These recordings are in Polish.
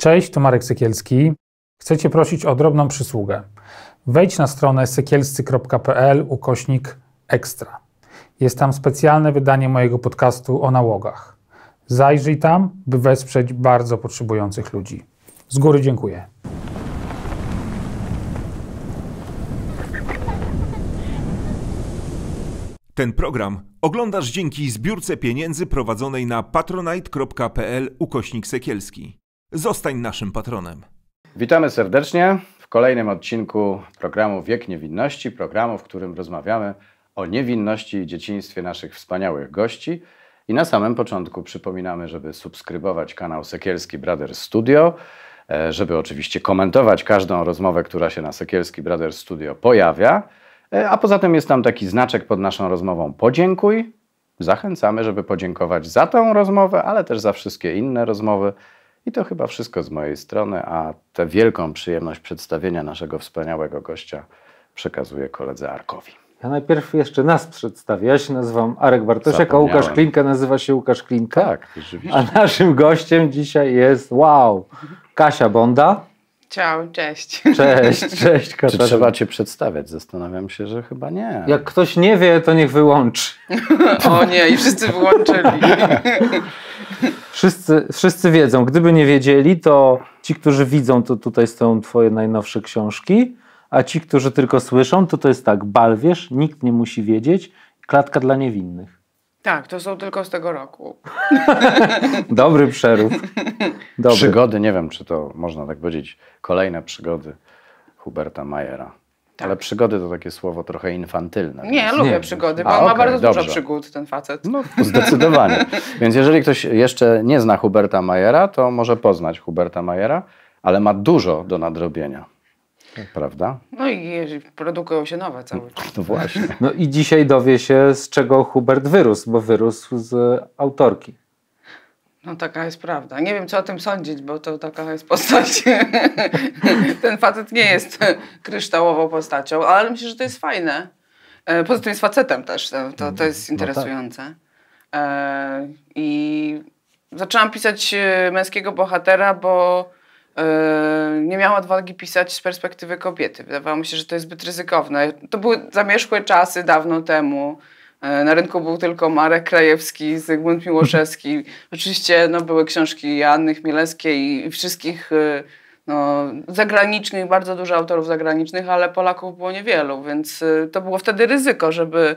Cześć, to Marek Sekielski. Chcecie prosić o drobną przysługę. Wejdź na stronę sekielscy.pl ukośnik ekstra. Jest tam specjalne wydanie mojego podcastu o nałogach. Zajrzyj tam, by wesprzeć bardzo potrzebujących ludzi. Z góry dziękuję. Ten program oglądasz dzięki zbiórce pieniędzy prowadzonej na patronite.pl ukośnik sekielski. Zostań naszym patronem. Witamy serdecznie w kolejnym odcinku programu Wiek Niewinności, programu, w którym rozmawiamy o niewinności i dzieciństwie naszych wspaniałych gości. I na samym początku przypominamy, żeby subskrybować kanał Sekielski Brothers Studio, e, żeby oczywiście komentować każdą rozmowę, która się na Sekielski Brothers Studio pojawia. E, a poza tym jest tam taki znaczek pod naszą rozmową Podziękuj. Zachęcamy, żeby podziękować za tę rozmowę, ale też za wszystkie inne rozmowy i to chyba wszystko z mojej strony, a tę wielką przyjemność przedstawienia naszego wspaniałego gościa przekazuję koledze Arkowi. Ja najpierw jeszcze nas przedstawię. Ja się nazywam Arek Bartoszek. a Łukasz Klinka nazywa się Łukasz Klinka. Tak, rzeczywiście. A naszym gościem dzisiaj jest, wow, Kasia Bonda. Ciao, cześć. Cześć, cześć Kasia. Czy trzeba cię przedstawiać? Zastanawiam się, że chyba nie. Jak ktoś nie wie, to niech wyłączy. o nie, i wszyscy wyłączyli. wszyscy, wszyscy wiedzą. Gdyby nie wiedzieli, to ci, którzy widzą, to tutaj są twoje najnowsze książki, a ci, którzy tylko słyszą, to to jest tak, balwierz, nikt nie musi wiedzieć, klatka dla niewinnych. Tak, to są tylko z tego roku. Dobry przerób. Dobry. Przygody, nie wiem, czy to można tak powiedzieć, kolejne przygody Huberta Majera. Tak. Ale przygody to takie słowo trochę infantylne. Nie, więc... lubię nie. przygody, bo A, on okay, ma bardzo dobrze. dużo przygód, ten facet. No, zdecydowanie. więc jeżeli ktoś jeszcze nie zna Huberta Majera, to może poznać Huberta Majera, ale ma dużo do nadrobienia. Prawda? No i produkują się nowe cały czas. No właśnie. No i dzisiaj dowie się, z czego Hubert wyrósł, bo wyrósł z autorki. No taka jest prawda. Nie wiem, co o tym sądzić, bo to taka jest postać. Ten facet nie jest kryształową postacią, ale myślę, że to jest fajne. E, poza tym jest facetem też, to, to jest no tak. interesujące. E, I zaczęłam pisać e, męskiego bohatera, bo nie miałam odwagi pisać z perspektywy kobiety. Wydawało mi się, że to jest zbyt ryzykowne. To były zamierzchłe czasy dawno temu. E, na rynku był tylko Marek Krajewski, Zygmunt Miłoszewski. Oczywiście no, były książki Anny Chmielewskiej i wszystkich e, no, zagranicznych, bardzo dużo autorów zagranicznych, ale Polaków było niewielu, więc e, to było wtedy ryzyko, żeby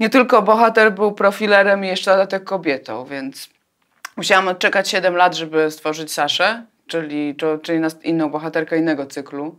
nie tylko bohater był profilerem i jeszcze dodatek kobietą, więc musiałam odczekać 7 lat, żeby stworzyć Saszę, czyli, czyli inną bohaterkę innego cyklu.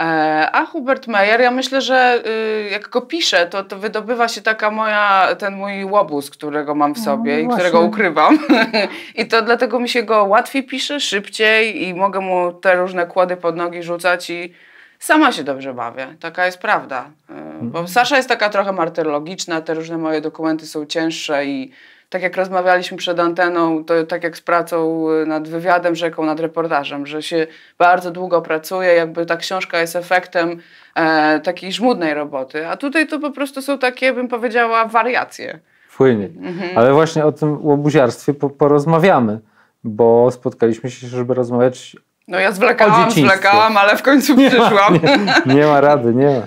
E, a Hubert Meyer, ja myślę, że y, jak go piszę, to, to wydobywa się taka moja, ten mój łobuz, którego mam w no, sobie no, i którego ukrywam. I to dlatego mi się go łatwiej pisze, szybciej i mogę mu te różne kłody pod nogi rzucać i sama się dobrze bawię. Taka jest prawda. E, bo mhm. Sasza jest taka trochę martyrologiczna, te różne moje dokumenty są cięższe i tak jak rozmawialiśmy przed anteną, to tak jak z pracą y, nad wywiadem rzeką, nad reportażem, że się bardzo długo pracuje, jakby ta książka jest efektem e, takiej żmudnej roboty, a tutaj to po prostu są takie, bym powiedziała, wariacje. Płynie. Mhm. Ale właśnie o tym łobuziarstwie porozmawiamy, bo spotkaliśmy się, żeby rozmawiać no ja zwlekałam, zwlekałam, ale w końcu nie przyszłam. Ma, nie, nie, ma rady, nie ma.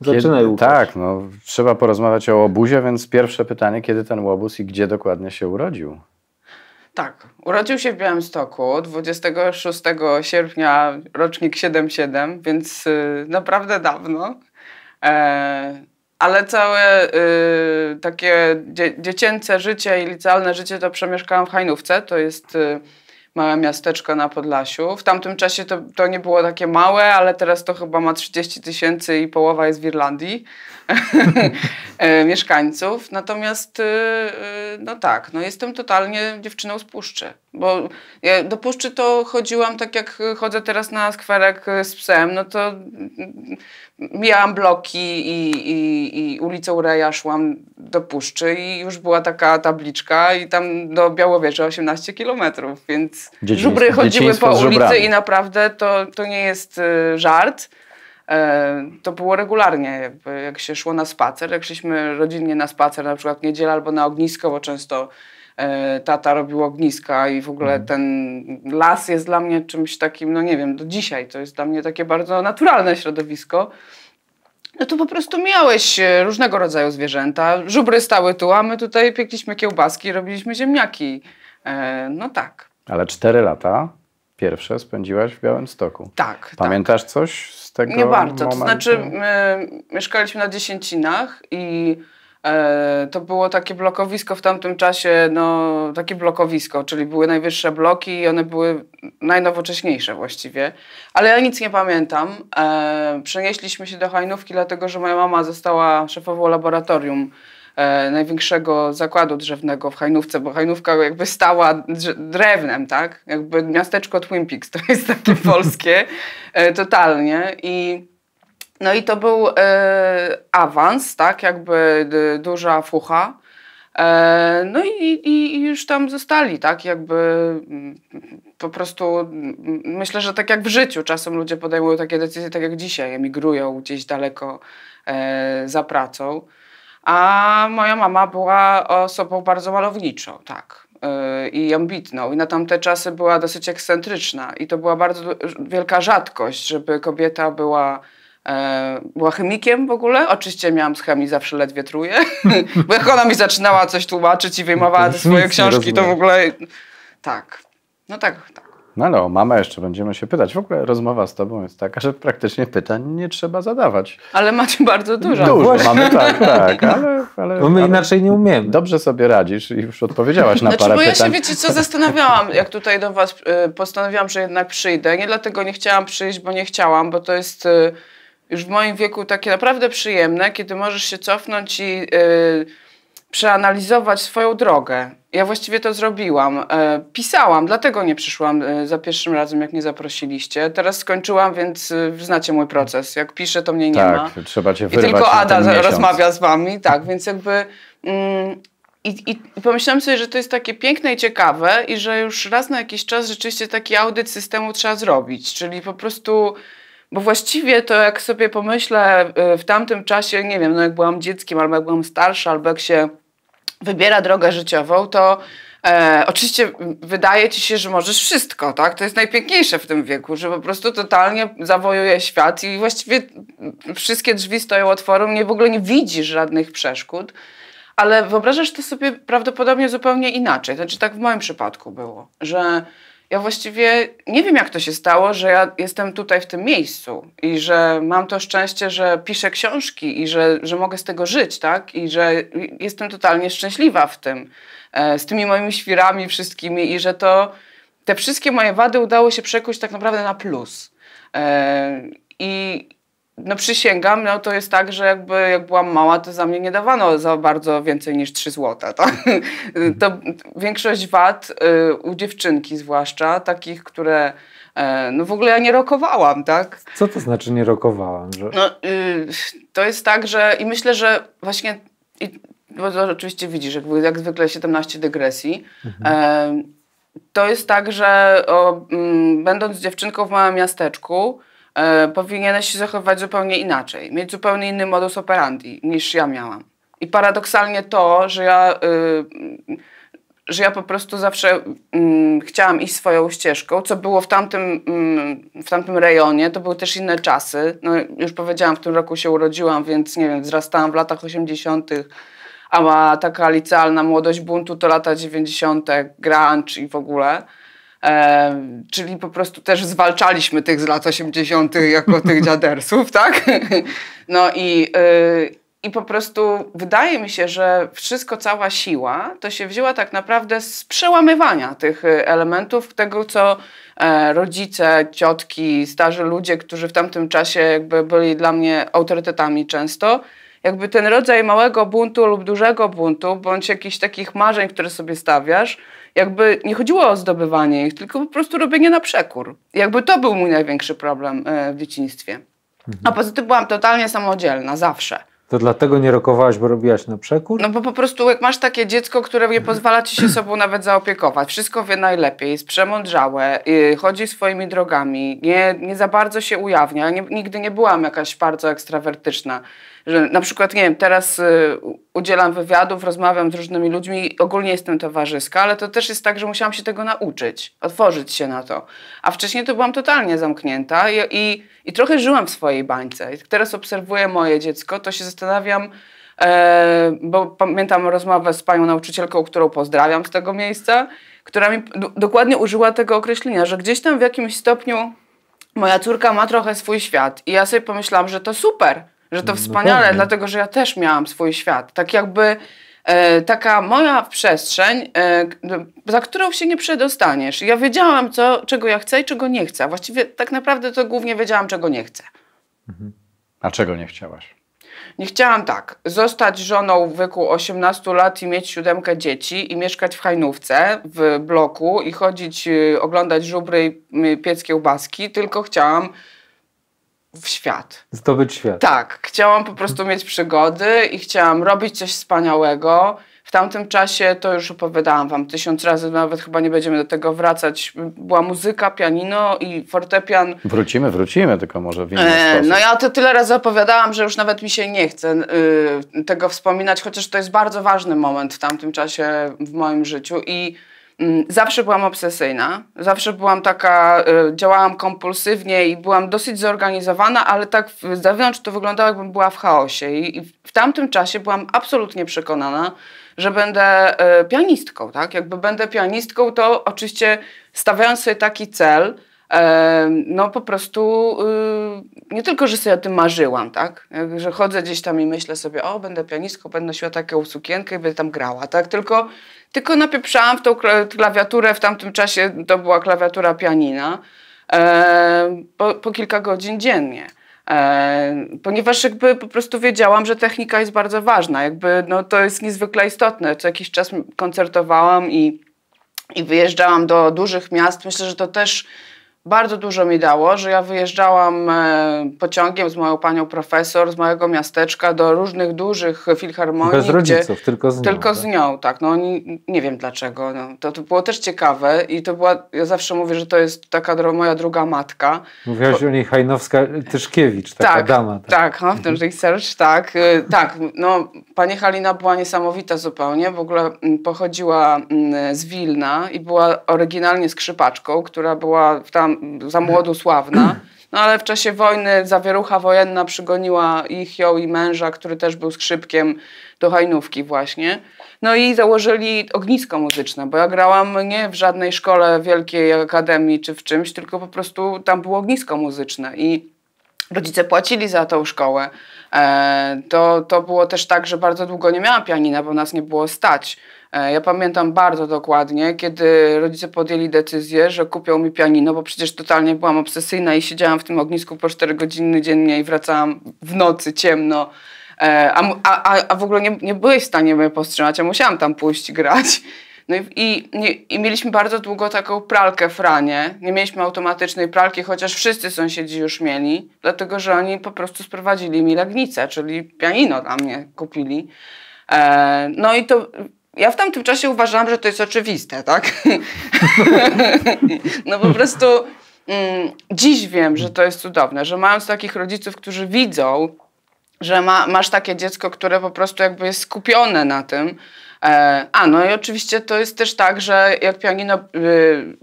Zaczynaj kiedy, Tak, no, trzeba porozmawiać o łobuzie, więc pierwsze pytanie, kiedy ten łobuz i gdzie dokładnie się urodził? Tak, urodził się w Białymstoku 26 sierpnia, rocznik 77, więc y, naprawdę dawno. E, ale całe y, takie dziecięce życie i licealne życie to przemieszkałam w Hajnówce, to jest... Y, małe miasteczko na Podlasiu. W tamtym czasie to, to nie było takie małe, ale teraz to chyba ma 30 tysięcy i połowa jest w Irlandii. E, mieszkańców. Natomiast, e, e, no tak, no jestem totalnie dziewczyną z puszczy. Bo ja do puszczy to chodziłam tak jak chodzę teraz na skwerek z psem, no to mijałam bloki i, i, i ulicą Reja szłam do puszczy i już była taka tabliczka i tam do Białowieży 18 kilometrów, więc żubry chodziły po ulicy i naprawdę to, to nie jest żart. E, to było regularnie, jak się szło na spacer, jak szliśmy rodzinnie na spacer, na przykład w niedzielę albo na ognisko, bo często e, tata robił ogniska i w ogóle mhm. ten las jest dla mnie czymś takim, no nie wiem, do dzisiaj to jest dla mnie takie bardzo naturalne środowisko. No to po prostu miałeś e, różnego rodzaju zwierzęta. Żubry stały tu, a my tutaj piekliśmy kiełbaski, robiliśmy ziemniaki. No tak. Ale cztery lata pierwsze spędziłaś w Białymstoku. Tak. tak. Pamiętasz tak. coś z tego Nie bardzo. Momentu? To znaczy, y, mieszkaliśmy na Dziesięcinach i e, to było takie blokowisko w tamtym czasie, no takie blokowisko, czyli były najwyższe bloki i one były najnowocześniejsze właściwie. Ale ja nic nie pamiętam. E, przenieśliśmy się do Hajnówki, dlatego że moja mama została szefową laboratorium E, największego zakładu drzewnego w Hajnówce, bo Hajnówka jakby stała drewnem, tak? Jakby miasteczko Twin Peaks, to jest takie polskie, e, totalnie. I no i to był e, awans, tak, jakby d, duża fucha. E, no i, i, już tam zostali, tak, jakby po prostu myślę, że tak jak w życiu czasem ludzie podejmują takie decyzje, tak jak dzisiaj, emigrują gdzieś daleko e, za pracą. A moja mama była osobą bardzo malowniczą, tak y, i ambitną. I na tamte czasy była dosyć ekscentryczna. I to była bardzo wielka rzadkość, żeby kobieta była, e, była chemikiem w ogóle. Oczywiście miałam z chemii zawsze ledwie truje, bo jak ona mi zaczynała coś tłumaczyć i wyjmowała no te swoje książki, to w ogóle... Tak, no tak, tak. No ale o mamę jeszcze będziemy się pytać. W ogóle rozmowa z tobą jest taka, że praktycznie pytań nie trzeba zadawać. Ale macie bardzo dużo. Dużo Właśnie. mamy, tak, tak. Ale, ale, my ale inaczej nie umiemy. Dobrze sobie radzisz i już odpowiedziałaś na znaczy, parę pytań. pytań. Bo ja się, wiecie co, zastanawiałam, jak tutaj do was y, postanowiłam, że jednak przyjdę. Nie dlatego nie chciałam przyjść, bo nie chciałam, bo to jest y, już w moim wieku takie naprawdę przyjemne, kiedy możesz się cofnąć i... Yy, przeanalizować swoją drogę ja właściwie to zrobiłam. E, pisałam, dlatego nie przyszłam e, za pierwszym razem, jak mnie zaprosiliście. Teraz skończyłam, więc e, znacie mój proces. Jak piszę, to mnie nie tak, ma. Tak, trzeba cię wyrwać I tylko Ada rozmawia z wami, tak, więc jakby... Mm, i, I pomyślałam sobie, że to jest takie piękne i ciekawe i że już raz na jakiś czas rzeczywiście taki audyt systemu trzeba zrobić. Czyli po prostu... Bo właściwie to jak sobie pomyślę w tamtym czasie, nie wiem, no jak byłam dzieckiem, albo jak byłam starsza, albo jak się wybiera drogę życiową, to e, oczywiście wydaje ci się, że możesz wszystko, tak? To jest najpiękniejsze w tym wieku, że po prostu totalnie zawojuje świat i właściwie wszystkie drzwi stoją otworem, nie w ogóle nie widzisz żadnych przeszkód, ale wyobrażasz to sobie prawdopodobnie zupełnie inaczej. Znaczy tak w moim przypadku było, że ja właściwie nie wiem, jak to się stało, że ja jestem tutaj w tym miejscu i że mam to szczęście, że piszę książki i że, że mogę z tego żyć, tak? I że jestem totalnie szczęśliwa w tym, e, z tymi moimi świrami wszystkimi i że to te wszystkie moje wady udało się przekuć tak naprawdę na plus. E, I, no przysięgam, no to jest tak, że jakby jak byłam mała, to za mnie nie dawano za bardzo więcej niż 3 złota. To, mhm. to większość wad y, u dziewczynki zwłaszcza, takich, które e, no w ogóle ja nie rokowałam, tak? Co to znaczy nie rokowałam? Że... No, y, to jest tak, że i myślę, że właśnie i, bo to oczywiście widzisz, jakby, jak zwykle 17 dygresji. Mhm. E, to jest tak, że o, mm, będąc dziewczynką w małym miasteczku, e, powinieneś się zachowywać zupełnie inaczej, mieć zupełnie inny modus operandi niż ja miałam. I paradoksalnie to, że ja, y, mm, że ja po prostu zawsze y, chciałam iść swoją ścieżką, co było w tamtym, y, w tamtym rejonie, to były też inne czasy. No, już powiedziałam, w tym roku się urodziłam, więc nie wiem, wzrastałam w latach 80., a ma taka licealna młodość buntu to lata 90., grunge i w ogóle. E, czyli po prostu też zwalczaliśmy tych z lat 80. jako tych dziadersów, tak? No i, y, i po prostu wydaje mi się, że wszystko, cała siła to się wzięła tak naprawdę z przełamywania tych y, elementów, tego co e, rodzice, ciotki, starzy ludzie, którzy w tamtym czasie jakby byli dla mnie autorytetami często, jakby ten rodzaj małego buntu lub dużego buntu, bądź jakichś takich marzeń, które sobie stawiasz, jakby nie chodziło o zdobywanie ich, tylko po prostu robienie na przekór. Jakby to był mój największy problem e, w dzieciństwie. Mhm. A poza tym byłam totalnie samodzielna, zawsze. To dlatego nie rokowałaś, bo robiłaś na przekór? No bo po prostu jak masz takie dziecko, które nie pozwala ci się mhm. sobą nawet zaopiekować, wszystko wie najlepiej, jest przemądrzałe, y, chodzi swoimi drogami, nie, nie za bardzo się ujawnia. Nie, nigdy nie byłam jakaś bardzo ekstrawertyczna że na przykład, nie wiem, teraz y, udzielam wywiadów, rozmawiam z różnymi ludźmi, ogólnie jestem towarzyska, ale to też jest tak, że musiałam się tego nauczyć, otworzyć się na to. A wcześniej to byłam totalnie zamknięta i, i, i trochę żyłam w swojej bańce. Jak teraz obserwuję moje dziecko, to się zastanawiam, e, bo pamiętam rozmowę z panią nauczycielką, którą pozdrawiam z tego miejsca, która mi dokładnie użyła tego określenia, że gdzieś tam w jakimś stopniu moja córka ma trochę swój świat. I ja sobie pomyślałam, że to super, że to no wspaniale, dlatego że ja też miałam swój świat. Tak jakby e, taka moja przestrzeń, e, za którą się nie przedostaniesz. Ja wiedziałam, co, czego ja chcę i czego nie chcę. Właściwie tak naprawdę to głównie wiedziałam, czego nie chcę. Mhm. A czego nie chciałaś? Nie chciałam tak, zostać żoną w wieku 18 lat i mieć siódemkę dzieci i mieszkać w hajnówce w bloku i chodzić, y, oglądać żubry i y, piec kiełbaski, tylko chciałam w świat. Zdobyć świat. Tak, chciałam po prostu mieć przygody i chciałam robić coś wspaniałego. W tamtym czasie, to już opowiadałam wam tysiąc razy, nawet chyba nie będziemy do tego wracać, była muzyka, pianino i fortepian. Wrócimy, wrócimy, tylko może w inny e, sposób. No ja to tyle razy opowiadałam, że już nawet mi się nie chce y, tego wspominać, chociaż to jest bardzo ważny moment w tamtym czasie w moim życiu i Mm, zawsze byłam obsesyjna, zawsze byłam taka, y, działałam kompulsywnie i byłam dosyć zorganizowana, ale tak z zewnątrz to wyglądało, jakbym była w chaosie. I w tamtym czasie byłam absolutnie przekonana, że będę y, pianistką. Tak? Jakby będę pianistką, to oczywiście stawiając sobie taki cel, no po prostu y, nie tylko, że sobie o tym marzyłam, tak? Że chodzę gdzieś tam i myślę sobie, o, będę pianistką, będę nosiła taką sukienkę i będę tam grała, tak? Tylko, tylko napieprzałam w tą klawiaturę, w tamtym czasie to była klawiatura pianina, po, po kilka godzin dziennie. Ponieważ jakby po prostu wiedziałam, że technika jest bardzo ważna, jakby no to jest niezwykle istotne. Co jakiś czas koncertowałam i, i wyjeżdżałam do dużych miast. Myślę, że to też bardzo dużo mi dało, że ja wyjeżdżałam e, pociągiem z moją panią profesor z mojego miasteczka do różnych dużych filharmonii. Bez rodziców, gdzie, tylko z nią. Tylko tak? z nią, tak. No oni, nie wiem dlaczego. No, to, to było też ciekawe i to była, ja zawsze mówię, że to jest taka dro, moja druga matka. Mówiłaś bo, o niej Hajnowska-Tyszkiewicz, y, taka tak, dama. Tak, tak no, w tym mhm. research, tak. Y, tak, no pani Halina była niesamowita zupełnie, w ogóle mm, pochodziła mm, z Wilna i była oryginalnie skrzypaczką, która była tam za młodu sławna. No ale w czasie wojny zawierucha wojenna przygoniła ich, ją i męża, który też był skrzypkiem do hajnówki właśnie. No i założyli ognisko muzyczne, bo ja grałam nie w żadnej szkole wielkiej akademii czy w czymś, tylko po prostu tam było ognisko muzyczne i rodzice płacili za tą szkołę. E, to, to było też tak, że bardzo długo nie miałam pianina, bo nas nie było stać. E, ja pamiętam bardzo dokładnie, kiedy rodzice podjęli decyzję, że kupią mi pianino, bo przecież totalnie byłam obsesyjna i siedziałam w tym ognisku po 4 godziny dziennie i wracałam w nocy ciemno. E, a, a, a w ogóle nie, nie byłeś w stanie mnie powstrzymać, a musiałam tam pójść grać. No i, i, i, mieliśmy bardzo długo taką pralkę ranie. Nie mieliśmy automatycznej pralki, chociaż wszyscy sąsiedzi już mieli, dlatego że oni po prostu sprowadzili mi lagnicę, czyli pianino dla mnie kupili. E, no i to ja w tamtym czasie uważałam, że to jest oczywiste, tak? no po prostu mm, dziś wiem, że to jest cudowne, że mając takich rodziców, którzy widzą, że ma, masz takie dziecko, które po prostu jakby jest skupione na tym. E, a no i oczywiście to jest też tak, że jak pianino y,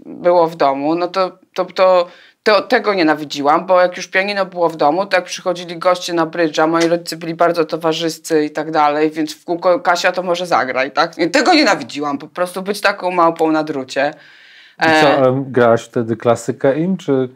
było w domu, no to, to, to to, tego nienawidziłam, bo jak już pianino było w domu, to jak przychodzili goście na brydża, moi rodzice byli bardzo towarzyscy i tak dalej, więc w kółko Kasia to może zagraj, tak? Tego nienawidziłam, po prostu być taką małpą na drucie. I co, e, grałaś wtedy klasykę im, czy...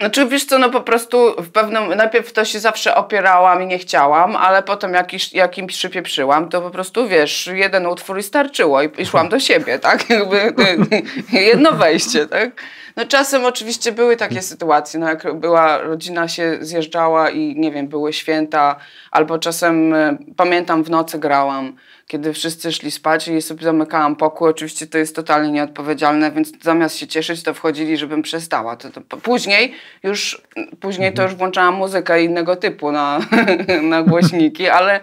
Znaczy, wiesz co, no po prostu w pewnym, najpierw to się zawsze opierałam i nie chciałam, ale potem jak, iż, jak im przypieprzyłam, to po prostu, wiesz, jeden utwór i starczyło i, i szłam do siebie, tak? Jakby y, y, jedno wejście, tak? No czasem oczywiście były takie sytuacje, no jak była, rodzina się zjeżdżała i nie wiem, były święta, albo czasem, e, pamiętam, w nocy grałam, kiedy wszyscy szli spać i sobie zamykałam pokój. Oczywiście to jest totalnie nieodpowiedzialne, więc zamiast się cieszyć, to wchodzili, żebym przestała. To, to później już, później to mhm. już włączałam muzykę innego typu na, na głośniki, ale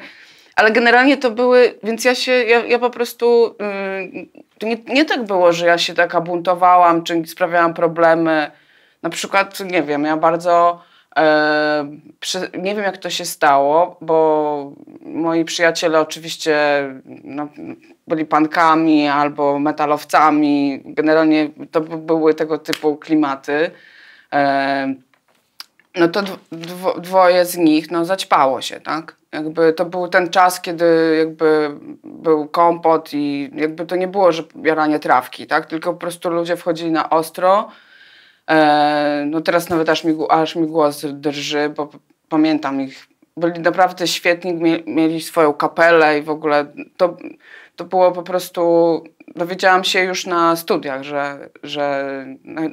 ale generalnie to były, więc ja się, ja, ja po prostu, yy, nie, nie tak było, że ja się taka buntowałam, czy sprawiałam problemy. Na przykład, nie wiem, ja bardzo. E, nie wiem, jak to się stało, bo moi przyjaciele oczywiście no, byli pankami albo metalowcami. Generalnie to były tego typu klimaty. E, no to dwoje z nich no, zaćpało się, tak? Jakby to był ten czas, kiedy jakby był kompot i jakby to nie było, że jaranie trawki, tak? Tylko po prostu ludzie wchodzili na ostro. E, no teraz nawet aż mi, aż mi głos drży, bo pamiętam ich. Byli naprawdę świetni, mieli swoją kapelę i w ogóle to, to było po prostu... Dowiedziałam no się już na studiach, że, że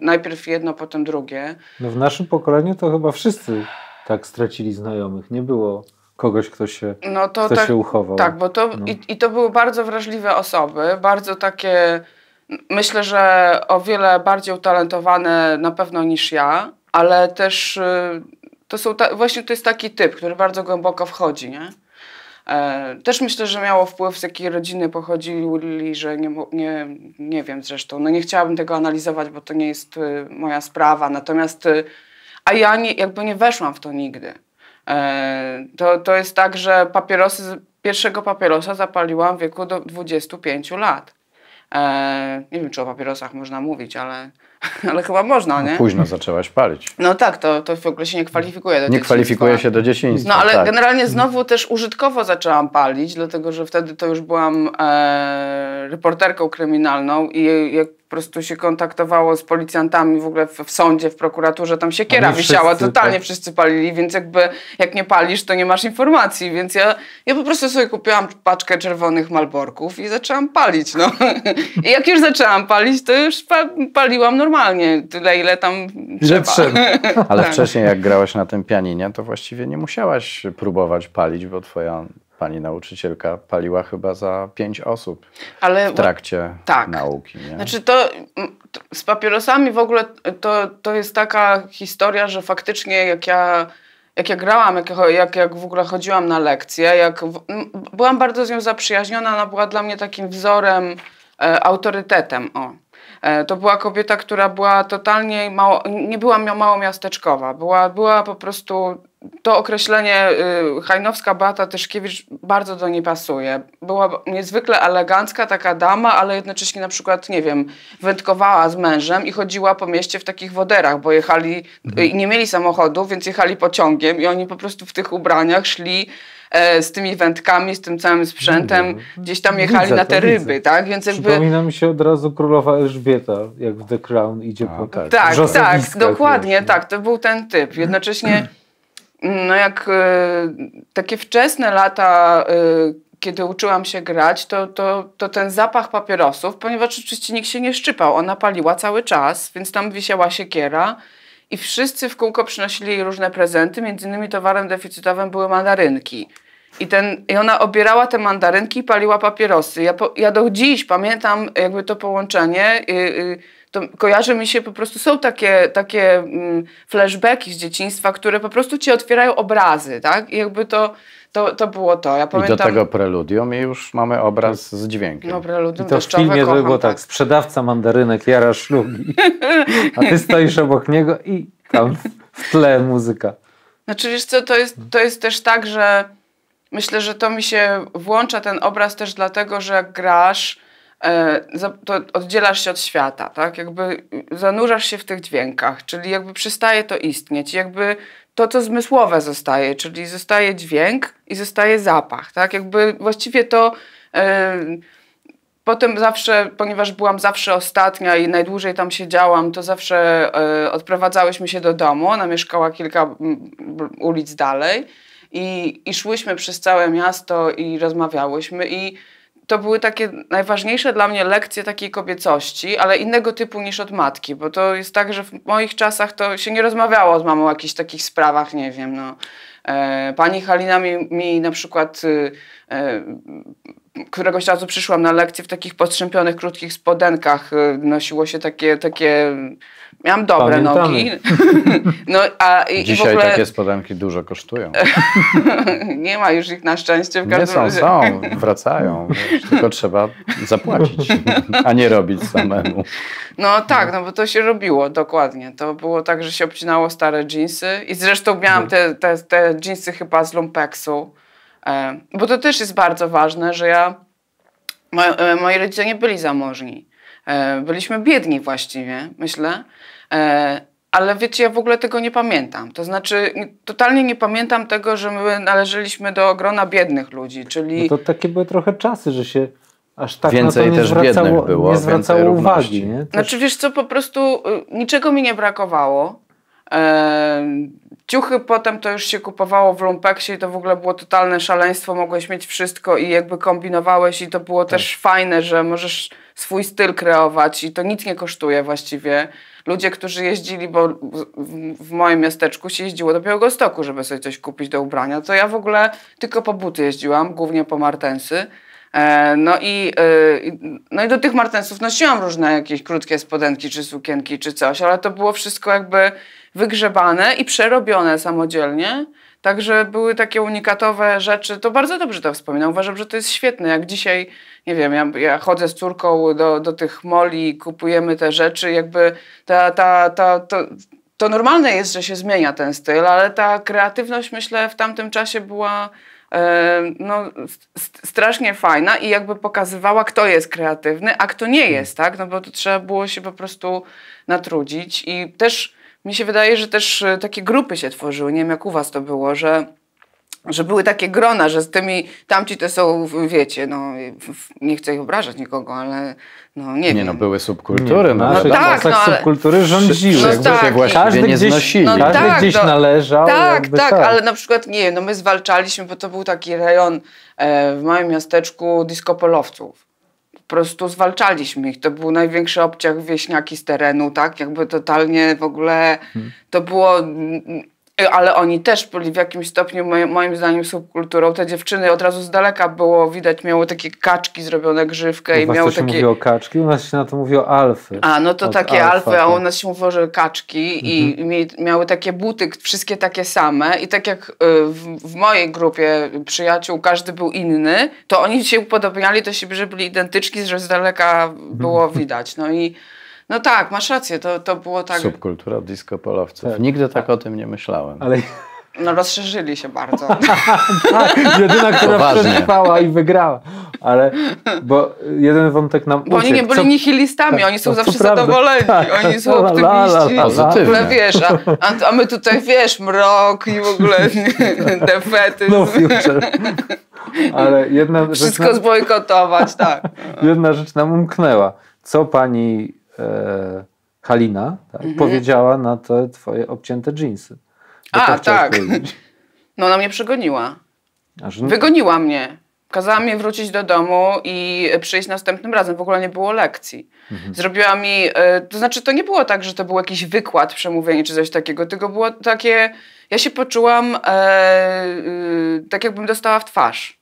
najpierw jedno, potem drugie. No w naszym pokoleniu to chyba wszyscy tak stracili znajomych. Nie było kogoś, kto się, no to kto tak, się uchował. Tak, bo to, no. i, i to były bardzo wrażliwe osoby, bardzo takie, myślę, że o wiele bardziej utalentowane na pewno niż ja, ale też y, to są ta, właśnie to jest taki typ, który bardzo głęboko wchodzi, nie? E, też myślę, że miało wpływ, z jakiej rodziny pochodzili, że nie, nie, nie wiem zresztą. No nie chciałabym tego analizować, bo to nie jest y, moja sprawa. Natomiast, y, a ja nie, jakby nie weszłam w to nigdy. E, to, to jest tak, że papierosy, pierwszego papierosa zapaliłam w wieku do 25 lat. E, nie wiem, czy o papierosach można mówić, ale, ale chyba można, no nie? No, późno zaczęłaś palić. No tak, to, to w ogóle się nie kwalifikuje do Nie dzieciństwa. kwalifikuje się do dzieciństwa. No ale tak. generalnie znowu też użytkowo zaczęłam palić, dlatego że wtedy to już byłam e, reporterką kryminalną i jak prostu się kontaktowało z policjantami w ogóle w, w sądzie, w prokuraturze, tam siekiera wisiała, totalnie tak. wszyscy palili, więc jakby jak nie palisz, to nie masz informacji, więc ja, ja po prostu sobie kupiłam paczkę czerwonych malborków i zaczęłam palić, no. I jak już zaczęłam palić, to już pa paliłam normalnie, tyle ile tam ile trzeba. Ale tak. wcześniej jak grałaś na tym pianinie, to właściwie nie musiałaś próbować palić, bo twoja pani nauczycielka paliła chyba za pięć osób Ale, w trakcie tak. nauki. Nie? Znaczy mm, to, z papierosami w ogóle to, to jest taka historia, że faktycznie jak ja jak ja grałam, jak, jak, jak w ogóle chodziłam na lekcje, jak w, byłam bardzo z nią zaprzyjaźniona, ona była dla mnie takim wzorem, e, autorytetem. O. E, to była kobieta, która była totalnie mało, nie była mało miasteczkowa, była, była po prostu to określenie y, Hajnowska Beata Tyszkiewicz bardzo do niej pasuje. Była niezwykle elegancka taka dama, ale jednocześnie na przykład, nie wiem, wędkowała z mężem i chodziła po mieście w takich woderach, bo jechali mhm. i nie mieli samochodów, więc jechali pociągiem i oni po prostu w tych ubraniach szli e, z tymi wędkami, z tym całym sprzętem, gdzieś tam jechali widzę, na te ryby, widzę. tak? Więc jakby... Przypomina mi się od razu królowa Elżbieta, jak w The Crown idzie A, po tak. Tak, tak, tak dokładnie, tak, to był ten typ. Jednocześnie no jak y, takie wczesne lata, y, kiedy uczyłam się grać, to, to, to ten zapach papierosów, ponieważ oczywiście nikt się nie szczypał, ona paliła cały czas, więc tam wisiała siekiera i wszyscy w kółko przynosili jej różne prezenty, między innymi towarem deficytowym były mandarynki. I, ten, I ona obierała te mandarynki i paliła papierosy. Ja, po, ja do dziś pamiętam jakby to połączenie. Yy, yy, to kojarzy mi się po prostu, są takie, takie mm, flashbacki z dzieciństwa, które po prostu ci otwierają obrazy, tak? I jakby to, to, to było to. Ja pamiętam... I do tego preludium i już mamy obraz z dźwiękiem. No, preludium I to w filmie kocham, było tak, tak, sprzedawca mandarynek Jara Szlugi, a ty stoisz obok niego i tam w tle muzyka. Znaczy wiesz co, to jest, to jest też tak, że myślę, że to mi się włącza ten obraz też dlatego, że jak grasz E, to oddzielasz się od świata, tak? Jakby zanurzasz się w tych dźwiękach, czyli jakby przestaje to istnieć, jakby to, co zmysłowe zostaje, czyli zostaje dźwięk i zostaje zapach, tak? Jakby właściwie to... E, potem zawsze, ponieważ byłam zawsze ostatnia i najdłużej tam siedziałam, to zawsze e, odprowadzałyśmy się do domu. Ona mieszkała kilka ulic dalej i, i szłyśmy przez całe miasto i rozmawiałyśmy i to były takie najważniejsze dla mnie lekcje takiej kobiecości, ale innego typu niż od matki, bo to jest tak, że w moich czasach to się nie rozmawiało z mamą o jakichś takich sprawach, nie wiem, no. E, pani Halina mi, mi na przykład y, e, któregoś razu przyszłam na lekcję w takich postrzępionych, krótkich spodenkach. Y, nosiło się takie, takie Miałam dobre Pamiętamy. nogi. No, a, i, Dzisiaj i ogóle... takie spodenki dużo kosztują. Nie ma już ich na szczęście w każdym Nie są, razie. są, wracają. Wiesz, tylko trzeba zapłacić, a nie robić samemu. No tak, no bo to się robiło dokładnie. To było tak, że się obcinało stare dżinsy i zresztą miałam te, te, te dżinsy chyba z lumpeksu. E, bo to też jest bardzo ważne, że ja... Moi e, rodzice nie byli zamożni. E, byliśmy biedni właściwie, myślę. E, ale wiecie, ja w ogóle tego nie pamiętam. To znaczy, totalnie nie pamiętam tego, że my należeliśmy do grona biednych ludzi, czyli... No to takie były trochę czasy, że się aż tak więcej na to nie zwracało, było, nie zwracało uwagi. Nie? Też... Znaczy wiesz co, po prostu y, niczego mi nie brakowało. E, Ciuchy potem to już się kupowało w lumpeksie i to w ogóle było totalne szaleństwo, mogłeś mieć wszystko i jakby kombinowałeś i to było tak. też fajne, że możesz swój styl kreować i to nic nie kosztuje właściwie. Ludzie, którzy jeździli, bo w moim miasteczku się jeździło do Białegostoku, żeby sobie coś kupić do ubrania, to ja w ogóle tylko po buty jeździłam, głównie po martensy. E, no e, i, no i do tych martensów nosiłam różne jakieś krótkie spodenki czy sukienki czy coś, ale to było wszystko jakby wygrzebane i przerobione samodzielnie. Także były takie unikatowe rzeczy. To bardzo dobrze to wspominam. Uważam, że to jest świetne. Jak dzisiaj, nie wiem, ja, ja chodzę z córką do, do tych moli, kupujemy te rzeczy, jakby ta, ta, ta, to, to normalne jest, że się zmienia ten styl, ale ta kreatywność, myślę, w tamtym czasie była e, no, strasznie fajna i jakby pokazywała, kto jest kreatywny, a kto nie jest, tak? No bo to trzeba było się po prostu natrudzić i też mi się wydaje, że też e, takie grupy się tworzyły. Nie wiem, jak u was to było, że że były takie grona, że z tymi tamci to są, wiecie, no nie chcę ich obrażać nikogo, ale no nie, nie wiem. no, były subkultury. Nie, no, no, no tak, no, ale... subkultury rządziły. No, tak, każdy nie znosili. No, każdy tak, gdzieś no, należał. Tak, tak, tak, ale na przykład, nie wiem, no my zwalczaliśmy, bo to był taki rejon e, w małym miasteczku diskopolowców prostu zwalczaliśmy ich. To był największy obciach wieśniaki z terenu, tak? Jakby totalnie w ogóle hmm. to było Y, ale oni też byli w jakimś stopniu, moim zdaniem, subkulturą. Te dziewczyny od razu z daleka było widać, miały takie kaczki zrobione grzywkę u no i miały takie... o kaczki, u nas się na to mówi o alfy. A, no to od takie alfy, a u tak. nas się mówi, że kaczki mhm. i miały takie buty, wszystkie takie same i tak jak y, w, mojej grupie przyjaciół każdy był inny, to oni się upodobniali do siebie, że byli identyczni, że z daleka mhm. było widać. No i no tak, masz rację, to, to było tak. Subkultura disco polowców. Tak. Nigdy tak, tak o tym nie myślałem. Ale... No rozszerzyli się bardzo. tak, jedyna, która przetrwała i wygrała. Ale, bo jeden wątek nam Bo oni nie byli co... nihilistami, tak, oni są zawsze zadowoleni, tak, oni są optymiści. La, la, la, la, w ogóle wiesz, a, a my tutaj wiesz, mrok i w ogóle defetyzm. No future. Ale jedna Wszystko rzecz nam... zbojkotować, tak. Jedna rzecz nam umknęła. Co pani e, Halina tak, mhm. powiedziała na te twoje obcięte dżinsy. A, tak. tak. No ona mnie przegoniła. Aż... No- Wygoniła mnie. Kazała mi wrócić do domu i przyjść następnym razem. W ogóle nie było lekcji. Mhm. Zrobiła mi, e, to znaczy to nie było tak, że to był jakiś wykład, przemówienie czy coś takiego, tylko było takie, ja się poczułam e, e tak jakbym dostała w twarz.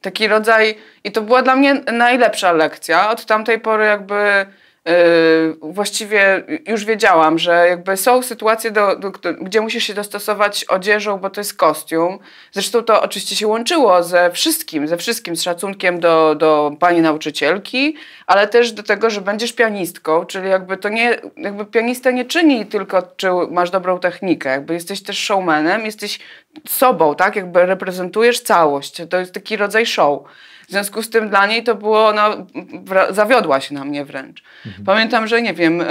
Taki rodzaj, i to była dla mnie najlepsza lekcja. Od tamtej pory jakby Yy, właściwie już wiedziałam, że jakby są sytuacje, do, do, gdzie musisz się dostosować odzieżą, bo to jest kostium. Zresztą to oczywiście się łączyło ze wszystkim, ze wszystkim, z szacunkiem do, do pani nauczycielki, ale też do tego, że będziesz pianistką, czyli jakby to nie, jakby pianista nie czyni tylko, czy masz dobrą technikę, jakby jesteś też showmanem, jesteś sobą, tak, jakby reprezentujesz całość, to jest taki rodzaj show. W związku z tym dla niej to było, no zawiodła się na mnie wręcz. Mhm. Pamiętam, że nie wiem...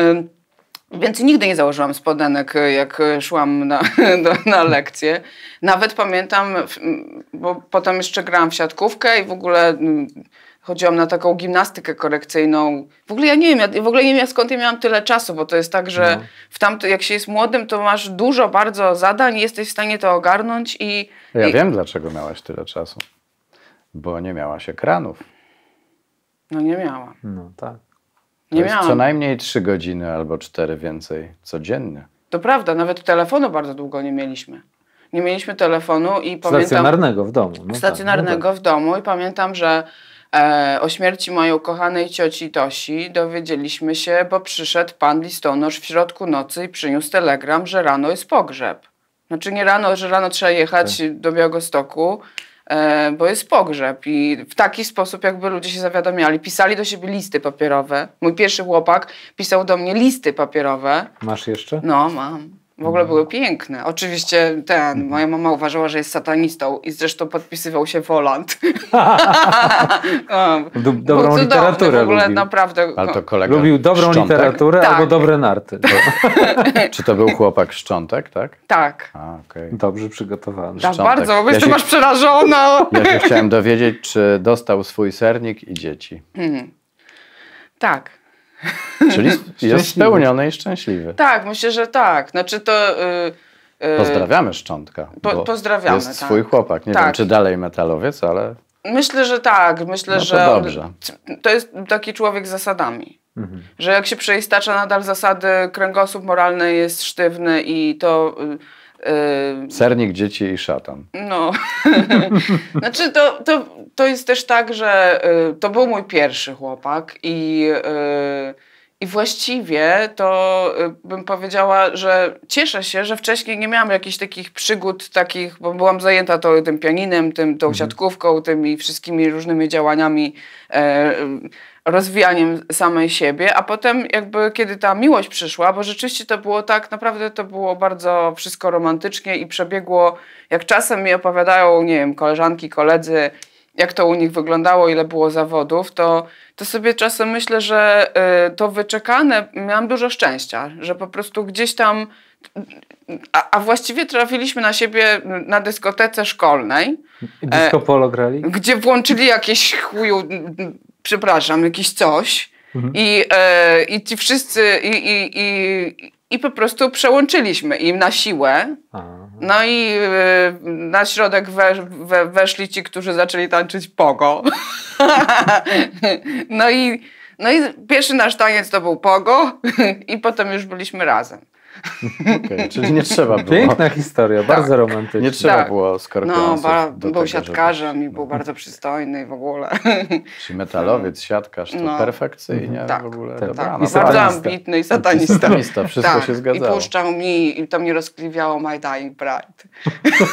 Więcej nigdy nie założyłam spodenek, jak e, szłam na, do, na lekcję. Nawet pamiętam, bo potem jeszcze grałam w siatkówkę i w ogóle chodziłam na taką gimnastykę korekcyjną. W ogóle ja nie wiem, ja, w ogóle nie wiem skąd ja miałam tyle czasu, bo to jest tak, że no. w tamty, jak się jest młodym, to masz dużo bardzo zadań, jesteś w stanie to ogarnąć i... Ja i... wiem, dlaczego miałaś tyle czasu. Bo nie miałaś ekranów. No nie miałam. No tak. To nie miałam. co najmniej trzy godziny albo cztery więcej codziennie. To prawda, nawet telefonu bardzo długo nie mieliśmy. Nie mieliśmy telefonu i pamiętam... Stacjonarnego w domu. No tak, stacjonarnego tak, no tak. w domu i pamiętam, że e, o śmierci mojej ukochanej cioci Tosi dowiedzieliśmy się, bo przyszedł pan listonosz w środku nocy i przyniósł telegram, że rano jest pogrzeb. Znaczy nie rano, że rano trzeba jechać tak. do Białegostoku, E, bo jest pogrzeb i w taki sposób jakby ludzie się zawiadamiali. Pisali do siebie listy papierowe. Mój pierwszy chłopak pisał do mnie listy papierowe. Masz jeszcze? No, mam. W ogóle no. były piękne. Oczywiście ten, mhm. moja mama uważała, że jest satanistą i zresztą podpisywał się Woland. Do, dobrą cudowny, literaturę w ogóle lubił. naprawdę. Ale to kolega lubił dobrą szczątek? literaturę tak. albo dobre narty. Czy to był chłopak szczątek, tak? Tak. A, okay. Dobrze przygotowany. Tak, szczątek. bardzo, bo ja jestem masz przerażona. ja się chciałem dowiedzieć, czy dostał swój sernik i dzieci. Hmm. Tak. Czyli jest spełniony i szczęśliwy. Tak, myślę, że tak. Znaczy to... Yy, yy, pozdrawiamy Szczątka. Po, pozdrawiamy, Jest tak. swój chłopak. Nie tak. wiem, czy dalej metalowiec, ale... Myślę, że tak. Myślę, no to że dobrze. to jest taki człowiek z zasadami. Mhm. Że jak się przeistacza nadal zasady, kręgosłup moralny jest sztywny i to... Yy, Yy... Sernik, dzieci i szatan. No, znaczy to, to, to jest też tak, że yy, to był mój pierwszy chłopak i, yy, i właściwie to y, bym powiedziała, że cieszę się, że wcześniej nie miałam jakichś takich przygód takich, bo byłam zajęta to, tym pianinem, tym, tą mhm. siatkówką, tymi wszystkimi różnymi działaniami e, rozwijaniem samej siebie, a potem jakby kiedy ta miłość przyszła, bo rzeczywiście to było tak, naprawdę to było bardzo wszystko romantycznie i przebiegło, jak czasem mi opowiadają, nie wiem, koleżanki, koledzy, jak to u nich wyglądało, ile było zawodów, to, to sobie czasem myślę, że y, to wyczekane, miałam dużo szczęścia, że po prostu gdzieś tam, a, a właściwie trafiliśmy na siebie na dyskotece szkolnej. Disco e, polo grali? Gdzie włączyli jakieś chuju przepraszam, jakiś coś. Mhm. I, e, I ci wszyscy, i, i, i, i po prostu przełączyliśmy im na siłę. Aha. No i e, na środek we, we, weszli ci, którzy zaczęli tańczyć pogo. no, i, no i pierwszy nasz taniec to był pogo i potem już byliśmy razem. Okay, czyli nie trzeba było. Piękna historia, tak. bardzo romantyczna. Nie trzeba tak. było skorpionów. No, ba, był siatkarzem żeby... i był no. bardzo przystojny w ogóle. Czyli metalowiec, no. siatkarz, to no, perfekcyjnie mhm. tak, w ogóle. Tak, dobra, no, I bardzo ambitny i satanista. satanista, wszystko tak. się zgadzało. I puszczał mi, i to mnie rozkliwiało My Dying Pride.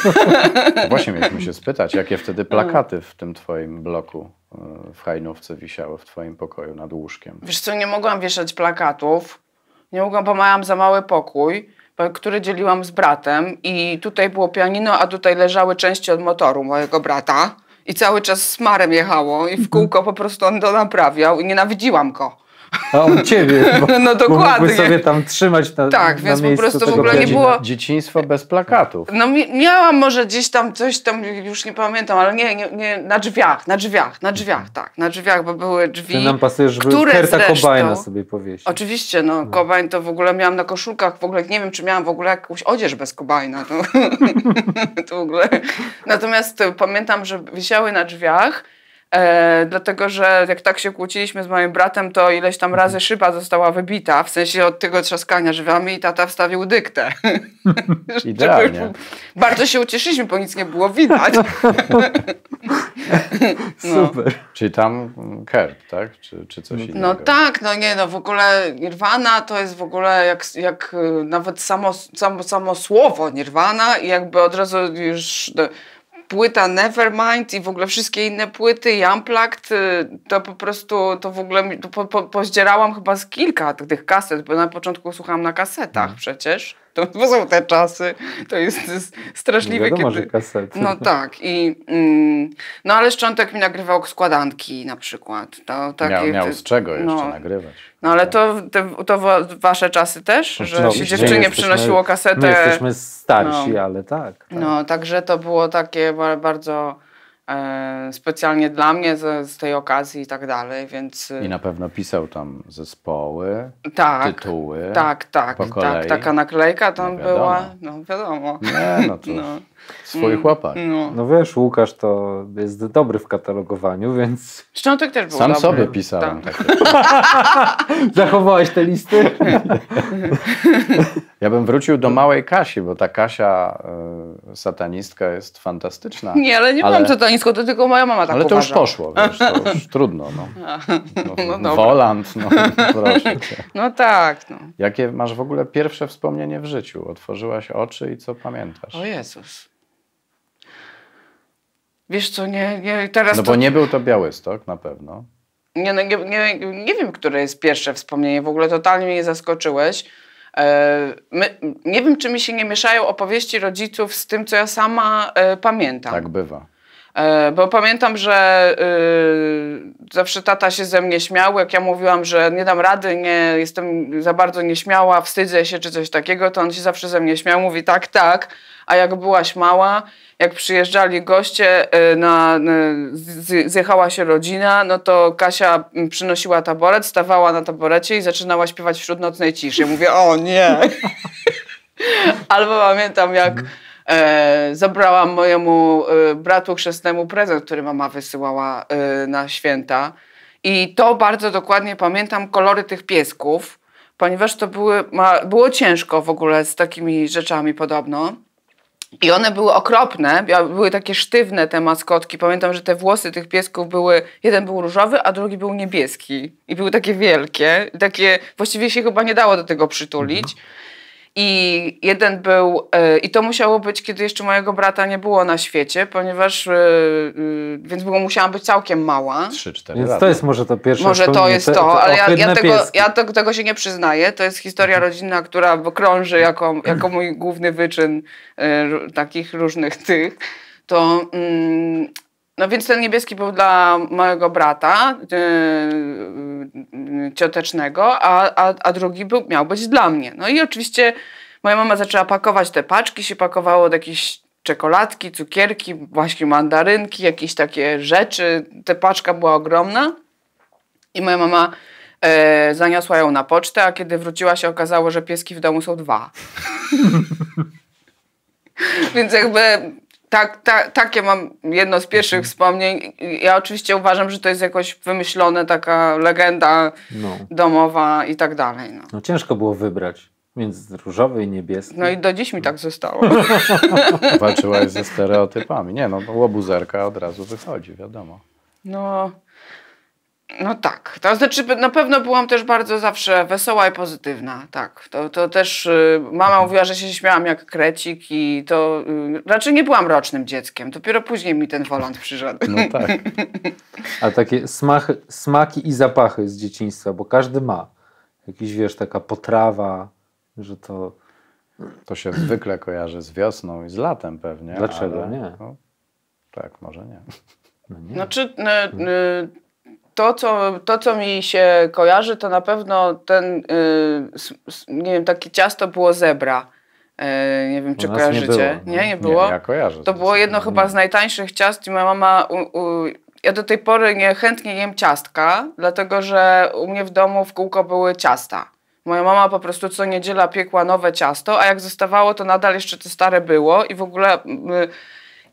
Właśnie mieliśmy się spytać, jakie wtedy mm. plakaty w tym twoim bloku e, w Hajnówce wisiały w twoim pokoju nad łóżkiem? Wiesz co, nie mogłam wieszać plakatów, nie mogłam, bo miałam za mały pokój, który dzieliłam z bratem i tutaj było pianino, a tutaj leżały części od motoru mojego brata i cały czas smarem jechało i w mhm. kółko po prostu on to naprawiał i nienawidziłam go. A on ciebie. Bo, no dokładnie. Bo sobie tam trzymać na Tak, na więc po prostu w ogóle nie było... Dzieciństwo bez plakatów. No miałam może gdzieś tam coś, tam już nie pamiętam, ale nie, nie, nie na drzwiach, na drzwiach, na drzwiach, mhm. tak, na drzwiach, bo były drzwi, Ty nam pasyż które Kerta zresztą... Kobajna sobie powiesił. Oczywiście, no, Kobajn no. to w ogóle miałam na koszulkach, w ogóle nie wiem, czy miałam w ogóle jakąś odzież bez Kobajna. To, to w ogóle... Natomiast y, pamiętam, że wisiały na drzwiach E, dlatego, że jak tak się kłóciliśmy z moim bratem, to ileś tam mhm. razy szyba została wybita, w sensie od tego trzaskania żywami i tata wstawił dyktę. Idealnie. Bardzo się ucieszyliśmy, bo nic nie było widać. no. Super. Czyli tam kerb, tak? Czy, czy coś no innego? No tak, no nie, no w ogóle Nirvana to jest w ogóle jak, jak e, nawet samo, samo, samo słowo Nirvana i jakby od razu już... No, płyta Nevermind i w ogóle wszystkie inne płyty i Unplugged, y, to po prostu to w ogóle to po, po, pozdzierałam chyba z kilka tych kaset, bo na początku słuchałam na kasetach mhm. przecież to, bo są te czasy, to jest, straszliwe. Nie no wiadomo, kiedy... że kasety. No tak. I, mm, no ale Szczątek mi nagrywał składanki na przykład. To, takie, miał, miał z czego jeszcze no, nagrywać. No ale tak. to, te, to wasze czasy też, że no, się dziewczynie jesteśmy, przynosiło kasetę. My jesteśmy starsi, no. ale tak, no, tak. No, także to było takie bardzo E, specjalnie dla mnie z, z, tej okazji i tak dalej, więc... I na pewno pisał tam zespoły, tak, tytuły. Tak, tak, tak. Taka naklejka tam no była, no wiadomo. Nie, no to... No swoich mm, łapach. No. no wiesz, Łukasz to jest dobry w katalogowaniu, więc... Szczątek też był Sam dobry. sobie pisałem. Tak. Zachowałeś te listy? ja bym wrócił do małej Kasi, bo ta Kasia y, satanistka jest fantastyczna. Nie, ale nie ale... byłam satanistką, to tylko moja mama tak Ale to uważa. już poszło, wiesz, to już trudno. No. No, no Wolant, no proszę cię. No tak. No. Jakie masz w ogóle pierwsze wspomnienie w życiu? Otworzyłaś oczy i co pamiętasz? O Jezus. Wiesz co, nie, nie teraz. No bo nie był to Białystok na pewno. Nie, no, nie, nie, nie wiem, które jest pierwsze wspomnienie. W ogóle totalnie mnie zaskoczyłeś. E, my, nie wiem, czy mi się nie mieszają opowieści rodziców z tym, co ja sama e, pamiętam. Tak bywa. E, bo pamiętam, że y, zawsze tata się ze mnie śmiał, jak ja mówiłam, że nie dam rady, nie jestem za bardzo nieśmiała, wstydzę się czy coś takiego, to on się zawsze ze mnie śmiał, mówi tak, tak, a jak byłaś mała, jak przyjeżdżali goście, y, na, zjechała się rodzina, no to Kasia mm, przynosiła taboret, stawała na taborecie i zaczynała śpiewać wśród nocnej ciszy. Mówię, o nie! Albo pamiętam, jak mhm. E, zabrałam mojemu e, bratu chrzestnemu prezent, który mama wysyłała e, na święta. I to bardzo dokładnie pamiętam kolory tych piesków, ponieważ to były, ma, było ciężko w ogóle z takimi rzeczami podobno. I one były okropne, były takie sztywne te maskotki. Pamiętam, że te włosy tych piesków były, jeden był różowy, a drugi był niebieski. I były takie wielkie, takie, właściwie się chyba nie dało do tego przytulić. Mhm. I jeden był, e, i to musiało być, kiedy jeszcze mojego brata nie było na świecie, ponieważ, e, e, więc musiałam być całkiem mała. Trzy cztery, Więc lata. to jest może to pierwsze. Może to jest to, te, ale ja, ja, tego, ja tego, tego, się nie przyznaję. To jest historia mhm. rodzinna, która krąży jako, jako mój główny wyczyn takich różnych tych. To... Mm, no więc ten niebieski był dla mojego brata yy, ciotecznego, a, a, a drugi był, miał być dla mnie. No i oczywiście moja mama zaczęła pakować te paczki, się pakowało od jakichś czekoladki, cukierki, właśnie mandarynki, jakieś takie rzeczy. Ta paczka była ogromna i moja mama e, zaniosła ją na pocztę, a kiedy wróciła się okazało, że pieski w domu są dwa. Więc jakby tak, tak, takie mam jedno z pierwszych mhm. wspomnień. Ja oczywiście uważam, że to jest jakoś wymyślone, taka legenda no. domowa i tak dalej. No. no ciężko było wybrać między różowy i niebieski. No i do dziś mi tak zostało. Walczyłaś ze stereotypami. Nie no, łobuzerka od razu wychodzi, wiadomo. No, no tak, to znaczy na pewno byłam też bardzo zawsze wesoła i pozytywna, tak. To, to też y, mama mhm. mówiła, że się śmiałam jak krecik i to y, raczej nie byłam rocznym dzieckiem, dopiero później mi ten wolant przyszedł. No tak. A takie smaki i zapachy z dzieciństwa, bo każdy ma. Jakiś, wiesz, taka potrawa, że to... To się zwykle kojarzy z wiosną i z latem pewnie. Dlaczego ale... nie? No, tak, może nie. No nie. Znaczy, y, to, co, to, co mi się kojarzy, to na pewno ten, y, nie wiem, takie ciasto było zebra. Y, nie wiem, czy kojarzycie. No. Nie, było. nie, nie było. Nie, ja kojarzę. To było jedno no, chyba z najtańszych ciast i moja mama u, u, ja do tej pory nie, chętnie jem ciastka, dlatego że u mnie w domu w kółko były ciasta. Moja mama po prostu co niedziela piekła nowe ciasto, a jak zostawało, to nadal jeszcze to stare było i w ogóle. Y,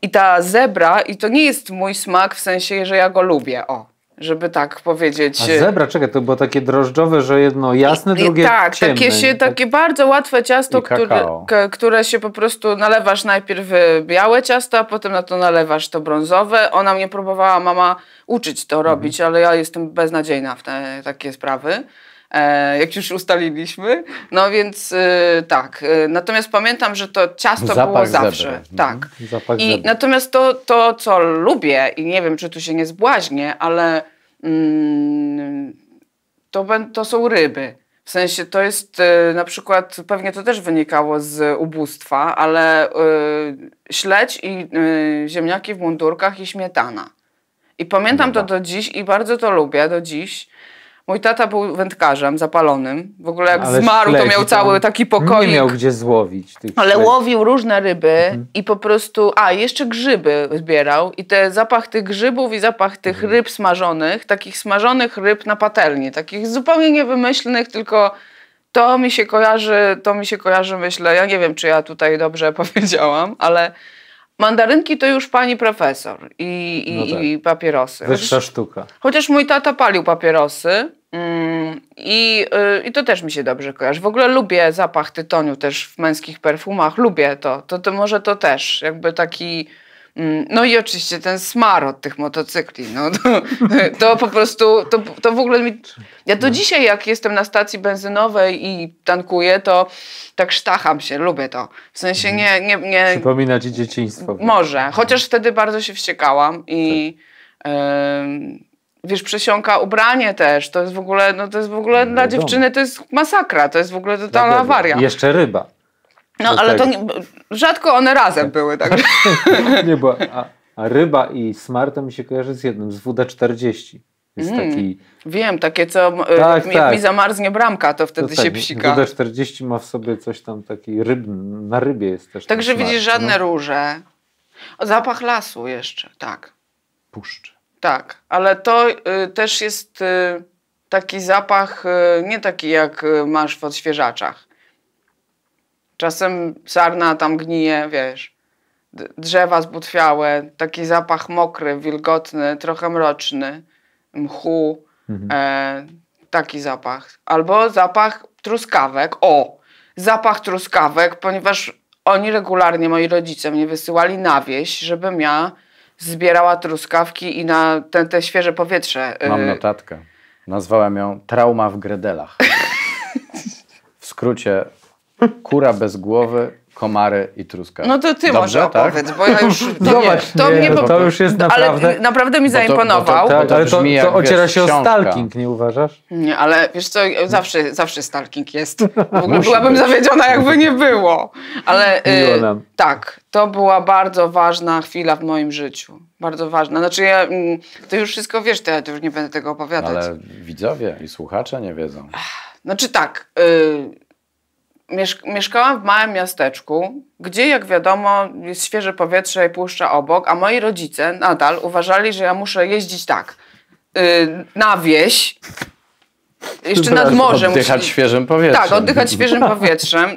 I ta zebra, i to nie jest mój smak w sensie, że ja go lubię. O, żeby tak powiedzieć. A y, zebra, czekaj, to było takie drożdżowe, że jedno jasne, drugie I, tak, ciemne. Takie, się, tak. takie bardzo łatwe ciasto, które, które się po prostu nalewasz najpierw białe ciasto, a potem na to nalewasz to brązowe. Ona mnie próbowała, mama, uczyć to mhm. robić, mhm. ale ja jestem beznadziejna w te takie sprawy. E, jak już ustaliliśmy. No więc y, tak. E, natomiast pamiętam, że to ciasto Zapach było zawsze. Mhm. Tak. Zapach I natomiast to, to, co lubię, i nie wiem, czy tu się nie zbłaźnie, ale mm, to, to są ryby. W sensie to jest y, na przykład, pewnie to też wynikało z ubóstwa, ale y, śledź i y, ziemniaki w mundurkach i śmietana. I pamiętam no. to tak. do dziś i bardzo to lubię do dziś. Mój tata był wędkarzem zapalonym. W ogóle jak ale zmarł, to miał cały taki pokoik. Nie miał gdzie złowić. ale łowił różne ryby mhm. i po prostu... A, jeszcze grzyby zbierał. I te zapach tych grzybów i zapach tych mhm. ryb smażonych, takich smażonych ryb na patelni, takich zupełnie niewymyślnych, tylko... To mi się kojarzy, to mi się kojarzy, myślę, ja nie wiem, czy ja tutaj dobrze powiedziałam, ale Mandarynki to już pani profesor i, i, no tak. i papierosy. Wyższa sztuka. Chociaż mój tata palił papierosy, Mm, I, y, I to też mi się dobrze kojarzy. W ogóle lubię zapach tytoniu też w męskich perfumach. Lubię to. To, to może to też jakby taki... Mm, no i oczywiście ten smar od tych motocykli. No, to, to po prostu, to, to w ogóle mi... Ja do no. dzisiaj jak jestem na stacji benzynowej i tankuję, to tak sztacham się, lubię to. W sensie mhm. nie... nie, nie Przypomina ci dzieciństwo. Może, chociaż wtedy bardzo się wściekałam i... Tak. Yy, wiesz, przesiąka ubranie też. To jest w ogóle, no to jest w ogóle no, dla dziewczyny to jest masakra, to jest w ogóle totalna Zabierze. awaria. Jeszcze ryba. No ale tak. to nie, rzadko one razem były, tak? nie była. A, a, ryba i smar to mi się kojarzy z jednym, z WD-40. Jest mm, taki... Wiem, takie co, tak, jak, tak. mi zamarznie bramka, to wtedy to tak, się psika. WD-40 ma w sobie coś tam taki rybny, na rybie jest też. Także widzisz żadne no. róże. zapach lasu jeszcze, tak. Puszcz. Tak, ale to y, też jest y, taki zapach, y, nie taki jak y, masz w odświeżaczach. Czasem sarna tam gnije, wiesz, drzewa zbutwiałe, taki zapach mokry, wilgotny, trochę mroczny, mchu, mhm. e, taki zapach. Albo zapach truskawek, o, zapach truskawek, ponieważ oni regularnie, moi rodzice mnie wysyłali na wieś, żebym ja zbierała truskawki i na te, te świeże powietrze. Y, Mam notatkę. Nazwałem ją Trauma w Gredelach. W skrócie, kura bez głowy komary i truska. No to ty Dobrze, może tak? opowiedz, bo ja już... To, Zobacz, nie, to, nie, no to już jest naprawdę... Ale naprawdę mi zaimponował. Bo to, bo to, ale to, ociera się książka. o stalking, nie uważasz? Nie, ale wiesz co, zawsze, zawsze stalking jest. byłabym być. zawiedziona, jakby nie było. Ale y, tak, to była bardzo ważna chwila w moim życiu. Bardzo ważna. Znaczy ja, mm, to już wszystko wiesz, to ja już nie będę tego opowiadać. Ale widzowie i słuchacze nie wiedzą. Znaczy tak... Y, mieszkałam w małym miasteczku, gdzie jak wiadomo jest świeże powietrze i puszcza obok, a moi rodzice nadal uważali, że ja muszę jeździć tak, yy, na wieś, jeszcze nad morzem. Oddychać świeżym powietrzem. Tak, oddychać świeżym powietrzem.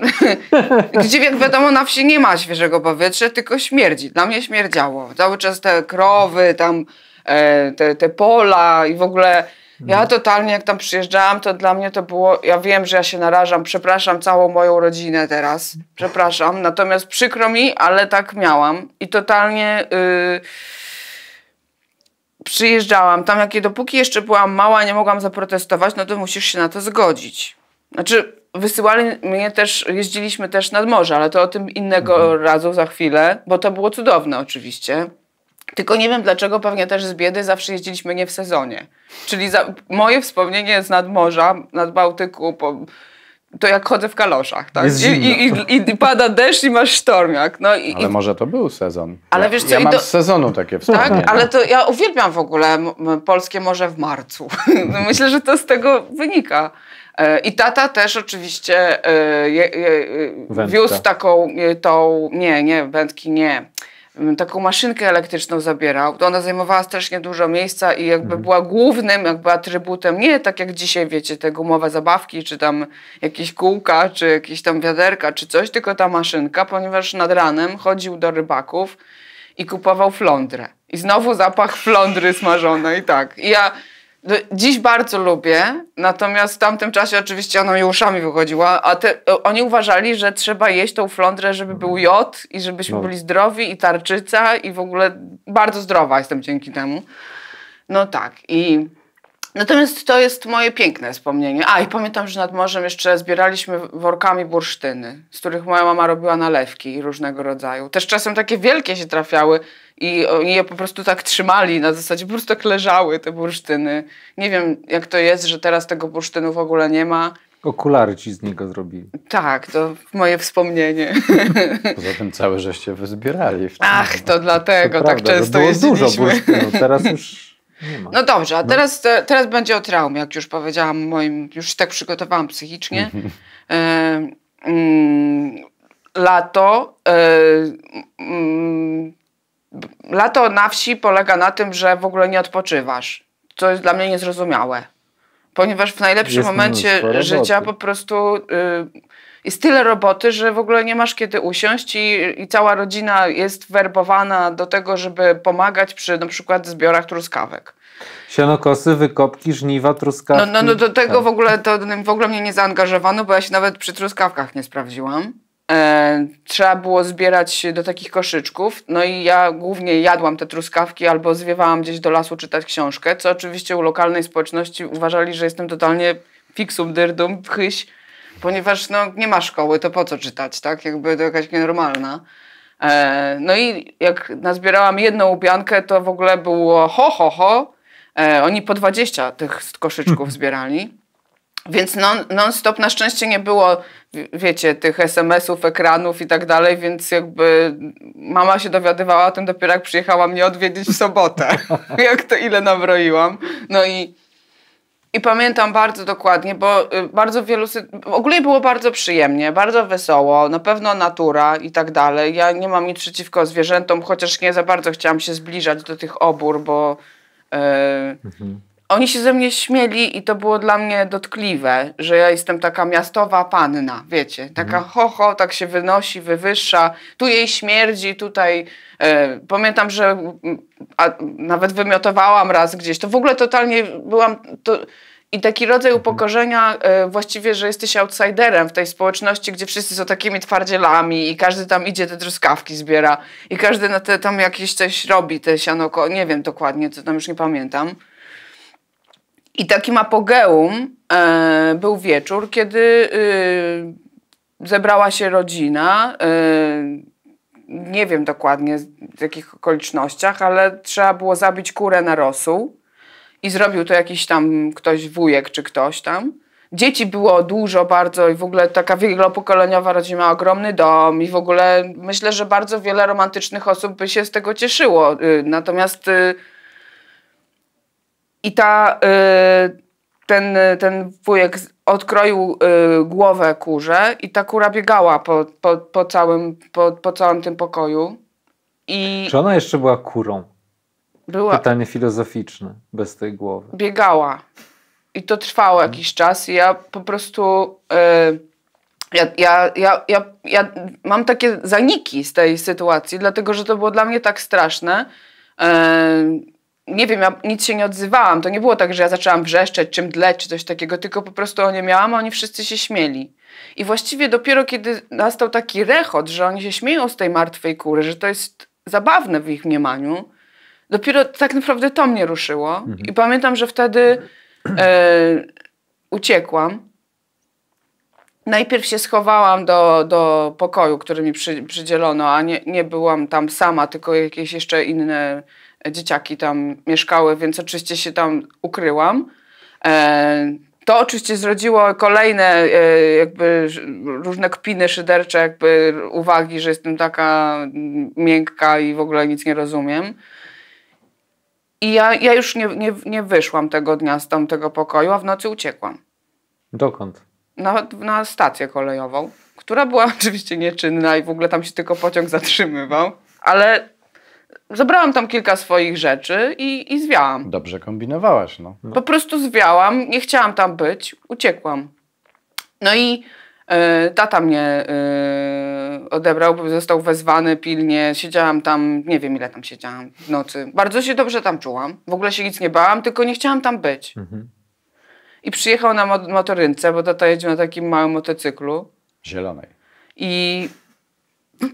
Gdzie jak wiadomo na wsi nie ma świeżego powietrza, tylko śmierdzi. Dla mnie śmierdziało. Cały czas te krowy, tam e, te, te pola i w ogóle ja mhm. totalnie, jak tam przyjeżdżałam, to dla mnie to było. Ja wiem, że ja się narażam, przepraszam całą moją rodzinę teraz. Przepraszam, natomiast przykro mi, ale tak miałam. I totalnie. Yy, przyjeżdżałam tam, jakie dopóki jeszcze byłam mała, nie mogłam zaprotestować, no to musisz się na to zgodzić. Znaczy, wysyłali mnie też, jeździliśmy też nad morze, ale to o tym innego mhm. razu za chwilę, bo to było cudowne oczywiście. Tylko nie wiem dlaczego, pewnie też z biedy, zawsze jeździliśmy nie w sezonie. Czyli za, moje wspomnienie z nadmorza, nad Bałtyku, po, to jak chodzę w kaloszach, tak? I, i, i, I, pada deszcz i masz sztormiak. No, i, ale może to był sezon. Ale ja, wiesz co, ja mam do... z sezonu takie tak, wspomnienia. Tak, ale to ja uwielbiam w ogóle polskie morze w marcu. No myślę, że to z tego wynika. E, I tata też oczywiście e, je, je, je wiózł taką e, tą, nie, nie, wędki nie. Mm, taką maszynkę elektryczną zabierał, to ona zajmowała strasznie dużo miejsca i jakby mhm. była głównym jakby atrybutem, nie tak jak dzisiaj, wiecie, te gumowe zabawki, czy tam jakieś kółka, czy jakieś tam wiaderka, czy coś, tylko ta maszynka, ponieważ nad ranem chodził do rybaków i kupował flądrę. I znowu zapach flądry smażonej, tak. I ja no, dziś bardzo lubię, natomiast w tamtym czasie oczywiście ona mi uszami wychodziła, a te, e, oni uważali, że trzeba jeść tą flądrę, żeby był jod i żebyśmy no. byli zdrowi i tarczyca i w ogóle bardzo zdrowa jestem dzięki temu. No tak i Natomiast to jest moje piękne wspomnienie. A i pamiętam, że nad morzem jeszcze zbieraliśmy workami bursztyny, z których moja mama robiła nalewki różnego rodzaju. Też czasem takie wielkie się trafiały i oni je po prostu tak trzymali na zasadzie, po prostu tak leżały te bursztyny. Nie wiem, jak to jest, że teraz tego bursztynu w ogóle nie ma. Okulary ci z niego zrobili. Tak, to moje wspomnienie. Poza tym całe żeście wyzbierali. Ach, to dlatego to tak prawda, często było jeździliśmy. dużo bursztynu, teraz już no dobrze, a no. teraz, no. teraz będzie o traumie, jak już powiedziałam, moim, już tak przygotowałam psychicznie. Mm lato. E, mm, lato na wsi polega na tym, że w ogóle nie odpoczywasz. Co jest dla mnie niezrozumiałe ponieważ w najlepszym jest momencie życia po prostu y, jest tyle roboty, że w ogóle nie masz kiedy usiąść i, i, cała rodzina jest werbowana do tego, żeby pomagać przy na przykład zbiorach truskawek. Sianokosy, wykopki, żniwa, truskawki. No, no, no do tego tak. w ogóle, to, w ogóle mnie nie zaangażowano, bo ja się nawet przy truskawkach nie sprawdziłam. E, trzeba było zbierać do takich koszyczków. No i ja głównie jadłam te truskawki albo zwiewałam gdzieś do lasu czytać książkę, co oczywiście u lokalnej społeczności uważali, że jestem totalnie fiksum dyrdum, chyś, ponieważ no, nie ma szkoły, to po co czytać, tak? Jakby to jakaś nienormalna. E, no i jak nazbierałam jedną łupiankę, to w ogóle było ho, ho, ho. E, oni po 20 tych koszyczków zbierali. Więc non-stop non na szczęście nie było, wiecie, tych SMS-ów, ekranów i tak dalej, więc jakby mama się dowiadywała o tym dopiero jak przyjechała mnie odwiedzić w sobotę. jak to ile nabroiłam. No i, i pamiętam bardzo dokładnie, bo y, bardzo wielu, ogólnie było bardzo przyjemnie, bardzo wesoło, na pewno natura i tak dalej. Ja nie mam nic przeciwko zwierzętom, chociaż nie za bardzo chciałam się zbliżać do tych obór, bo... Yy, mhm oni się ze mnie śmieli i to było dla mnie dotkliwe, że ja jestem taka miastowa panna, wiecie, taka mm. hoho, tak się wynosi, wywyższa, tu jej śmierdzi, tutaj e, pamiętam, że a, nawet wymiotowałam raz gdzieś, to w ogóle totalnie byłam... To, i taki rodzaj mhm. upokorzenia e, właściwie, że jesteś outsiderem w tej społeczności, gdzie wszyscy są takimi twardzielami i każdy tam idzie, te truskawki zbiera i każdy na te, tam jakieś coś robi, te sianoko, nie wiem dokładnie, co tam już nie pamiętam. I takim apogeum e, był wieczór, kiedy e, zebrała się rodzina. E, nie wiem dokładnie w jakich okolicznościach, ale trzeba było zabić kurę na rosół. I zrobił to jakiś tam ktoś, wujek czy ktoś tam. Dzieci było dużo bardzo i w ogóle taka wielopokoleniowa rodzina, ogromny dom i w ogóle myślę, że bardzo wiele romantycznych osób by się z tego cieszyło. Y, natomiast i ta, ten, ten wujek odkroił głowę kurze i ta kura biegała po, po, po, całym, po, po całym tym pokoju. I Czy ona jeszcze była kurą? Była. Pytanie filozoficzne, bez tej głowy. Biegała. I to trwało jakiś czas i ja po prostu... Ja, ja, ja, ja, ja mam takie zaniki z tej sytuacji, dlatego że to było dla mnie tak straszne nie wiem, ja nic się nie odzywałam. To nie było tak, że ja zaczęłam wrzeszczeć, czy mdleć, czy coś takiego, tylko po prostu o nie miałam, a oni wszyscy się śmieli. I właściwie dopiero kiedy nastał taki rechot, że oni się śmieją z tej martwej kury, że to jest zabawne w ich mniemaniu, dopiero tak naprawdę to mnie ruszyło. Mhm. I pamiętam, że wtedy e, uciekłam. Najpierw się schowałam do, do pokoju, który mi przy, przydzielono, a nie, nie byłam tam sama, tylko jakieś jeszcze inne dzieciaki tam mieszkały, więc oczywiście się tam ukryłam. E, to oczywiście zrodziło kolejne e, jakby różne kpiny szydercze, jakby uwagi, że jestem taka miękka i w ogóle nic nie rozumiem. I ja, ja już nie, nie, nie wyszłam tego dnia z tamtego pokoju, a w nocy uciekłam. Dokąd? Na, na stację kolejową, która była oczywiście nieczynna i w ogóle tam się tylko pociąg zatrzymywał, ale Zabrałam tam kilka swoich rzeczy i, i zwiałam. Dobrze kombinowałaś, no. no. Po prostu zwiałam, nie chciałam tam być, uciekłam. No i y, tata mnie y, odebrał, został wezwany pilnie. Siedziałam tam, nie wiem ile tam siedziałam w nocy. Bardzo się dobrze tam czułam. W ogóle się nic nie bałam, tylko nie chciałam tam być. Mhm. I przyjechał na motorynce, bo tata jedzie na takim małym motocyklu. Zielonej. I... No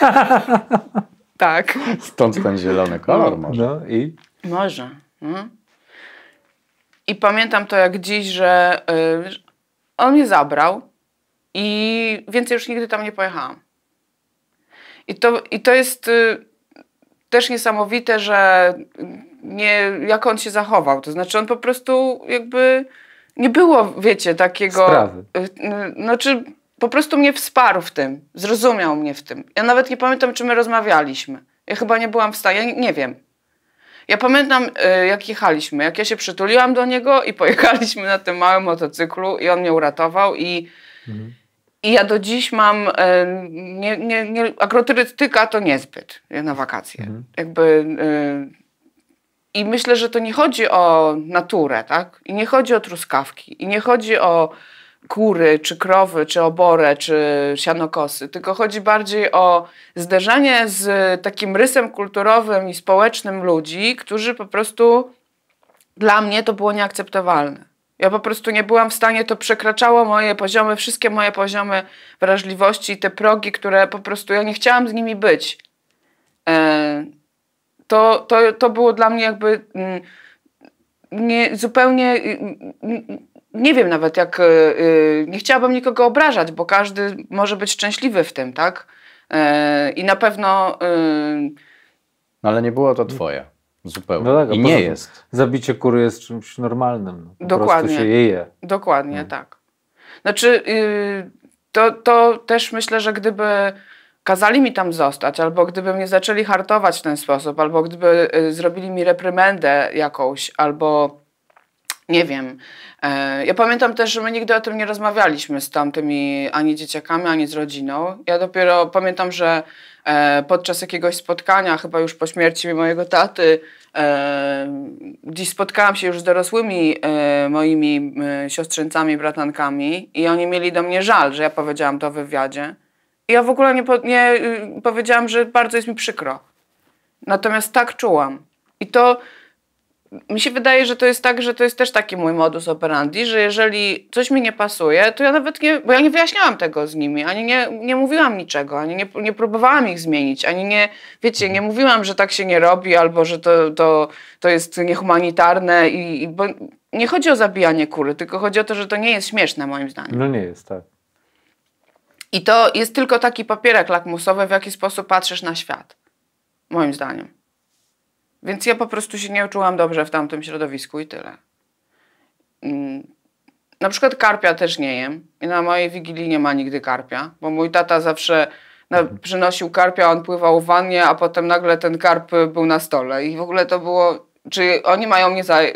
Tak. Stąd ten zielony kolor no, może. No i? Może. No. I pamiętam to jak dziś, że y, on mnie zabrał i więcej już nigdy tam nie pojechałam. I to, i to jest y, też niesamowite, że nie, jak on się zachował. To znaczy on po prostu jakby nie było, wiecie, takiego... Sprawy. Y, no czy po prostu mnie wsparł w tym, zrozumiał mnie w tym. Ja nawet nie pamiętam, czy my rozmawialiśmy. Ja chyba nie byłam w stanie, ja nie, wiem. Ja pamiętam, y, jak jechaliśmy, jak ja się przytuliłam do niego i pojechaliśmy na tym małym motocyklu i on mnie uratował i, mhm. i ja do dziś mam, y, nie, nie, nie, agroturystyka to niezbyt y, na wakacje. Mhm. Jakby... i myślę, że to nie chodzi o naturę, tak? I nie chodzi o truskawki, i nie chodzi o kury, czy krowy, czy oborę, czy sianokosy, tylko chodzi bardziej o zderzanie z takim rysem kulturowym i społecznym ludzi, którzy po prostu dla mnie to było nieakceptowalne. Ja po prostu nie byłam w stanie, to przekraczało moje poziomy, wszystkie moje poziomy wrażliwości i te progi, które po prostu ja nie chciałam z nimi być. E, to, to, to było dla mnie jakby mm, nie, zupełnie y, y, y, nie wiem nawet jak, e, e, nie chciałabym nikogo obrażać, bo każdy może być szczęśliwy w tym, tak? E, I na pewno... No ale nie było to twoje. Zupełnie. No tak, I nie jest. Zabicie kury jest czymś normalnym. No. Po Dokładnie. się jeje. Dokładnie, hmm. tak. Znaczy, y, to, to też myślę, że gdyby kazali mi tam zostać, albo gdyby mnie zaczęli hartować w ten sposób, albo gdyby y, zrobili mi reprymendę jakąś, albo nie wiem. E, ja pamiętam też, że my nigdy o tym nie rozmawialiśmy z tamtymi ani dzieciakami, ani z rodziną. Ja dopiero pamiętam, że e, podczas jakiegoś spotkania, chyba już po śmierci mojego taty, e, gdzieś spotkałam się już z dorosłymi moimi siostrzeńcami, bratankami i oni mieli do mnie żal, że ja powiedziałam to w wywiadzie. I ja w ogóle nie, nie y, powiedziałam, że bardzo jest mi przykro. Natomiast tak czułam. I to mi się wydaje, że to jest tak, że to jest też taki mój modus operandi, że jeżeli coś mi nie pasuje, to ja nawet nie, bo ja nie wyjaśniałam tego z nimi, ani nie, nie mówiłam niczego, ani nie, nie próbowałam ich zmienić, ani nie, wiecie, nie mówiłam, że tak się nie robi, albo że to, to, to jest niehumanitarne i, i bo nie chodzi o zabijanie kury, tylko chodzi o to, że to nie jest śmieszne moim zdaniem. No nie jest, tak. I to jest tylko taki papierek lakmusowy, w jaki sposób patrzysz na świat, moim zdaniem. Więc ja po prostu się nie czułam dobrze w tamtym środowisku i tyle. Mm. Na przykład karpia też nie jem. I na mojej wigilii nie ma nigdy karpia, bo mój tata zawsze mhm. przynosił karpia, on pływał w wannie, a potem nagle ten karp był na stole. I w ogóle to było czy oni mają mnie za... Y,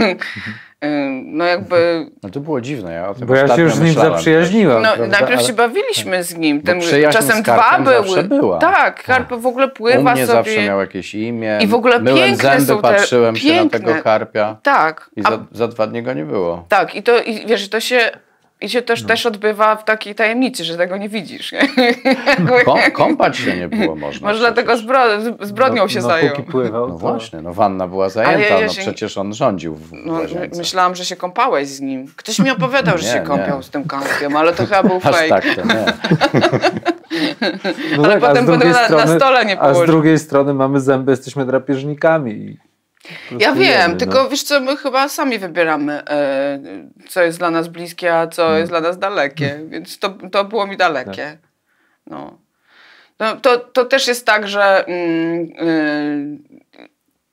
y, y, no jakby... No to było dziwne, ja Bo ja się już z nim zaprzyjaźniłam. No, najpierw się bawiliśmy z nim. No, Ten, czasem dwa były. Była. Tak, karp tak. w ogóle pływa U mnie sobie. zawsze miał jakieś imię. I w ogóle Myłem piękne zęby, są te... patrzyłem piękne. się na tego karpia. Tak. I za, A... za dwa dni go nie było. Tak, i to i wiesz, to się i się też, no. też odbywa w takiej tajemnicy, że tego nie widzisz. Kom, kąpać się nie było można. Może dlatego zbro, zbrodnią no, się no, zajął. Pływał, no właśnie, no wanna była zajęta, ja, ja no się... no przecież on rządził w, w no, Myślałam, że się kąpałeś z nim. Ktoś mi opowiadał, że nie, się kąpiał nie. z tym kąpiem, ale to chyba był fake. tak, to nie. No ale tak, potem strony, na, na stole nie położył. A z drugiej strony mamy zęby, jesteśmy drapieżnikami ja wiem, no. tylko wiesz co, my chyba sami wybieramy, e, co jest dla nas bliskie, a co hmm. jest dla nas dalekie, hmm. więc to, to było mi dalekie. Tak. No. No, to, to też jest tak, że mm, e,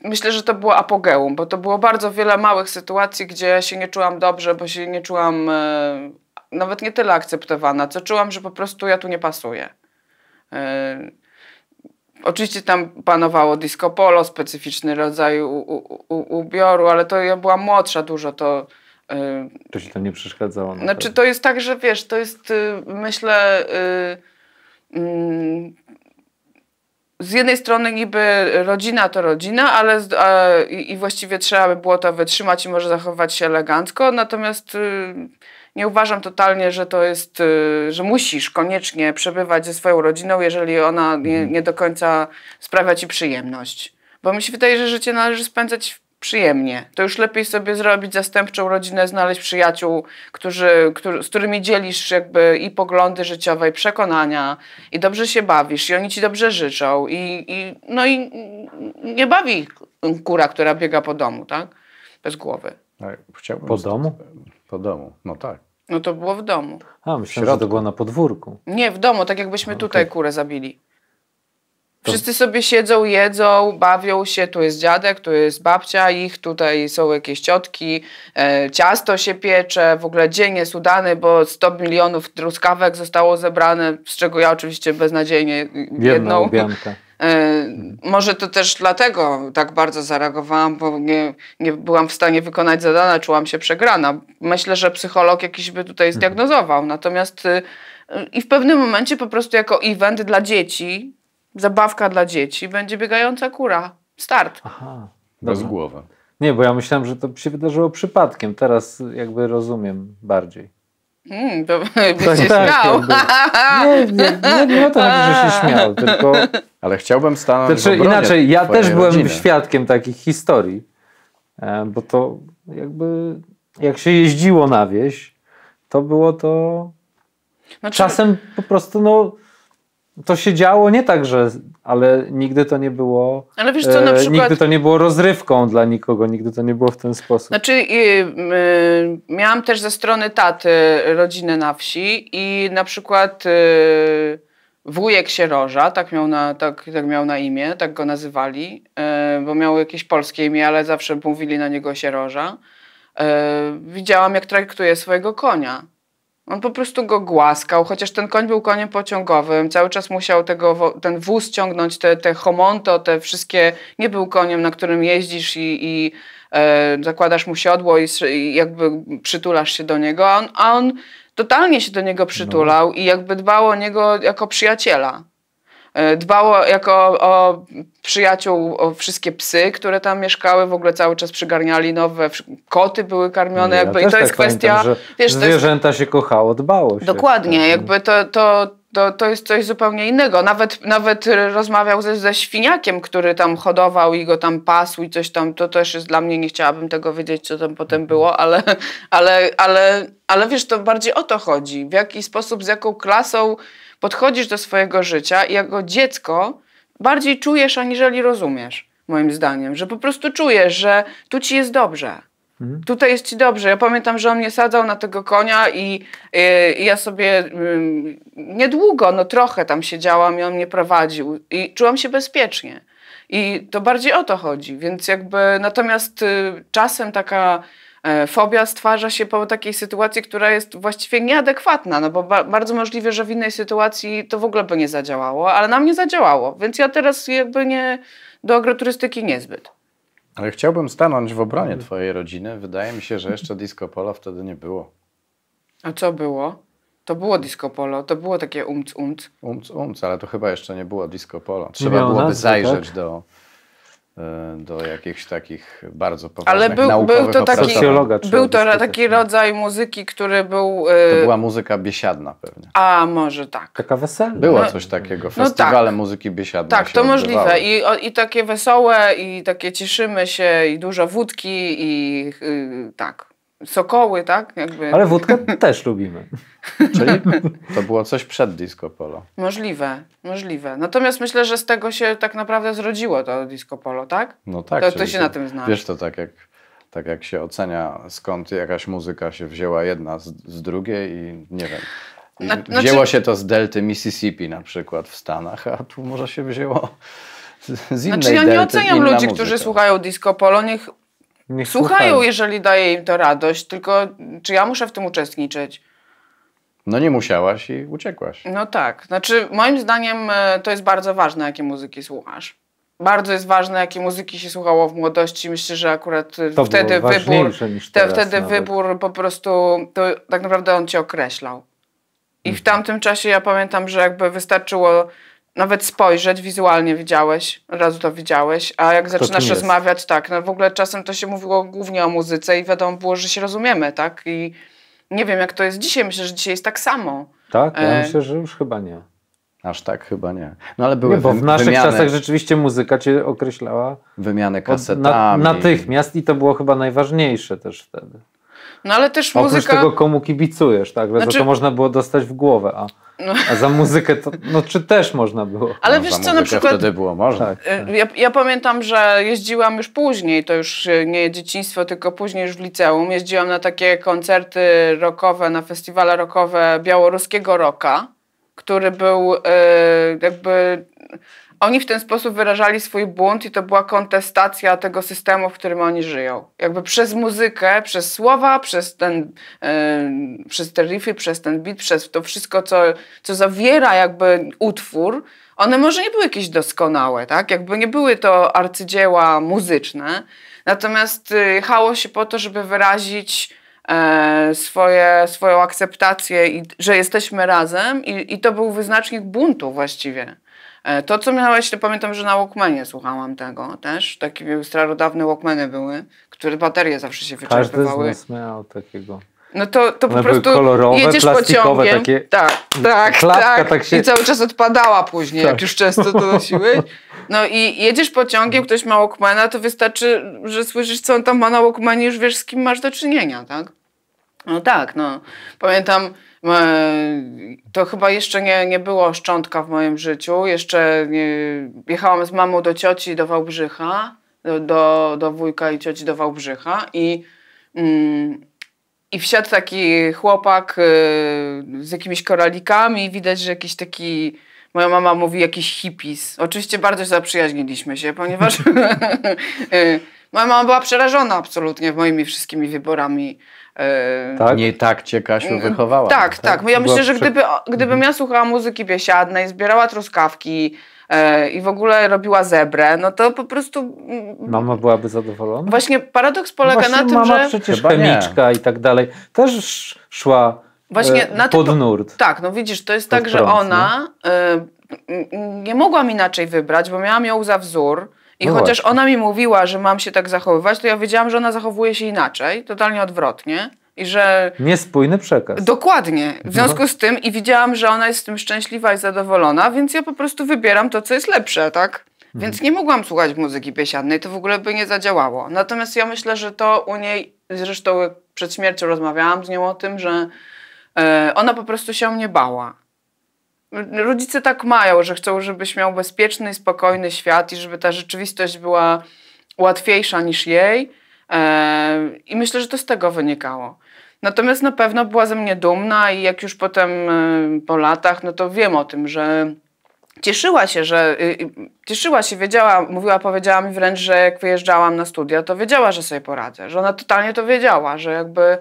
myślę, że to było apogeum, bo to było bardzo wiele małych sytuacji, gdzie się nie czułam dobrze, bo się nie czułam e, nawet nie tyle akceptowana, co czułam, że po prostu ja tu nie pasuję. E, Oczywiście tam panowało disco polo, specyficzny rodzaj u, u, u, ubioru, ale to ja byłam młodsza dużo, to... Yy, to się tam nie przeszkadzało? No znaczy tak. to jest tak, że wiesz, to jest yy, myślę... Yy, z jednej strony niby rodzina to rodzina, ale z, a, i właściwie trzeba by było to wytrzymać i może zachować się elegancko, natomiast y, nie uważam totalnie, że to jest, y, że musisz koniecznie przebywać ze swoją rodziną, jeżeli ona nie, mhm. nie do końca sprawia ci przyjemność. Bo mi się wydaje, że życie należy spędzać przyjemnie. To już lepiej sobie zrobić zastępczą rodzinę, znaleźć przyjaciół, którzy, którzy, z którymi dzielisz jakby i poglądy życiowe, i przekonania, i dobrze się bawisz, i oni ci dobrze życzą, i, i no i nie bawi kura, która biega po domu, tak? Bez głowy. Tak, po domu? Do domu, no tak. No to było w domu. A, myślałem, że to było na podwórku. Nie, w domu, tak jakbyśmy tutaj kurę zabili. To... Wszyscy sobie siedzą, jedzą, bawią się, tu jest dziadek, tu jest babcia ich, tutaj są jakieś ciotki, e, ciasto się piecze, w ogóle dzień jest udany, bo 100 milionów truskawek zostało zebrane, z czego ja oczywiście beznadziejnie jedną. Jedna może to też dlatego tak bardzo zareagowałam, bo nie, nie byłam w stanie wykonać zadania, czułam się przegrana. Myślę, że psycholog jakiś by tutaj mhm. zdiagnozował. Natomiast y, i w pewnym momencie po prostu jako event dla dzieci, zabawka dla dzieci, będzie biegająca kura. Start. Aha, bez głowy. Nie, bo ja myślałam, że to się wydarzyło przypadkiem. Teraz jakby rozumiem bardziej. Hmm, to tak, byś się tak, śmiał. Nie, nie, nie, nie o to chodzi, że się śmiał, tylko... Ale chciałbym stanąć znaczy, Inaczej, ja też byłem rodziny. świadkiem takich historii, e, bo to jakby... Jak się jeździło na wieś, to było to... Znaczy... Czasem po prostu, no to się działo nie tak, że, ale nigdy to nie było. Ale wiesz co, na e, przykład... Nigdy to nie było rozrywką dla nikogo, nigdy to nie było w ten sposób. Znaczy, y, y, miałam też ze strony taty rodzinę na wsi i na przykład y, wujek Sieroża, tak miał, na, tak, tak miał na imię, tak go nazywali, e, bo miał jakieś polskie imię, ale zawsze mówili na niego Sieroża. E, widziałam, jak traktuje swojego konia on po prostu go głaskał, chociaż ten koń był koniem pociągowym, cały czas musiał tego, ten wóz ciągnąć, te, te homonto, te wszystkie, nie był koniem, na którym jeździsz i, i e, zakładasz mu siodło i, i, jakby przytulasz się do niego, a on, a on totalnie się do niego no. przytulał no. i jakby dbał o niego jako przyjaciela. E, dbało jako o przyjaciół, o wszystkie psy, które tam mieszkały, w ogóle cały czas przygarniali nowe, koty były karmione. Ja I to tak jest kwestia. Pamiętam, wiesz, zwierzęta jest, się kochało, dbało się. Dokładnie, tak. jakby to, to, to, to jest coś zupełnie innego. Nawet, nawet rozmawiał ze, ze świniakiem, który tam hodował i go tam pasł i coś tam. To też jest dla mnie, nie chciałabym tego wiedzieć, co tam potem mhm. było, ale, ale, ale, ale wiesz, to bardziej o to chodzi. W jaki sposób, z jaką klasą podchodzisz do swojego życia i jako dziecko bardziej czujesz, aniżeli rozumiesz, moim zdaniem, że po prostu czujesz, że tu ci jest dobrze. Mhm. Tutaj jest ci dobrze. Ja pamiętam, że on mnie sadzał na tego konia i, y, ja sobie niedługo, no trochę tam siedziałam i on mnie prowadził i czułam się bezpiecznie. I to bardziej o to chodzi. Więc jakby natomiast y, czasem taka E, fobia stwarza się po takiej sytuacji, która jest właściwie nieadekwatna, no bo ba bardzo możliwe, że w innej sytuacji to w ogóle by nie zadziałało, ale nam nie zadziałało, więc ja teraz jakby nie do agroturystyki niezbyt. Ale chciałbym stanąć w obronie twojej rodziny. Wydaje mi się, że jeszcze disco polo wtedy nie było. A co było? To było disco polo, to było takie umc umc. Umc umc, ale to chyba jeszcze nie było disco polo. Trzeba byłoby nazwy, zajrzeć tak? do E, do jakichś takich bardzo poważnych Ale był, naukowych był to taki, Był to taki rodzaj muzyki, który był... Yy... To była muzyka biesiadna pewnie. A, może tak. Taka wesela. Było no, coś takiego, no festiwale no tak. muzyki biesiadnej Tak, to możliwe. I, o, I takie wesołe, i takie cieszymy się, i dużo wódki, i yy, tak sokoły, tak? Jakby. Ale wódkę też lubimy. Czyli to było coś przed disco polo. Możliwe, możliwe. Natomiast myślę, że z tego się tak naprawdę zrodziło to disco polo, tak? No tak. To, to się na tym zna. Wiesz, to tak jak, tak jak się ocenia, skąd jakaś muzyka się wzięła jedna z, z drugiej i nie wiem. Znaczy- wzięło się to z delty Mississippi na przykład w Stanach, a tu może się wzięło z znaczy, innej Znaczy ja nie delty, oceniam ludzi, muzyka. którzy słuchają disco polo, niech Niech słuchają, słuchają, jeżeli daje im to radość, tylko czy ja muszę w tym uczestniczyć? No nie musiałaś i uciekłaś. No tak. Znaczy, moim zdaniem e, to jest bardzo ważne, jakie muzyki słuchasz. Bardzo jest ważne, jakie muzyki się słuchało w młodości. Myślę, że akurat e, to wtedy wybór. Te, wtedy nawet. wybór po prostu to, tak naprawdę on cię określał. I w mhm. tamtym czasie ja pamiętam, że jakby wystarczyło nawet spojrzeć, wizualnie widziałeś, od razu to widziałeś, a jak Kto zaczynasz rozmawiać, tak, no w ogóle czasem to się mówiło głównie o muzyce i wiadomo było, że się rozumiemy, tak, i nie wiem jak to jest dzisiaj, myślę, że dzisiaj jest tak samo. Tak, ja e... myślę, że już chyba nie. Aż tak chyba nie. No ale były nie, bo w naszych wymiany, czasach rzeczywiście muzyka cię określała. Wymianę kasetami. Od, na, natychmiast i to było chyba najważniejsze też wtedy. No ale też Oprócz muzyka... tego komu kibicujesz, tak? Znaczy... Za to można było dostać w głowę, a, no. a za muzykę to, no czy też można było? Ale no, wiesz co, na przykład... wtedy było można. Tak, tak. Ja, ja, pamiętam, że jeździłam już później, to już e, nie dzieciństwo, tylko później już w liceum, jeździłam na takie koncerty rockowe, na festiwale rockowe białoruskiego rocka, który był yy, jakby oni w ten sposób wyrażali swój bunt i to była kontestacja tego systemu, w którym oni żyją. Jakby przez muzykę, przez słowa, przez ten, yy, przez te riffy, przez ten beat, przez to wszystko, co, co zawiera jakby utwór, one może nie były jakieś doskonałe, tak? Jakby nie były to arcydzieła muzyczne, natomiast y, jechało się po to, żeby wyrazić e, swoje, swoją akceptację i że jesteśmy razem i, i to był wyznacznik buntu właściwie. E, to, co miałeś, to pamiętam, że na Walkmanie słuchałam tego też. Takie starodawne Walkmany były, które baterie zawsze się wyczerpywały. Każdy z nas miał takiego. No to, to po prostu kolorowe, jedziesz pociągiem. Takie... Tak, tak, tak. tak się... I cały czas odpadała później, tak. jak już często to nosiłeś. No i jedziesz pociągiem, ktoś ma Walkmana, to wystarczy, że słyszysz, co on tam ma na Walkmanie, już wiesz, z kim masz do czynienia, tak? No tak, no. Pamiętam E, to chyba jeszcze nie, nie było szczątka w moim życiu. Jeszcze nie, jechałam z mamą do cioci do Wałbrzycha, do, do, do wujka i cioci do Wałbrzycha i, mm, i wsiadł taki chłopak e, z jakimiś koralikami. Widać, że jakiś taki moja mama mówi jakiś hippis. Oczywiście bardzo zaprzyjaźniliśmy się, ponieważ e, moja mama była przerażona absolutnie moimi wszystkimi wyborami E, tak? Nie tak cię Kasiu mm, wychowała. Tak, no, tak. tak. Ja myślę, że gdyby, gdybym ja słuchała muzyki biesiadnej, zbierała truskawki, e, i w ogóle robiła zebrę, no to po prostu... Mm, mama byłaby zadowolona? Właśnie paradoks no polega Właśnie na tym, mama że... mama przecież chemiczka i tak dalej też szła Właśnie e, na pod tym, nurt. Tak, no widzisz, to jest pod tak, prąd, że ona y, nie mogłam inaczej wybrać, bo miałam ją za wzór, i no chociaż właśnie. ona mi mówiła, że mam się tak zachowywać, to ja wiedziałam, że ona zachowuje się inaczej, totalnie odwrotnie. I że. Niespójny przekaz. Dokładnie. W no. związku z tym i widziałam, że ona jest z tym szczęśliwa i zadowolona, więc ja po prostu wybieram to, co jest lepsze, tak? Mhm. Więc nie mogłam słuchać muzyki piesiadnej, to w ogóle by nie zadziałało. Natomiast ja myślę, że to u niej, zresztą przed śmiercią rozmawiałam z nią o tym, że e, ona po prostu się o mnie bała rodzice tak mają, że chcą, żebyś miał bezpieczny, spokojny świat i żeby ta rzeczywistość była łatwiejsza niż jej. E, I myślę, że to z tego wynikało. Natomiast na pewno była ze mnie dumna i jak już potem e, po latach, no to wiem o tym, że cieszyła się, że y, y, cieszyła się, wiedziała, mówiła, powiedziała mi wręcz, że jak wyjeżdżałam na studia, to wiedziała, że sobie poradzę, że ona totalnie to wiedziała, że jakby e,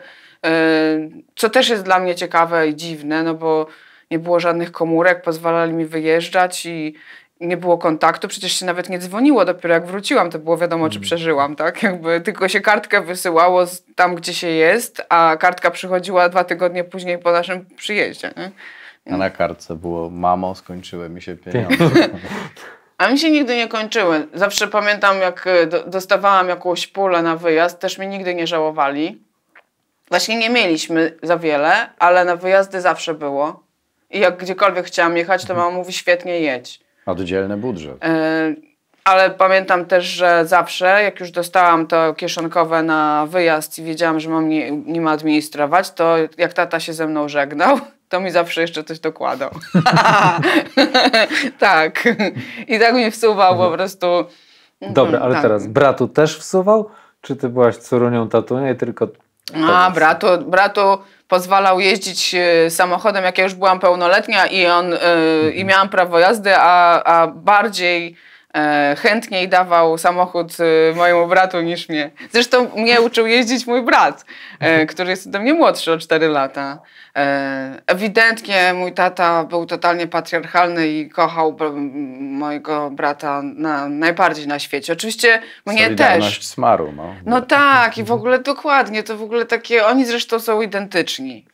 co też jest dla mnie ciekawe i dziwne, no bo nie było żadnych komórek, pozwalali mi wyjeżdżać i nie było kontaktu, przecież się nawet nie dzwoniło, dopiero jak wróciłam, to było wiadomo, czy mm. przeżyłam, tak? Jakby tylko się kartkę wysyłało tam, gdzie się jest, a kartka przychodziła dwa tygodnie później po naszym przyjeździe. Nie? A na kartce było, mamo, skończyły mi się pieniądze. A mi się nigdy nie kończyły. Zawsze pamiętam, jak e, dostawałam jakąś pulę na wyjazd, też mi nigdy nie żałowali. Właśnie nie mieliśmy za wiele, ale na wyjazdy zawsze było. I jak gdziekolwiek chciałam jechać, to mama mówi świetnie jedź. Oddzielny budżet. E, ale pamiętam też, że zawsze, jak już dostałam to kieszonkowe na wyjazd i wiedziałam, że mam nie, nie ma administrować, to jak tata się ze mną żegnał, to mi zawsze jeszcze coś dokładał. tak. I tak mi wsuwał po mhm. prostu. Mhm, Dobra, ale tak. teraz bratu też wsuwał? Czy ty byłaś córunią tatunia i tylko... A, bratu, bratu pozwalał jeździć e, samochodem, jak ja już byłam pełnoletnia i, on, e, i miałam prawo jazdy, a, a bardziej E, chętniej dawał samochód e, mojemu bratu niż mnie. Zresztą mnie uczył jeździć mój brat, e, mhm. który jest do mnie młodszy o 4 lata. Ewidentnie mój tata był totalnie patriarchalny i kochał mojego brata na, najbardziej na świecie. Oczywiście mnie też. smaru. No. no tak i w mhm. ogóle dokładnie, to w ogóle takie, oni zresztą są identyczni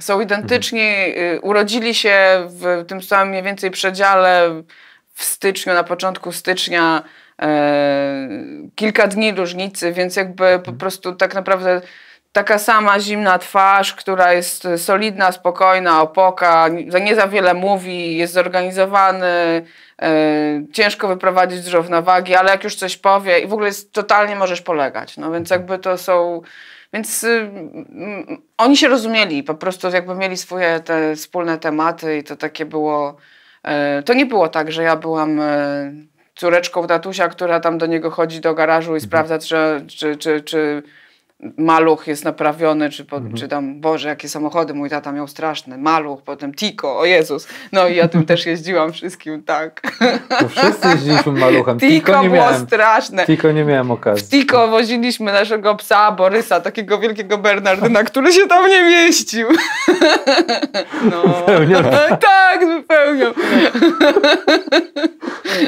są identyczni, mhm. y, urodzili się w tym samym mniej więcej przedziale w styczniu, na początku stycznia e, kilka dni różnicy, więc jakby po mhm. prostu tak naprawdę taka sama zimna twarz, która jest solidna, spokojna, opoka, nie za wiele mówi, jest zorganizowany, e, ciężko wyprowadzić z równowagi, ale jak już coś powie i w ogóle jest, totalnie możesz polegać. No więc mhm. jakby to są... Więc y, mm, oni się rozumieli, po prostu jakby mieli swoje te wspólne tematy i to takie było E, to nie było tak, że ja byłam e, córeczką tatusia, która tam do niego chodzi do garażu i mhm. sprawdza, czy, czy, czy, czy Maluch jest naprawiony, czy, po, mhm. czy tam, Boże, jakie samochody, mój tata miał straszne, Maluch, potem Tico, o Jezus. No i ja tym też jeździłam wszystkim, tak. To wszyscy jeździliśmy Maluchem. Tico, Tico nie miałem, było straszne. Tico nie miałem okazji. W Tico woziliśmy naszego psa Borysa, takiego wielkiego Bernardyna, który się tam nie mieścił. No. Wypełniał. Tak, wypełniał.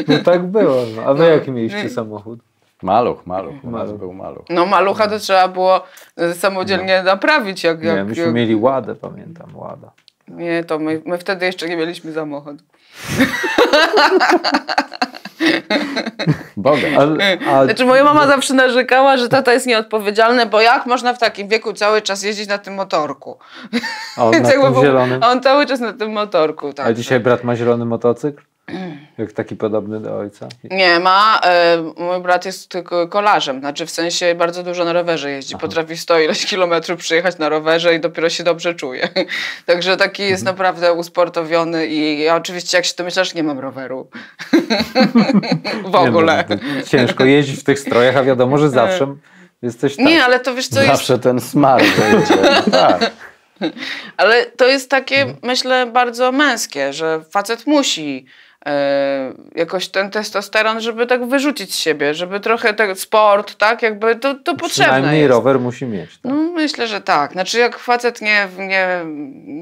No tak było. No. A wy no. jaki mieliście no samochód? Maluch, maluch. Mhm. U nas maluch. był maluch. No malucha to no. trzeba było samodzielnie no. naprawić. Jak, jak, nie, myśmy jak... mieli ładę, pamiętam, łada. Nie, to my, my wtedy jeszcze nie mieliśmy samochodu. Boga. A, a... Znaczy moja mama zawsze narzekała, że tata jest nieodpowiedzialny, bo jak można w takim wieku cały czas jeździć na tym motorku? A on, na tak tym zielonym? on cały czas na tym motorku. Tak. A dzisiaj brat ma zielony motocykl? Jak taki podobny do ojca? Nie ma. E, mój brat jest tylko kolarzem, znaczy w sensie bardzo dużo na rowerze jeździ. Aha. Potrafi 100 ileś kilometrów przyjechać na rowerze i dopiero się dobrze czuje. Także taki jest mhm. naprawdę usportowiony i ja oczywiście jak się domyślasz, nie mam roweru. w ogóle. Nie, no, no ciężko jeździć w tych strojach, a wiadomo, że zawsze jesteś tam. Nie, tak. ale to wiesz co Zawsze ten smart no tak. Ale to jest takie, mhm. myślę, bardzo męskie, że facet musi E, jakoś ten testosteron, żeby tak wyrzucić z siebie, żeby trochę ten tak sport, tak, jakby to, to potrzebne Przynajmniej jest. rower musi mieć. Tak? No, myślę, że tak. Znaczy jak facet nie, nie,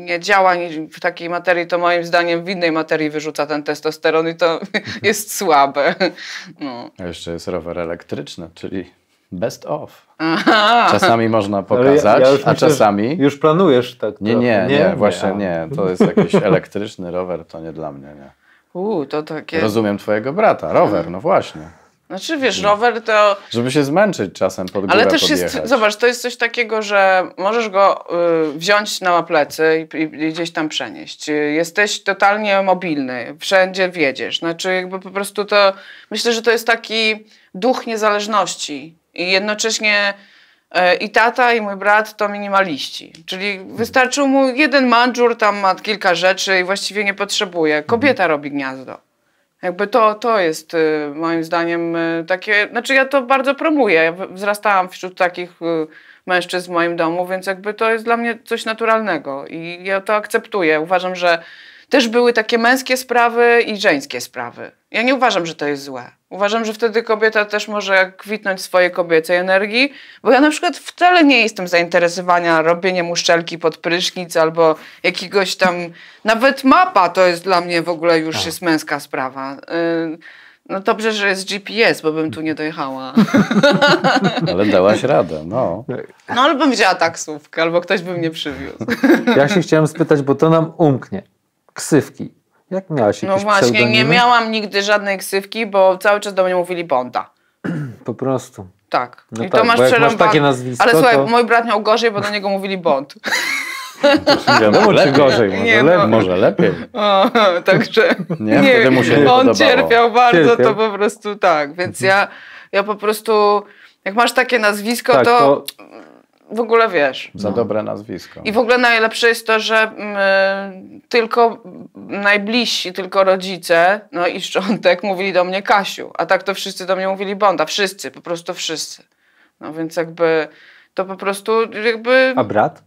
nie działa w takiej materii, to moim zdaniem w innej materii wyrzuca ten testosteron i to jest słabe. No. A jeszcze jest rower elektryczny, czyli best of. Aha. Czasami można pokazać, ja, ja a czasami... Myślę, już planujesz tak? Nie, nie, nie, nie, właśnie nie. To jest jakiś elektryczny rower, to nie dla mnie, nie. Uuu, to takie... Rozumiem twojego brata, rower, no właśnie. Znaczy, wiesz, mm. rower to. Żeby się zmęczyć czasem pod górę Ale też podjechać. jest, zobacz, to jest coś takiego, że możesz go y, wziąć na plecy i, i, gdzieś tam przenieść. Jesteś totalnie mobilny, wszędzie wiedziesz. Znaczy, jakby po prostu to. Myślę, że to jest taki duch niezależności i jednocześnie E, I tata i mój brat to minimaliści. Czyli wystarczył mu jeden mandżur, tam ma kilka rzeczy i właściwie nie potrzebuje. Mhm. Kobieta robi gniazdo. Jakby to, to jest y, moim zdaniem y, takie, znaczy ja to bardzo promuję. Ja wzrastałam wśród takich y, mężczyzn w moim domu, więc jakby to jest dla mnie coś naturalnego i ja to akceptuję. Uważam, że też były takie męskie sprawy i żeńskie sprawy. Ja nie uważam, że to jest złe. Uważam, że wtedy kobieta też może kwitnąć swojej kobiecej energii, bo ja na przykład wcale nie jestem zainteresowana robieniem uszczelki pod prysznic albo jakiegoś tam. Nawet mapa to jest dla mnie w ogóle już tak. jest męska sprawa. Y, no dobrze, że jest GPS, bo bym tu nie dojechała. Ale dałaś radę, no. No albo bym wzięła taksówkę, albo ktoś by mnie przywiózł. Ja się chciałem spytać, bo to nam umknie. Ksywki jak miałaś jakiś No właśnie, nie miałam nigdy żadnej ksywki, bo cały czas do mnie mówili Bonda. Po prostu. Tak. No I tak, to masz takie nazwisko, Ale słuchaj, to... mój brat miał gorzej, bo do niego mówili Bond. Nie wiadomo, czy gorzej, może, nie, no- lep, może lepiej. O, także nie, nie, mu się nie on cierpiał bardzo, cierpiał. to po prostu tak. Więc ja, ja po prostu, jak masz takie nazwisko, tak, to, to w ogóle wiesz. Za no. dobre nazwisko. I w ogóle najlepsze jest to, że y, tylko najbliżsi, tylko rodzice, no i szczątek mówili do mnie Kasiu, a tak to wszyscy do mnie mówili Bonda. Wszyscy, po prostu wszyscy. No więc jakby to po prostu jakby... A brat?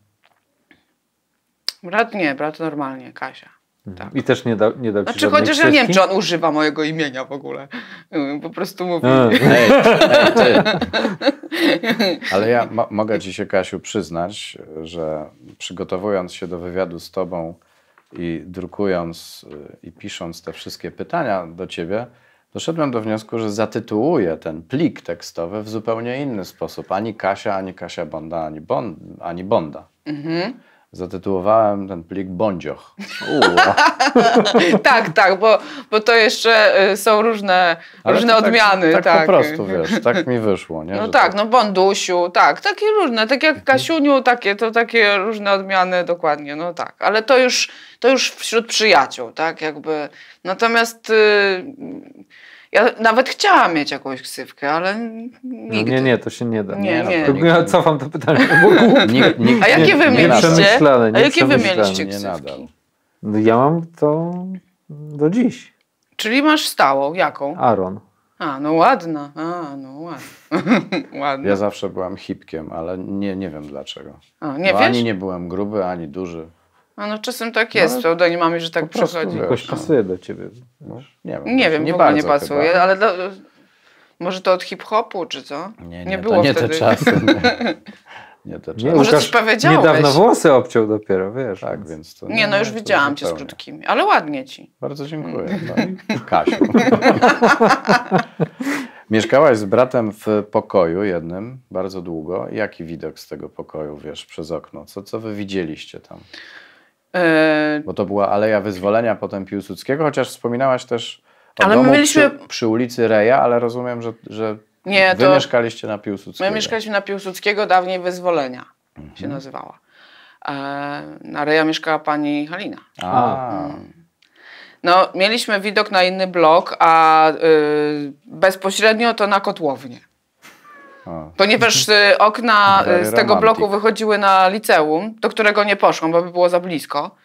Brat nie, brat normalnie, Kasia. Tak. I też nie, da, nie dał znaczy, ci chociaż ja nie wiem, czy on używa mojego imienia w ogóle. Mm, po prostu mówi. A, hej, hej, Ale ja mo mogę ci się, Kasiu, przyznać, że przygotowując się do wywiadu z tobą i drukując y, i pisząc te wszystkie pytania do ciebie, doszedłem do wniosku, że zatytułuję ten plik tekstowy w zupełnie inny sposób. Ani Kasia, ani Kasia Bonda, ani, bon, ani Bonda. Mhm. Zatytułowałem ten plik Bądzioch. tak, tak, bo, bo to jeszcze y, są różne, różne tak, odmiany. Tak, tak, po prostu, wiesz, tak mi wyszło. Nie? No tak, no Bądusiu, tak, takie różne, tak jak Kasiuniu, takie, to takie różne odmiany, dokładnie, no tak. Ale to już, to już wśród przyjaciół, tak, jakby. Natomiast... Yy, ja nawet chciałam mieć jakąś ksywkę, ale nigdy. No nie, nie, to się nie da. Nie, nie. nie, ja cofam to pytanie. a jakie wy mieliście? A jakie wy mieliście ksywki? No ja mam to do dziś. Czyli masz stałą, jaką? Aaron. A, no ładna. A, no ładna. Ja zawsze byłam hipkiem, ale nie, nie wiem dlaczego. A, nie no, wiesz? Ani nie byłem gruby, ani duży. A no czasem tak no, jest, no, nie mamy, że tak przychodzi. Jakoś no. pasuje do ciebie. No, nie wiem, nie, wiem, nie nie pasuje, chyba. ale do, może to od hip-hopu czy co? Nie, nie, nie było nie wtedy. Te czasy, nie. Nie, to nie, Może coś powiedziałeś. Niedawno włosy obciął dopiero, wiesz. Tak, więc, to... Nie, nie no już widziałam cię z krótkimi, ale ładnie ci. Bardzo dziękuję. Mm. No Kasiu. Mieszkałaś z bratem w pokoju jednym bardzo długo. Jaki widok z tego pokoju, wiesz, przez okno? Co, co wy widzieliście tam? Yy, Bo to była Aleja Wyzwolenia, potem Piłsudskiego, chociaż wspominałaś też o ale domu mieliśmy... przy, przy, ulicy Reja, ale rozumiem, że, że nie, wy mieszkaliście na Piłsudskiego. My mieszkaliśmy na Piłsudskiego, dawniej Wyzwolenia mhm. się nazywała. E, na Reja mieszkała pani Halina. A. No, mieliśmy widok na inny blok, a y, bezpośrednio to na kotłownię. Ponieważ y, okna y, z tego bloku wychodziły na liceum, do którego nie poszłam, bo by było za blisko,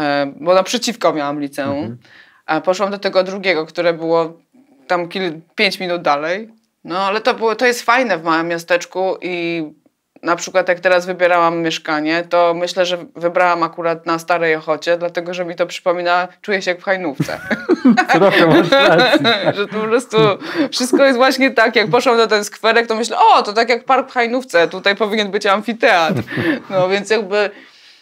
e, bo naprzeciwko miałam liceum. Mhm. A poszłam do tego drugiego, które było tam kil- 5 minut dalej. No ale to, było, to jest fajne w małym miasteczku i na przykład jak teraz wybierałam mieszkanie, to myślę, że wybrałam akurat na Starej Ochocie, dlatego że mi to przypomina, czuję się jak w Hajnówce. Trochę masz rację. że to po prostu wszystko jest właśnie tak, jak poszłam na ten skwerek, to myślę, o, to tak jak park w Hajnówce, tutaj powinien być amfiteatr. No więc jakby...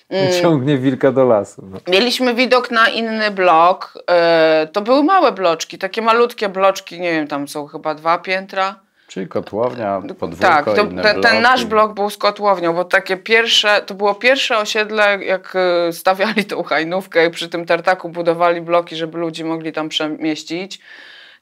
Mm, Ciągnie wilka do lasu. No. Mieliśmy widok na inny blok. E, to były małe bloczki, takie malutkie bloczki, nie wiem, tam są chyba dwa piętra Czyli kotłownia, no, podwórko, Tak, to, ten, ten, nasz blok był z kotłownią, bo takie pierwsze, to było pierwsze osiedle, jak y, stawiali tą hajnówkę i przy tym tartaku budowali bloki, żeby ludzi mogli tam przemieścić,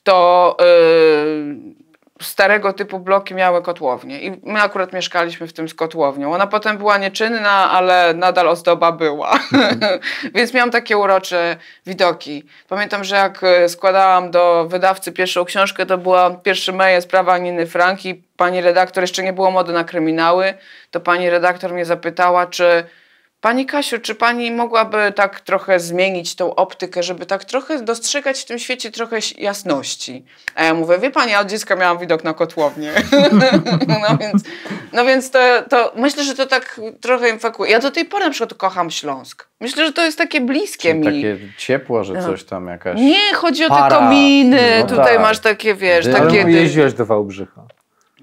to... Yy, starego typu bloki miały kotłownię i my akurat mieszkaliśmy w tym z kotłownią. Ona potem była nieczynna, ale nadal ozdoba była. Więc miałam takie urocze widoki. Pamiętam, że jak e, składałam do wydawcy pierwszą książkę, to była pierwszy mail sprawa Niny Franki. Pani redaktor, jeszcze nie było mody na kryminały, to pani redaktor mnie zapytała, czy Pani Kasiu, czy pani mogłaby tak trochę zmienić tą optykę, żeby tak trochę dostrzegać w tym świecie trochę jasności? A ja mówię, wie pani, ja od dziecka miałam widok na kotłownię. no więc, no więc to, to myślę, że to tak trochę infekuje. Ja do tej pory na przykład kocham Śląsk. Myślę, że to jest takie bliskie Czyli mi. Takie ciepło, że no. coś tam jakaś. Nie, chodzi o te para. kominy. No Tutaj tak. masz takie, wiesz, Gdy takie. No, jeździłaś do Wałbrzycha.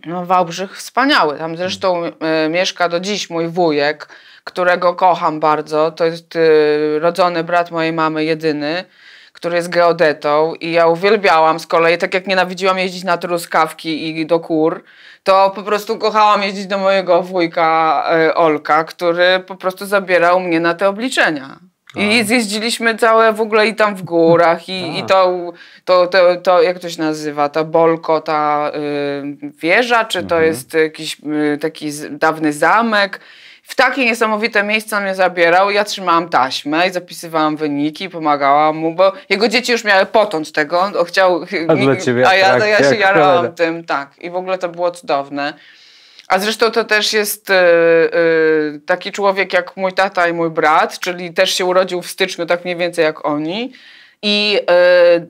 No, Wałbrzych wspaniały. Tam zresztą y, mieszka do dziś mój wujek którego kocham bardzo. To jest y, rodzony brat mojej mamy, jedyny, który jest geodetą i ja uwielbiałam z kolei, tak jak nienawidziłam jeździć na truskawki i do kur, to po prostu kochałam jeździć do mojego wujka y, Olka, który po prostu zabierał mnie na te obliczenia. I zjeździliśmy całe w ogóle i tam w górach i, i to, to, to, to, jak to się nazywa, ta bolko, ta y, wieża, czy to mhm. jest jakiś y, taki dawny zamek w takie niesamowite miejsce mnie zabierał. Ja trzymałam taśmę i zapisywałam wyniki, pomagałam mu, bo jego dzieci już miały potąd tego. On chciał, a, dla ciebie, a ja, tak, ja się jarałam kolega. tym, tak. I w ogóle to było cudowne. A zresztą to też jest y, y, taki człowiek jak mój tata i mój brat, czyli też się urodził w styczniu, tak mniej więcej jak oni. I,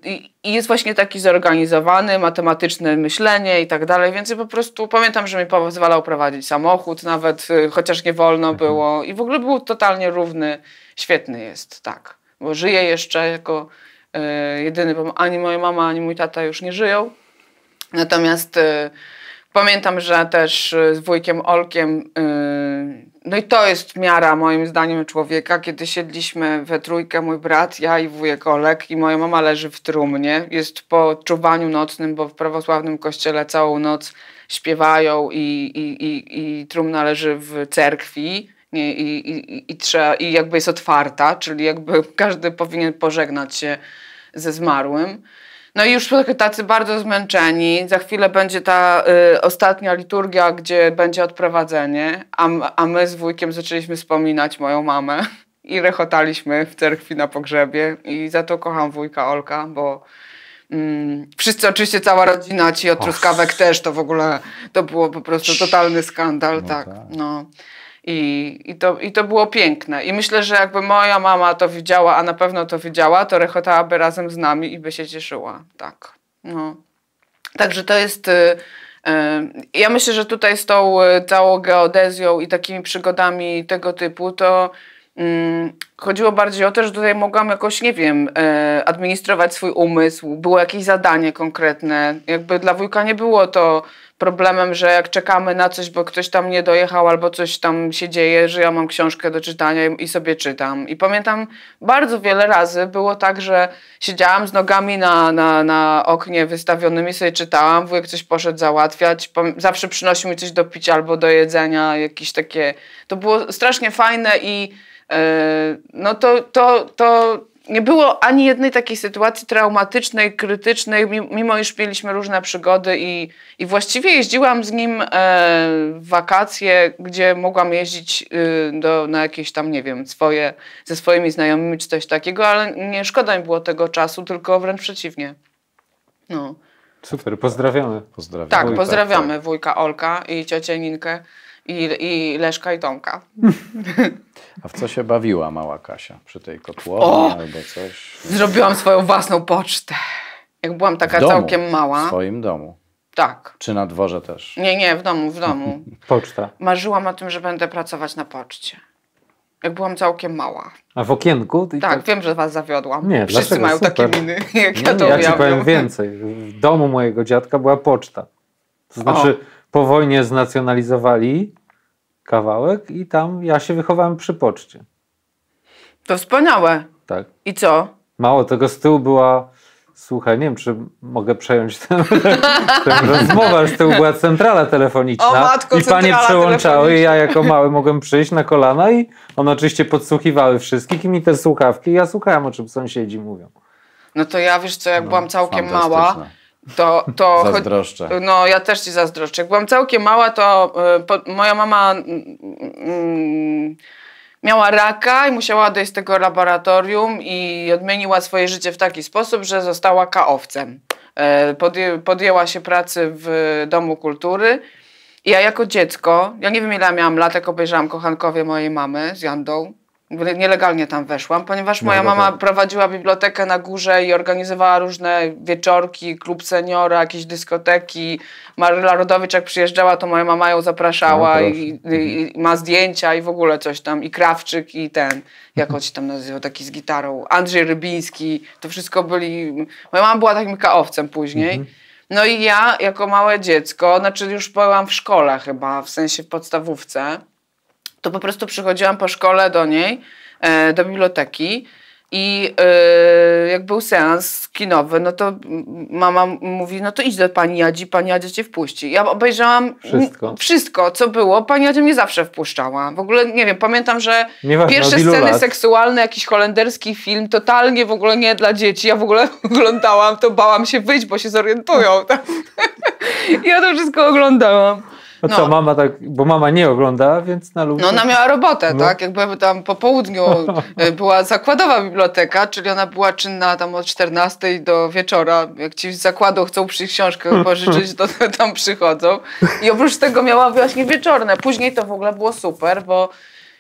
y, I, jest właśnie taki zorganizowany, matematyczne myślenie i tak dalej, więc po prostu pamiętam, że mi pozwalał prowadzić samochód nawet, y, chociaż nie wolno mhm. było i w ogóle był totalnie równy, świetny jest, tak, bo żyje jeszcze jako y, jedyny, bo ani moja mama, ani mój tata już nie żyją, natomiast Pamiętam, że też y, z wujkiem Olkiem, y, no i to jest miara moim zdaniem człowieka, kiedy siedliśmy we trójkę, mój brat, ja i wujek Olek i moja mama leży w trumnie, jest po czuwaniu nocnym, bo w prawosławnym kościele całą noc śpiewają i, i, i, i trumna leży w cerkwi. Nie, i, i, i, trzeba, I jakby jest otwarta, czyli jakby każdy powinien pożegnać się ze zmarłym. No i już tacy bardzo zmęczeni. Za chwilę będzie ta y, ostatnia liturgia, gdzie będzie odprowadzenie, a, a my z wujkiem zaczęliśmy wspominać moją mamę i rechotaliśmy w cerkwi na pogrzebie i za to kocham wujka Olka, bo mm, wszyscy oczywiście, cała rodzina ci od truskawek też, to w ogóle to było po prostu totalny skandal, no tak, tak, no. I, i, to, I to było piękne. I myślę, że jakby moja mama to widziała, a na pewno to widziała, to rechotałaby razem z nami i by się cieszyła. Tak. No. Także to jest. Y, y, ja myślę, że tutaj z tą y, całą geodezją i takimi przygodami tego typu, to Chodziło bardziej o to, że tutaj mogłam jakoś, nie wiem, e, administrować swój umysł, było jakieś zadanie konkretne. Jakby dla wujka nie było to problemem, że jak czekamy na coś, bo ktoś tam nie dojechał albo coś tam się dzieje, że ja mam książkę do czytania i sobie czytam. I pamiętam bardzo wiele razy było tak, że siedziałam z nogami na, na, na oknie wystawionymi, sobie czytałam, wujek coś poszedł załatwiać, zawsze przynosił mi coś do picia albo do jedzenia, jakieś takie... To było strasznie fajne i E, no to, to, to nie było ani jednej takiej sytuacji traumatycznej, krytycznej, mimo iż mieliśmy różne przygody i, i właściwie jeździłam z nim e, w wakacje, gdzie mogłam jeździć y, do, na jakieś tam, nie wiem, swoje, ze swoimi znajomymi czy coś takiego, ale nie szkoda mi było tego czasu, tylko wręcz przeciwnie. No. Super, pozdrawiamy. pozdrawiamy. Tak, pozdrawiamy tak. wujka Olka i ciocię Ninkę i, i Leszka i Tomka. A w co się bawiła mała Kasia przy tej kotłowni albo coś? Zrobiłam swoją własną pocztę. Jak byłam taka domu, całkiem mała. W swoim domu. Tak. Czy na dworze też? Nie, nie, w domu, w domu. Poczta. Marzyłam o tym, że będę pracować na poczcie. Jak byłam całkiem mała. A w okienku? Tak, tak, wiem, że was zawiodłam. Nie, Wszyscy dlaczego? mają Super. takie miny, jak ja to Ja ci powiem więcej. W domu mojego dziadka była poczta. To znaczy o. po wojnie znacjonalizowali kawałek i tam ja się wychowałem przy poczcie. To wspaniałe. Tak. I co? Mało tego, z tyłu była Słuchaj, nie wiem, czy mogę przejąć tę, tę rozmowę, z tyłu była centrala telefoniczna o, matko, i panie przełączały i ja jako mały mogłem przyjść na kolana i one oczywiście podsłuchiwały wszystkich i mi te słuchawki i ja słuchałem, o czym sąsiedzi mówią. No to ja, wiesz co, jak no, byłam całkiem mała, to, to zazdroszczę. No, ja też ci zazdroszczę. Jak byłam całkiem mała, to y, po, moja mama y, miała raka i musiała dojść z tego laboratorium i odmieniła swoje życie w taki sposób, że została kaowcem. Y, e, podję, podjęła się pracy w Domu Kultury. I ja jako dziecko, ja nie wiem ile miałam lat, jak obejrzałam Kochankowie mojej mamy z Jandą, nielegalnie tam weszłam, ponieważ no moja mama tak. prowadziła bibliotekę na górze i organizowała różne wieczorki, klub seniora, jakieś dyskoteki. Maryla Rodowicz jak przyjeżdżała, to moja mama ją zapraszała no, i, i, mhm. i, ma zdjęcia i w ogóle coś tam. I Krawczyk i ten, jak on się tam nazywał, taki z gitarą. Andrzej Rybiński, to wszystko byli... Moja mama była takim kaowcem później. Mhm. No i ja jako małe dziecko, znaczy już byłam w szkole chyba, w sensie w podstawówce, to po prostu przychodziłam po szkole do niej, e, do biblioteki. I e, jak był seans kinowy, no to mama mówi, no to idź do pani Jadzi, pani Jadzia cię wpuści. Ja obejrzałam wszystko, wszystko co było. Pani Jadzia mnie zawsze wpuszczała. W ogóle, nie wiem, pamiętam, że Nieważne, pierwsze sceny lat. seksualne, jakiś holenderski film, totalnie w ogóle nie dla dzieci. Ja w ogóle oglądałam, to bałam się wyjść, bo się zorientują. ja to wszystko oglądałam. No, no, co, no. mama tak, bo mama nie ogląda, więc na lubię. No ona miała robotę, no. tak? Jakby tam po południu e, była zakładowa biblioteka, czyli ona była czynna tam od 14 do wieczora. Jak ci z zakładu chcą przyć książkę pożyczyć, to tam przychodzą. I oprócz tego miała właśnie wieczorne. Później to w ogóle było super, bo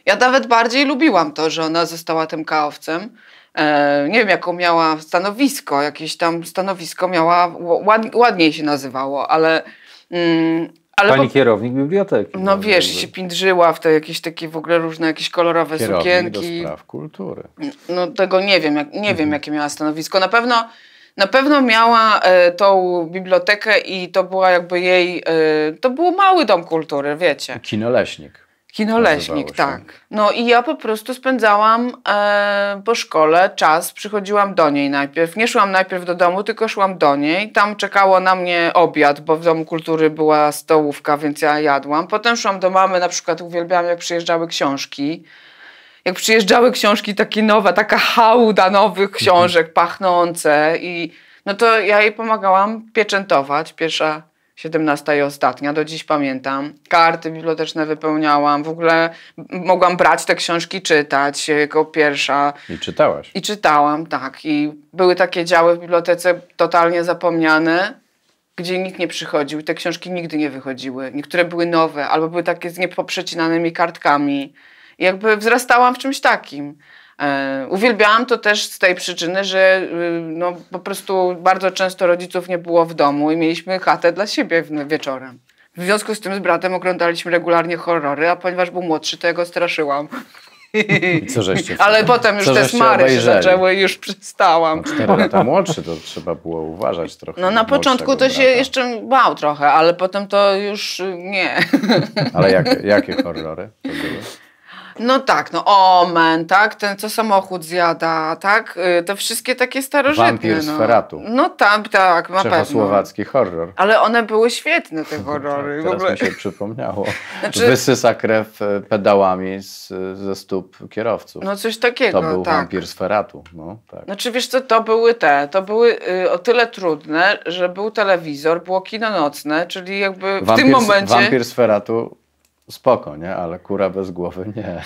ja nawet bardziej lubiłam to, że ona została tym kaowcem e, nie wiem, jaką miała stanowisko, jakieś tam stanowisko miała, ładniej się nazywało, ale mm, ale Pani bo, kierownik biblioteki. No, no wiesz, się pindrzyła w te jakieś takie w ogóle różne jakieś kolorowe kierownik sukienki. do spraw kultury. No tego nie wiem, jak, nie mhm. wiem jakie miała stanowisko. Na pewno, na pewno miała e, tą bibliotekę i to była jakby jej, e, to był mały dom kultury, wiecie. Kinoleśnik. Kino Leśnik, tak. No i ja po prostu spędzałam e, po szkole czas, przychodziłam do niej najpierw. Nie szłam najpierw do domu, tylko szłam do niej. Tam czekało na mnie obiad, bo w Domu Kultury była stołówka, więc ja jadłam. Potem szłam do mamy, na przykład uwielbiałam jak przyjeżdżały książki. Jak przyjeżdżały książki takie nowe, taka hałda nowych mhm. książek pachnące i no to ja jej pomagałam pieczętować, pierwsza 17 i ostatnia, do dziś pamiętam. Karty biblioteczne wypełniałam, w ogóle mogłam brać te książki, czytać e, jako pierwsza. I czytałaś? I czytałam, tak. I były takie działy w bibliotece totalnie zapomniane, gdzie nikt nie przychodził. Te książki nigdy nie wychodziły. Niektóre były nowe, albo były takie z niepoprzecinanymi kartkami. I jakby wzrastałam w czymś takim. E, uwielbiałam to też z tej przyczyny, że y, no, po prostu bardzo często rodziców nie było w domu i mieliśmy chatę dla siebie no, wieczorem. W związku z tym z bratem oglądaliśmy regularnie horrory, a ponieważ był młodszy, to ja go straszyłam. Co żeście Ale potem już te smary się zaczęły i już przestałam. No, lata młodszy, to trzeba było uważać trochę. No na początku to się jeszcze bał trochę, ale potem to już nie. Ale jak, jakie horrory to były? No tak, no Omen, tak, ten co samochód zjada, tak, y, te wszystkie takie starożytne. Wampir z no. Feratu. No, tak, tak, na pewno. Czechosłowacki horror. Ale one były świetne, te horrory. Teraz w ogóle. mi się przypomniało. Znaczy... Wysysa krew e, pedałami z, ze stóp kierowców. No coś takiego, To był tak. wampir z Feratu, no tak. Znaczy wiesz co, to były te, to były y, o tyle trudne, że był telewizor, było kino nocne, czyli jakby w wampir, tym momencie... Wampir z Feratu spoko, nie? Ale kura bez głowy nie.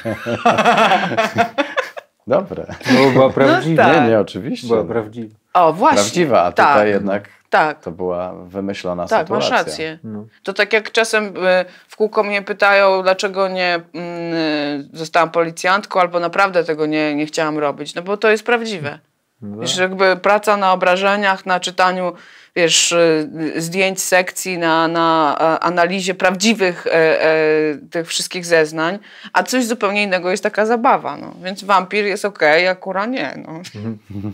Dobre. No, była prawdziwa. No, tak. Nie, nie, oczywiście. Była prawdziwa. O, właśnie. Prawdziwa, a tak. tutaj jednak tak. to była wymyślona tak, sytuacja. Tak, masz rację. No. To tak jak czasem y, w kółko mnie pytają, dlaczego nie mm, zostałam policjantką, albo naprawdę tego nie, nie chciałam robić, no bo to jest prawdziwe. No. Wiesz, tak. jakby praca na obrażeniach, na czytaniu wiesz, y, zdjęć sekcji, na, na e, analizie prawdziwych e, e, tych wszystkich zeznań, a coś zupełnie innego jest taka zabawa. No. Więc wampir jest okej, okay, a kura nie. No.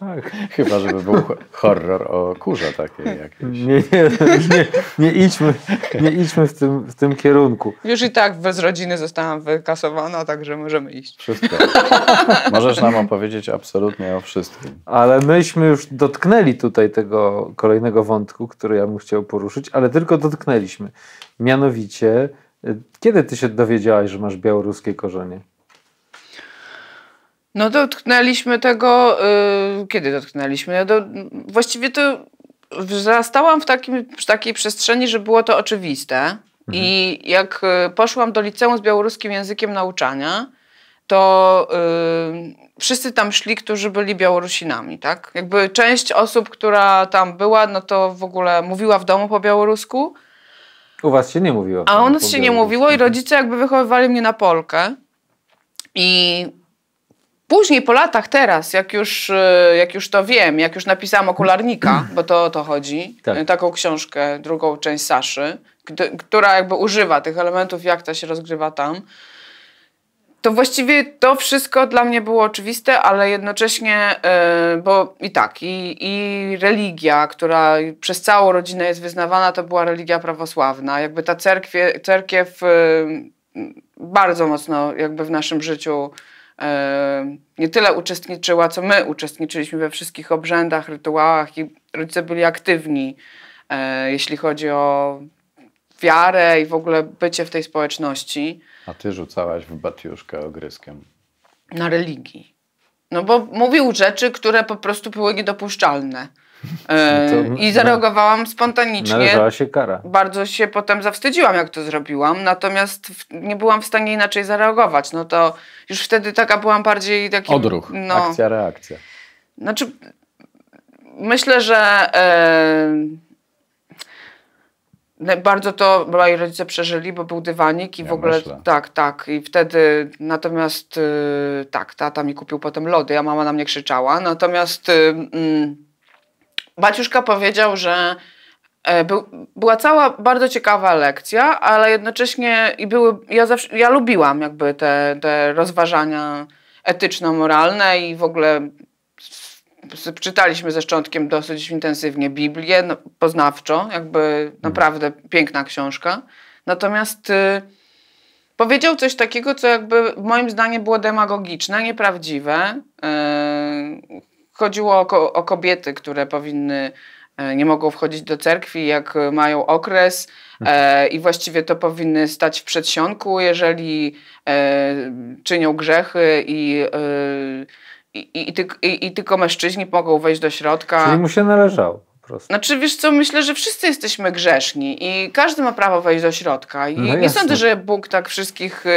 Tak. Chyba, żeby był horror o kurze takiej jakiejś. Nie, nie, nie, nie, idźmy, nie idźmy w tym, w tym kierunku. Już i tak bez rodziny zostałam wykasowana, także możemy iść. Wszystko. Możesz nam opowiedzieć absolutnie o wszystkim. Ale myśmy już dotknęli tutaj tego kolejnego wątku, który ja bym chciał poruszyć, ale tylko dotknęliśmy. Mianowicie, y, kiedy ty się dowiedziałaś, że masz białoruskie korzenie? No dotknęliśmy tego, yy, kiedy dotknęliśmy? No do, właściwie to wzrastałam w, takim, w takiej przestrzeni, że było to oczywiste. Mhm. I jak y, poszłam do liceum z białoruskim językiem nauczania, to yy, wszyscy tam szli, którzy byli Białorusinami, tak? Jakby część osób, która tam była, no to w ogóle mówiła w domu po białorusku. U was się nie mówiło. A u nas się nie mówiło i mhm. rodzice jakby wychowywali mnie na Polkę. I Później po latach teraz, jak już, y, jak już to wiem, jak już napisałam okularnika, bo to o to chodzi, tak. Y, taką książkę, drugą część Saszy, która jakby używa tych elementów, jak ta się rozgrywa tam, to właściwie to wszystko dla mnie było oczywiste, ale jednocześnie, y, bo i tak, i, i religia, która przez całą rodzinę jest wyznawana, to była religia prawosławna. Jakby ta cerkwie, cerkiew bardzo mocno jakby w naszym życiu nie tyle uczestniczyła, co my uczestniczyliśmy we wszystkich obrzędach, rytuałach i rodzice byli aktywni, e, jeśli chodzi o wiarę i w ogóle bycie w tej społeczności. A ty rzucałaś w batiuszkę ogryskiem. Na religii. No bo mówił rzeczy, które po prostu były niedopuszczalne. E, no I zareagowałam spontanicznie. Należała się kara. Bardzo się potem zawstydziłam, jak to zrobiłam, natomiast nie byłam w stanie inaczej zareagować. No to już wtedy taka byłam bardziej taki... Odruch, no, akcja, reakcja. Znaczy, myślę, że... E, bardzo to moi rodzice przeżyli, bo był dywanik i ja w ogóle myślę. tak, tak. I wtedy natomiast e, tak, tata mi kupił potem lody, a mama na mnie krzyczała. Natomiast e, mm, Baciuszka powiedział, że e, był, była cała bardzo ciekawa lekcja, ale jednocześnie i były, ja, zawsze, ja lubiłam jakby te, te rozważania etyczno-moralne i w ogóle czytaliśmy ze szczątkiem dosyć intensywnie Biblię, no, poznawczo, jakby mhm. naprawdę piękna książka. Natomiast y, powiedział coś takiego, co jakby moim zdaniem było demagogiczne, nieprawdziwe. Y, chodziło o, ko o kobiety, które powinny e, nie mogą wchodzić do cerkwi, jak mają okres e, mhm. i właściwie to powinny stać w przedsionku, jeżeli e, czynią grzechy i, e, i, i, i, tylko mężczyźni mogą wejść do środka. Czyli mu się należało prostu. Znaczy, wiesz co, myślę, że wszyscy jesteśmy grzeszni i każdy ma prawo wejść do środka. I no nie sądzę, że Bóg tak wszystkich y,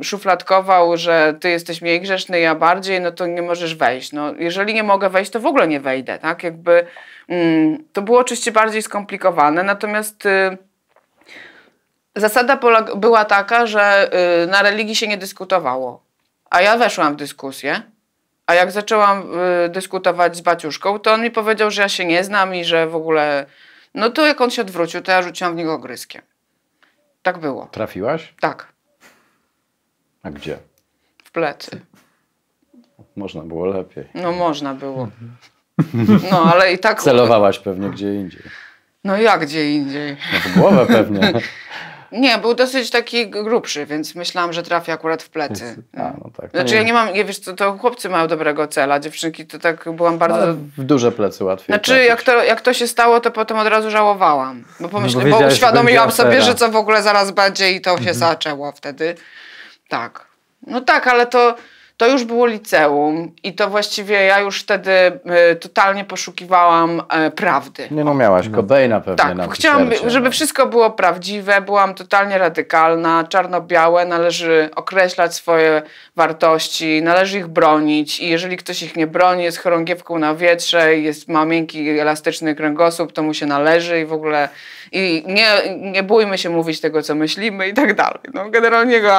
y, szufladkował, że ty jesteś mniej grzeszny, ja bardziej, no to nie możesz wejść. No, jeżeli nie mogę wejść, to w ogóle nie wejdę, tak? Jakby mm, to było oczywiście bardziej skomplikowane, natomiast... Y, zasada była taka, że y, na religii się nie dyskutowało, a ja weszłam w dyskusję. A jak zaczęłam y, dyskutować z Baciuszką, to on mi powiedział, że ja się nie znam i że w ogóle... No to jak on się odwrócił, to ja rzuciłam w niego ogryskiem. Tak było. Trafiłaś? Tak. A gdzie? W plecy. Można było lepiej. No można było. No ale i tak... Celowałaś pewnie gdzie indziej. No jak gdzie indziej? No w głowę pewnie. Nie, był dosyć taki grubszy, więc myślałam, że trafi akurat w plecy. Jest, no. a, no tak. Znaczy nie. ja nie mam, nie, wiesz, to, to chłopcy mają dobrego cela, dziewczynki to tak byłam bardzo... No, ale w duże plecy łatwiej Znaczy jak to, jak to się stało, to potem od razu żałowałam. Bo, pomyśl, no bo, bo uświadomiłam sobie, że co w ogóle zaraz będzie i to się mhm. zaczęło wtedy. Tak. No tak, ale to to już było liceum i to właściwie ja już wtedy y, totalnie poszukiwałam y, prawdy. Nie no, miałaś Cobaina no. pewnie tak, na chciałam, żeby no. wszystko było prawdziwe, byłam totalnie radykalna, czarno-białe, należy określać swoje wartości, należy ich bronić i jeżeli ktoś ich nie broni, jest chorągiewką na wietrze, jest, ma miękki, elastyczny kręgosłup, to mu się należy i w ogóle i nie, nie bójmy się mówić tego, co myślimy i tak dalej. No generalnie go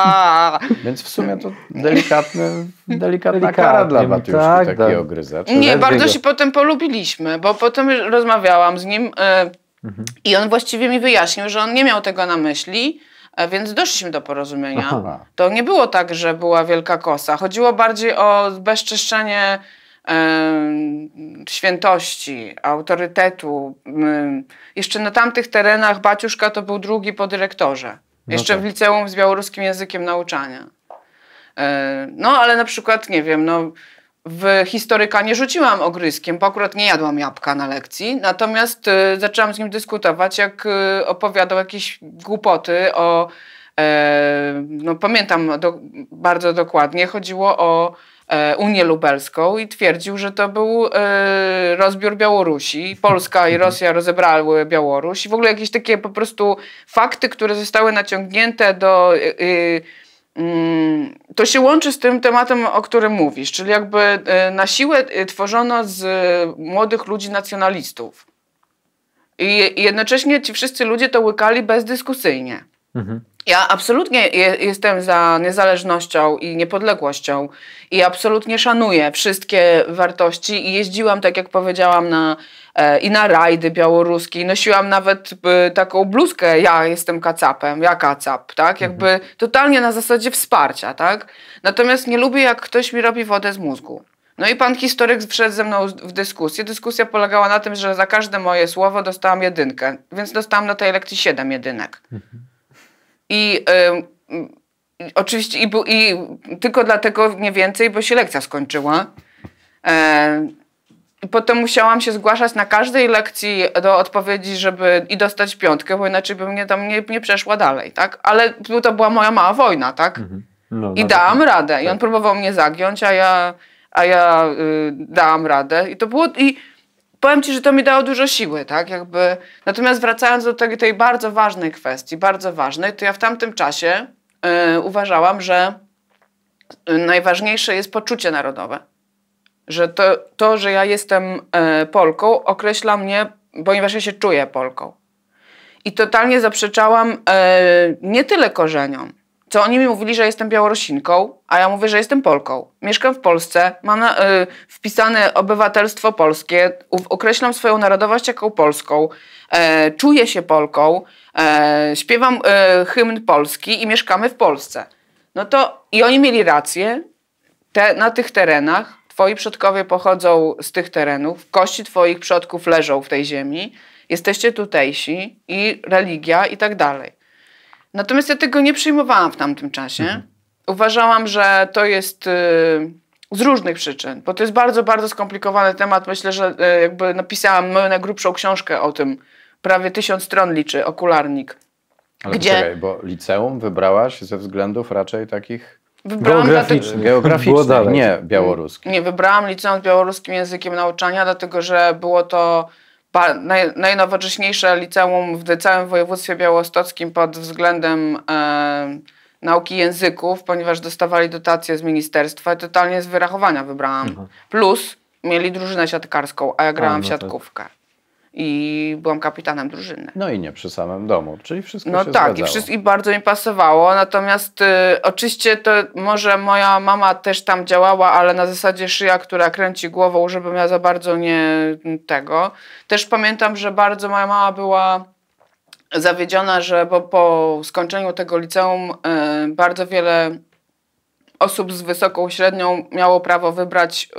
Więc w sumie to delikatne. Mhm. delikatna, delikatnie, kara dla tak, Matiuszki, tak, taki tak. ogryzacz. Nie, bardzo się potem polubiliśmy, bo potem rozmawiałam z nim e, mhm. i on właściwie mi wyjaśnił, że on nie miał tego na myśli, e, więc doszliśmy do porozumienia. Aha. To nie było tak, że była wielka kosa. Chodziło bardziej o bezczeszczenie świętości, autorytetu. Jeszcze na tamtych terenach Baciuszka to był drugi po dyrektorze. No jeszcze no tak. w liceum z białoruskim językiem nauczania. E, no ale na przykład, nie wiem, no, w historyka nie rzuciłam ogryzkiem, bo akurat nie jadłam jabłka na lekcji, natomiast e, zaczęłam z nim dyskutować, jak e, opowiadał jakieś głupoty o no pamiętam do, bardzo dokładnie, chodziło o Unię Lubelską i twierdził, że to był e, rozbiór Białorusi. Polska i Rosja rozebrały Białoruś i w ogóle jakieś takie po prostu fakty, które zostały naciągnięte do... E, Mm, to się łączy z tym tematem, o którym mówisz, czyli jakby e, na siłę e, tworzono z młodych ludzi nacjonalistów. I jednocześnie ci wszyscy ludzie to łykali bezdyskusyjnie. Mhm. Ja absolutnie jestem za niezależnością i niepodległością i absolutnie szanuję wszystkie wartości i jeździłam, tak jak powiedziałam, na E, i na rajdy i Nosiłam nawet e, taką bluzkę, ja jestem kacapem, ja kacap, tak? Mhm. Jakby totalnie na zasadzie wsparcia, tak? Natomiast nie lubię, jak ktoś mi robi wodę z mózgu. No i pan historyk wszedł ze mną w dyskusję. Dyskusja polegała na tym, że za każde moje słowo dostałam jedynkę, więc dostałam na tej lekcji siedem jedynek. Mhm. I y, y, oczywiście i, i, tylko dlatego nie więcej, bo się lekcja skończyła. E, i potem musiałam się zgłaszać na każdej lekcji do odpowiedzi, żeby i dostać piątkę, bo inaczej by mnie tam nie, nie przeszła dalej, tak? Ale no, to była moja mała wojna, tak? Mhm. No, I no, dałam tak. radę. I on tak. próbował mnie zagiąć, a ja, a ja y, dałam radę. I to było... I powiem ci, że to mi dało dużo siły, tak? Jakby... Natomiast wracając do tej, tej bardzo ważnej kwestii, bardzo ważnej, to ja w tamtym czasie y, uważałam, że y, najważniejsze jest poczucie narodowe że to, to że ja jestem e, Polką, określa mnie, ponieważ ja się czuję Polką. I totalnie zaprzeczałam e, nie tyle korzeniom, co oni mi mówili, że jestem Białorusinką, a ja mówię, że jestem Polką. Mieszkam w Polsce, mam na, y, wpisane obywatelstwo polskie, określam swoją narodowość jako polską, e, czuję się Polką, e, śpiewam e, hymn polski i mieszkamy w Polsce. No to i oni mieli rację te, na tych terenach, Twoi przodkowie pochodzą z tych terenów, kości Twoich przodków leżą w tej ziemi, jesteście tutejsi i religia i tak dalej. Natomiast ja tego nie przyjmowałam w tamtym czasie. Mhm. Uważałam, że to jest. Y z różnych przyczyn, bo to jest bardzo, bardzo skomplikowany temat. Myślę, że y, jakby napisałam moją najgrubszą książkę o tym. Prawie tysiąc stron liczy, okularnik. Ale gdzie... Poczekaj, bo liceum wybrałaś ze względów raczej takich Geograficznie, geograficzny. Było geograficzny, nie białoruski. Nie, wybrałam liceum z białoruskim językiem nauczania, dlatego że było to naj, najnowocześniejsze liceum w całym województwie białostockim pod względem e, nauki języków, ponieważ dostawali dotacje z ministerstwa i totalnie z wyrachowania wybrałam. Mhm. Plus mieli drużynę siatkarską, a ja grałam a, no w tak. siatkówkę. Tak i byłam kapitanem drużyny. No i nie przy samym domu, czyli wszystko no się tak, zgadzało. No tak, i bardzo mi pasowało, natomiast y, oczywiście to może moja mama też tam działała, ale na zasadzie szyja, która kręci głową, żebym ja za bardzo nie tego. Też pamiętam, że bardzo moja mama była zawiedziona, że bo po skończeniu tego liceum y, bardzo wiele osób z wysoką średnią miało prawo wybrać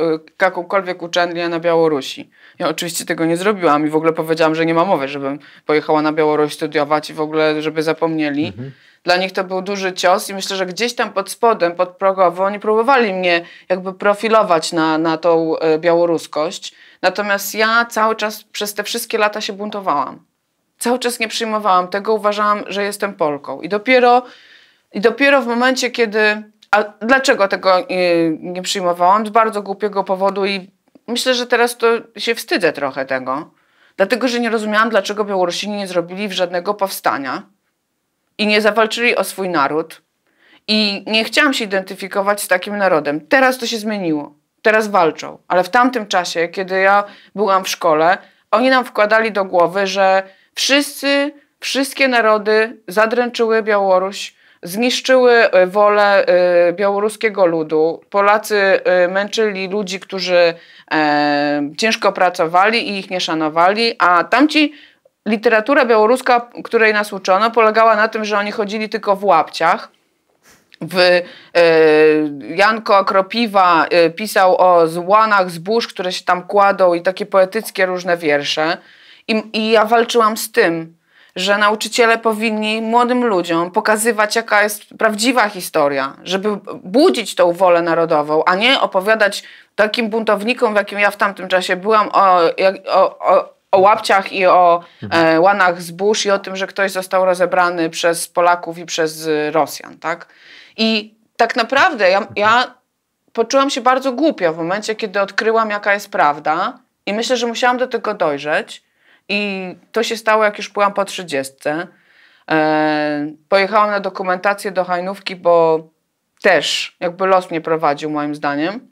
y, jakąkolwiek uczelnię na Białorusi. Ja oczywiście tego nie zrobiłam i w ogóle powiedziałam, że nie mam mowy, żebym pojechała na Białoruś studiować i w ogóle, żeby zapomnieli. Mhm. Dla nich to był duży cios i myślę, że gdzieś tam pod spodem, pod progowo, oni próbowali mnie jakby profilować na, na tą e, białoruskość. Natomiast ja cały czas przez te wszystkie lata się buntowałam. Cały czas nie przyjmowałam tego, uważałam, że jestem Polką. I dopiero, i dopiero w momencie, kiedy a dlaczego tego e, nie przyjmowałam? Z bardzo głupiego powodu i Myślę, że teraz to się wstydzę trochę tego, dlatego że nie rozumiałam, dlaczego Białorusini nie zrobili żadnego powstania i nie zawalczyli o swój naród. I nie chciałam się identyfikować z takim narodem. Teraz to się zmieniło. Teraz walczą. Ale w tamtym czasie, kiedy ja byłam w szkole, oni nam wkładali do głowy, że wszyscy, wszystkie narody zadręczyły Białoruś, zniszczyły e, wolę e, białoruskiego ludu. Polacy e, męczyli ludzi, którzy e, ciężko pracowali i ich nie szanowali, a tamci literatura białoruska, której nas uczono, polegała na tym, że oni chodzili tylko w łapciach. W, e, Janko Akropiwa e, pisał o złanach zbóż, które się tam kładą i takie poetyckie różne wiersze. I, I ja walczyłam z tym, że nauczyciele powinni młodym ludziom pokazywać, jaka jest prawdziwa historia, żeby budzić tą wolę narodową, a nie opowiadać takim buntownikom, jakim ja w tamtym czasie byłam, o, o, o, o łapciach i o e, mhm. łanach zbóż i o tym, że ktoś został rozebrany przez Polaków i przez y, Rosjan. Tak? I tak naprawdę ja, ja poczułam się bardzo głupia w momencie, kiedy odkryłam, jaka jest prawda, i myślę, że musiałam do tego dojrzeć. I to się stało, jak już byłam po 30. E, pojechałam na dokumentację do Hajnówki, bo też jakby los mnie prowadził, moim zdaniem.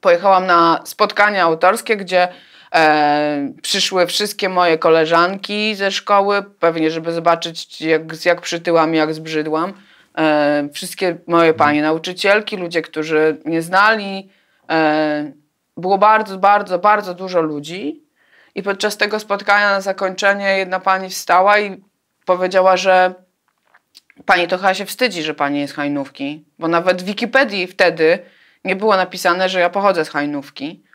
Pojechałam na spotkania autorskie, gdzie e, przyszły wszystkie moje koleżanki ze szkoły, pewnie, żeby zobaczyć, jak, jak przytyłam i jak zbrzydłam. E, wszystkie moje mhm. panie nauczycielki, ludzie, którzy mnie znali. E, było bardzo, bardzo, bardzo dużo ludzi. I podczas tego spotkania na zakończenie jedna pani wstała i powiedziała, że pani to chyba się wstydzi, że pani jest hajnówki, bo nawet w Wikipedii wtedy nie było napisane, że ja pochodzę z hajnówki.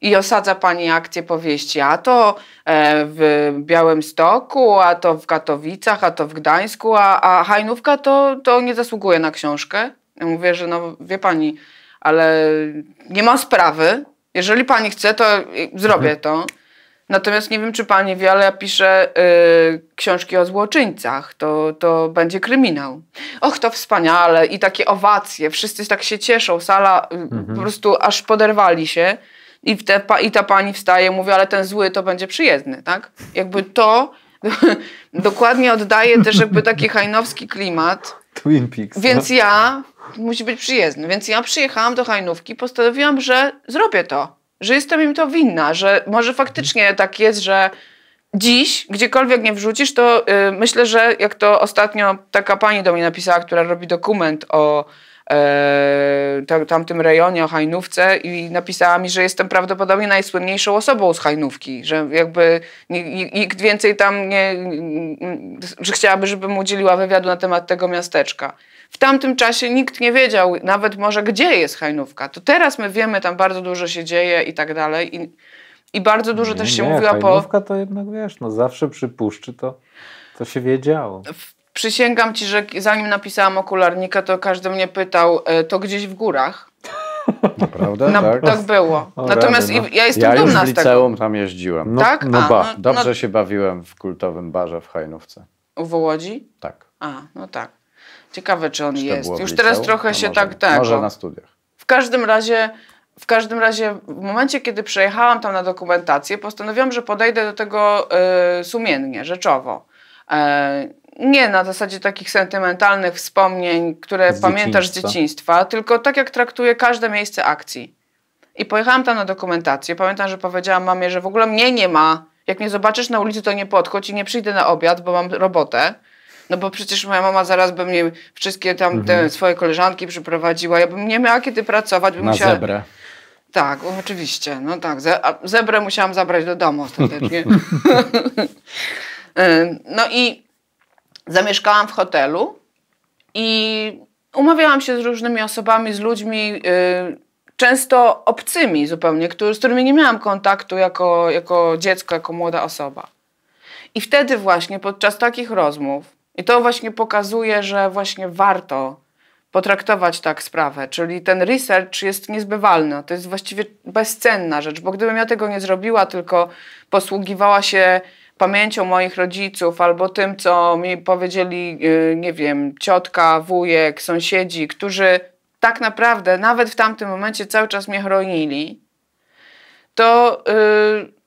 I osadza pani akcję powieści, a to e, w Białym Stoku, a to w Katowicach, a to w Gdańsku, a, a hajnówka to, to nie zasługuje na książkę. Ja mówię, że no wie pani, ale nie ma sprawy. Jeżeli pani chce, to zrobię to. Natomiast nie wiem, czy pani wie, ale ja piszę y, książki o złoczyńcach. To, to będzie kryminał. Och, to wspaniale. I takie owacje. Wszyscy tak się cieszą. Sala y, mhm. po prostu aż poderwali się. I, te, I ta pani wstaje, mówi, ale ten zły to będzie przyjezdny, tak? Jakby to dokładnie oddaje też jakby taki hajnowski klimat. Twin Peaks. No. Więc no. ja, musi być przyjezdny, więc ja przyjechałam do hajnówki, postanowiłam, że zrobię to że jestem im to winna, że może faktycznie tak jest, że dziś gdziekolwiek nie wrzucisz, to y, myślę, że jak to ostatnio taka pani do mnie napisała, która robi dokument o yy, tamtym rejonie, o Hajnówce i napisała mi, że jestem prawdopodobnie najsłynniejszą osobą z Hajnówki, że jakby nikt więcej tam nie, że chciałaby, żebym udzieliła wywiadu na temat tego miasteczka. W tamtym czasie nikt nie wiedział nawet może, gdzie jest hajnówka. To teraz my wiemy, tam bardzo dużo się dzieje i tak dalej. I, i bardzo dużo nie, też się nie, mówiła po... Hajnówka to jednak, wiesz, no zawsze przypuszczy to, to się wiedziało. Przysięgam ci, że zanim napisałam okularnika, to każdy mnie pytał, e, to gdzieś w górach. Naprawdę? Na, tak? tak było. O, Natomiast rady, no. ja jestem ja dumna z tego. Ja liceum tam jeździłem. No, tak? No, A, ba, no, dobrze no. się bawiłem w kultowym barze w Hajnówce. W Łodzi? Tak. A, no tak. Ciekawe, czy on czy jest. Już liceum? teraz trochę no się może, tak tak. Może na studiach. W każdym razie. W każdym razie, w momencie, kiedy przejechałam tam na dokumentację, postanowiłam, że podejdę do tego y, sumiennie, rzeczowo. E, nie na zasadzie takich sentymentalnych wspomnień, które z pamiętasz z dzieciństwa, tylko tak jak traktuję każde miejsce akcji. I pojechałam tam na dokumentację. Pamiętam, że powiedziałam mamie, że w ogóle mnie nie ma. Jak mnie zobaczysz na ulicy, to nie podchodź i nie przyjdę na obiad, bo mam robotę. No bo przecież moja mama zaraz by mnie wszystkie tam mhm. te swoje koleżanki przyprowadziła. Ja bym nie miała kiedy pracować. Bym Na musiała... zebrę. Tak, oczywiście. No tak, ze zebrę musiałam zabrać do domu ostatecznie. Y, no i zamieszkałam w hotelu i umawiałam się z różnymi osobami, z ludźmi, yy, często obcymi zupełnie, który, z którymi nie miałam kontaktu jako, jako dziecko, jako młoda osoba. I wtedy właśnie podczas takich rozmów i to właśnie pokazuje, że właśnie warto potraktować tak sprawę. Czyli ten research jest niezbywalny. To jest właściwie bezcenna rzecz, bo gdybym ja tego nie zrobiła, tylko posługiwała się pamięcią moich rodziców albo tym, co mi powiedzieli, y, nie wiem, ciotka, wujek, sąsiedzi, którzy tak naprawdę nawet w tamtym momencie cały czas mnie chronili, to. Yy,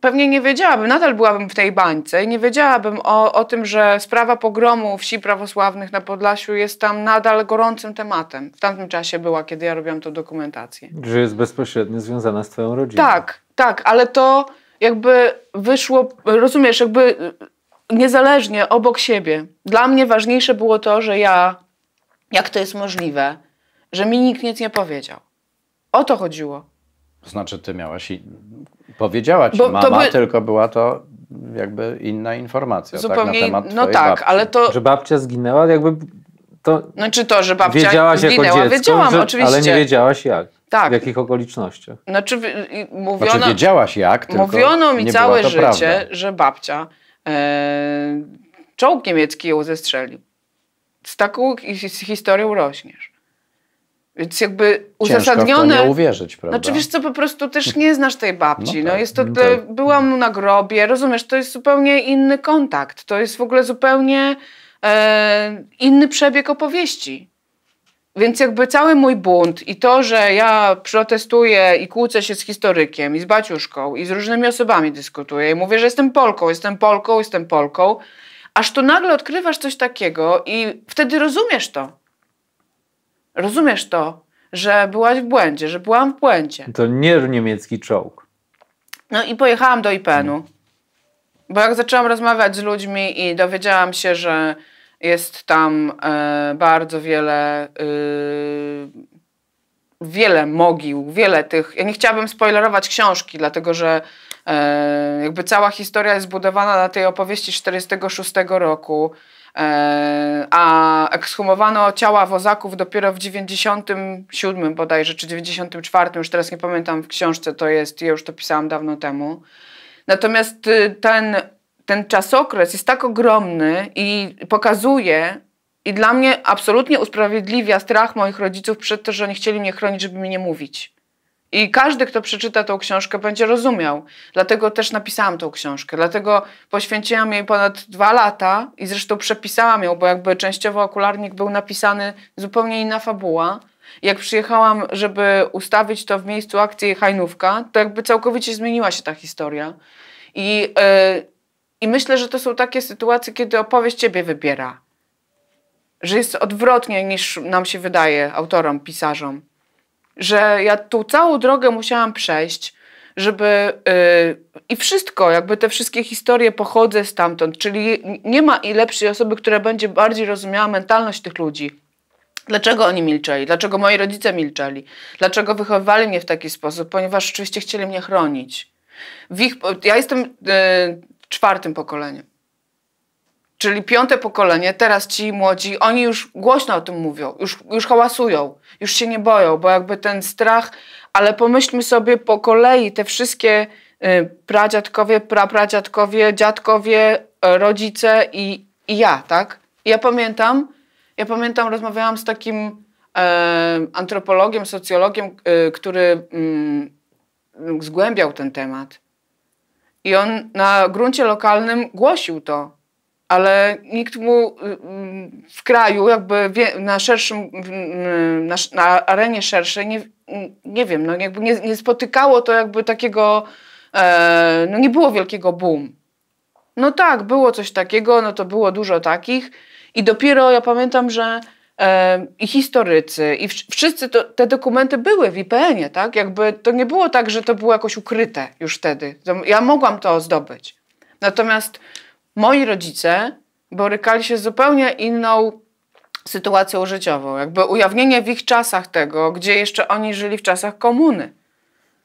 pewnie nie wiedziałabym, nadal byłabym w tej bańce i nie wiedziałabym o, o tym, że sprawa pogromu wsi prawosławnych na Podlasiu jest tam nadal gorącym tematem. W tamtym czasie była, kiedy ja robiłam tą dokumentację. Że jest bezpośrednio związana z twoją rodziną. Tak, tak, ale to jakby wyszło, rozumiesz, jakby niezależnie, obok siebie. Dla mnie ważniejsze było to, że ja, jak to jest możliwe, że mi nikt nic nie powiedział. O to chodziło. Znaczy, ty miałaś i Powiedziała ci Bo mama, by... tylko była to jakby inna informacja Zupełnie, tak, na temat No tak, babci. ale to... Że babcia zginęła, jakby to... Znaczy to, że babcia wiedziałaś zginęła, jako dziecko, wiedziałam że, oczywiście. Ale nie wiedziałaś jak. Tak. W jakich okolicznościach? Znaczy, mówiono, znaczy wiedziałaś jak, tylko Mówiono mi całe życie, prawda. że babcia e, czołg niemiecki ją zestrzelił. Z taką historią rośniesz. Więc jakby uzasadnione. Ciężko w to nie uwierzyć, prawda? Znaczy no wiesz co, po prostu też nie znasz tej babci. No, no tak, no jest to, no tak. byłam na grobie, rozumiesz, to jest zupełnie inny kontakt. To jest w ogóle zupełnie e, inny przebieg opowieści. Więc jakby cały mój bunt i to, że ja protestuję i kłócę się z historykiem i z baciuszką i z różnymi osobami dyskutuję i mówię, że jestem Polką, jestem Polką, jestem Polką, aż tu nagle odkrywasz coś takiego i wtedy rozumiesz to. Rozumiesz to, że byłaś w błędzie, że byłam w błędzie. To nie niemiecki czołg. No i pojechałam do IPN-u. Bo jak zaczęłam rozmawiać z ludźmi i dowiedziałam się, że jest tam e, bardzo wiele, y, wiele mogił, wiele tych. Ja nie chciałabym spoilerować książki, dlatego że e, jakby cała historia jest zbudowana na tej opowieści 46 roku. E, a ekshumowano ciała wozaków dopiero w 97 bodajże, czy 94, już teraz nie pamiętam w książce to jest, ja już to pisałam dawno temu. Natomiast y, ten, ten czasokres jest tak ogromny i pokazuje i dla mnie absolutnie usprawiedliwia strach moich rodziców przed to, że oni chcieli mnie chronić, żeby mi nie mówić. I każdy, kto przeczyta tą książkę, będzie rozumiał. Dlatego też napisałam tą książkę. Dlatego poświęciłam jej ponad dwa lata i zresztą przepisałam ją, bo jakby częściowo okularnik był napisany zupełnie inna fabuła. Jak przyjechałam, żeby ustawić to w miejscu akcji Hajnówka, to jakby całkowicie zmieniła się ta historia. I, yy, I myślę, że to są takie sytuacje, kiedy opowieść ciebie wybiera. Że jest odwrotnie niż nam się wydaje autorom, pisarzom że ja tą całą drogę musiałam przejść, żeby yy, i wszystko, jakby te wszystkie historie pochodzę stamtąd, czyli nie ma i lepszej osoby, która będzie bardziej rozumiała mentalność tych ludzi. Dlaczego oni milczeli? Dlaczego moi rodzice milczeli? Dlaczego wychowywali mnie w taki sposób? Ponieważ oczywiście chcieli mnie chronić. W ich, ja jestem yy, czwartym pokoleniem. Czyli piąte pokolenie, teraz ci młodzi, oni już głośno o tym mówią, już, już hałasują, już się nie boją, bo jakby ten strach, ale pomyślmy sobie po kolei te wszystkie y, pradziadkowie, prapradziadkowie, dziadkowie, e, rodzice i, i ja, tak? ja pamiętam, ja pamiętam, rozmawiałam z takim e, antropologiem, socjologiem, e, który mm, zgłębiał ten temat. I on na gruncie lokalnym głosił to, ale nikt mu y, y, w kraju, jakby na szerszym, y, na, arenie szerszej, nie, nie wiem, no jakby nie, nie spotykało to jakby takiego, e, no nie było wielkiego boom. No tak, było coś takiego, no to było dużo takich i dopiero ja pamiętam, że e, i historycy, i wszyscy to, te dokumenty były w IPN-ie, tak? Jakby to nie było tak, że to było jakoś ukryte już wtedy. Ja mogłam to zdobyć. Natomiast moi rodzice borykali się z zupełnie inną sytuacją życiową. Jakby ujawnienie w ich czasach tego, gdzie jeszcze oni żyli w czasach komuny.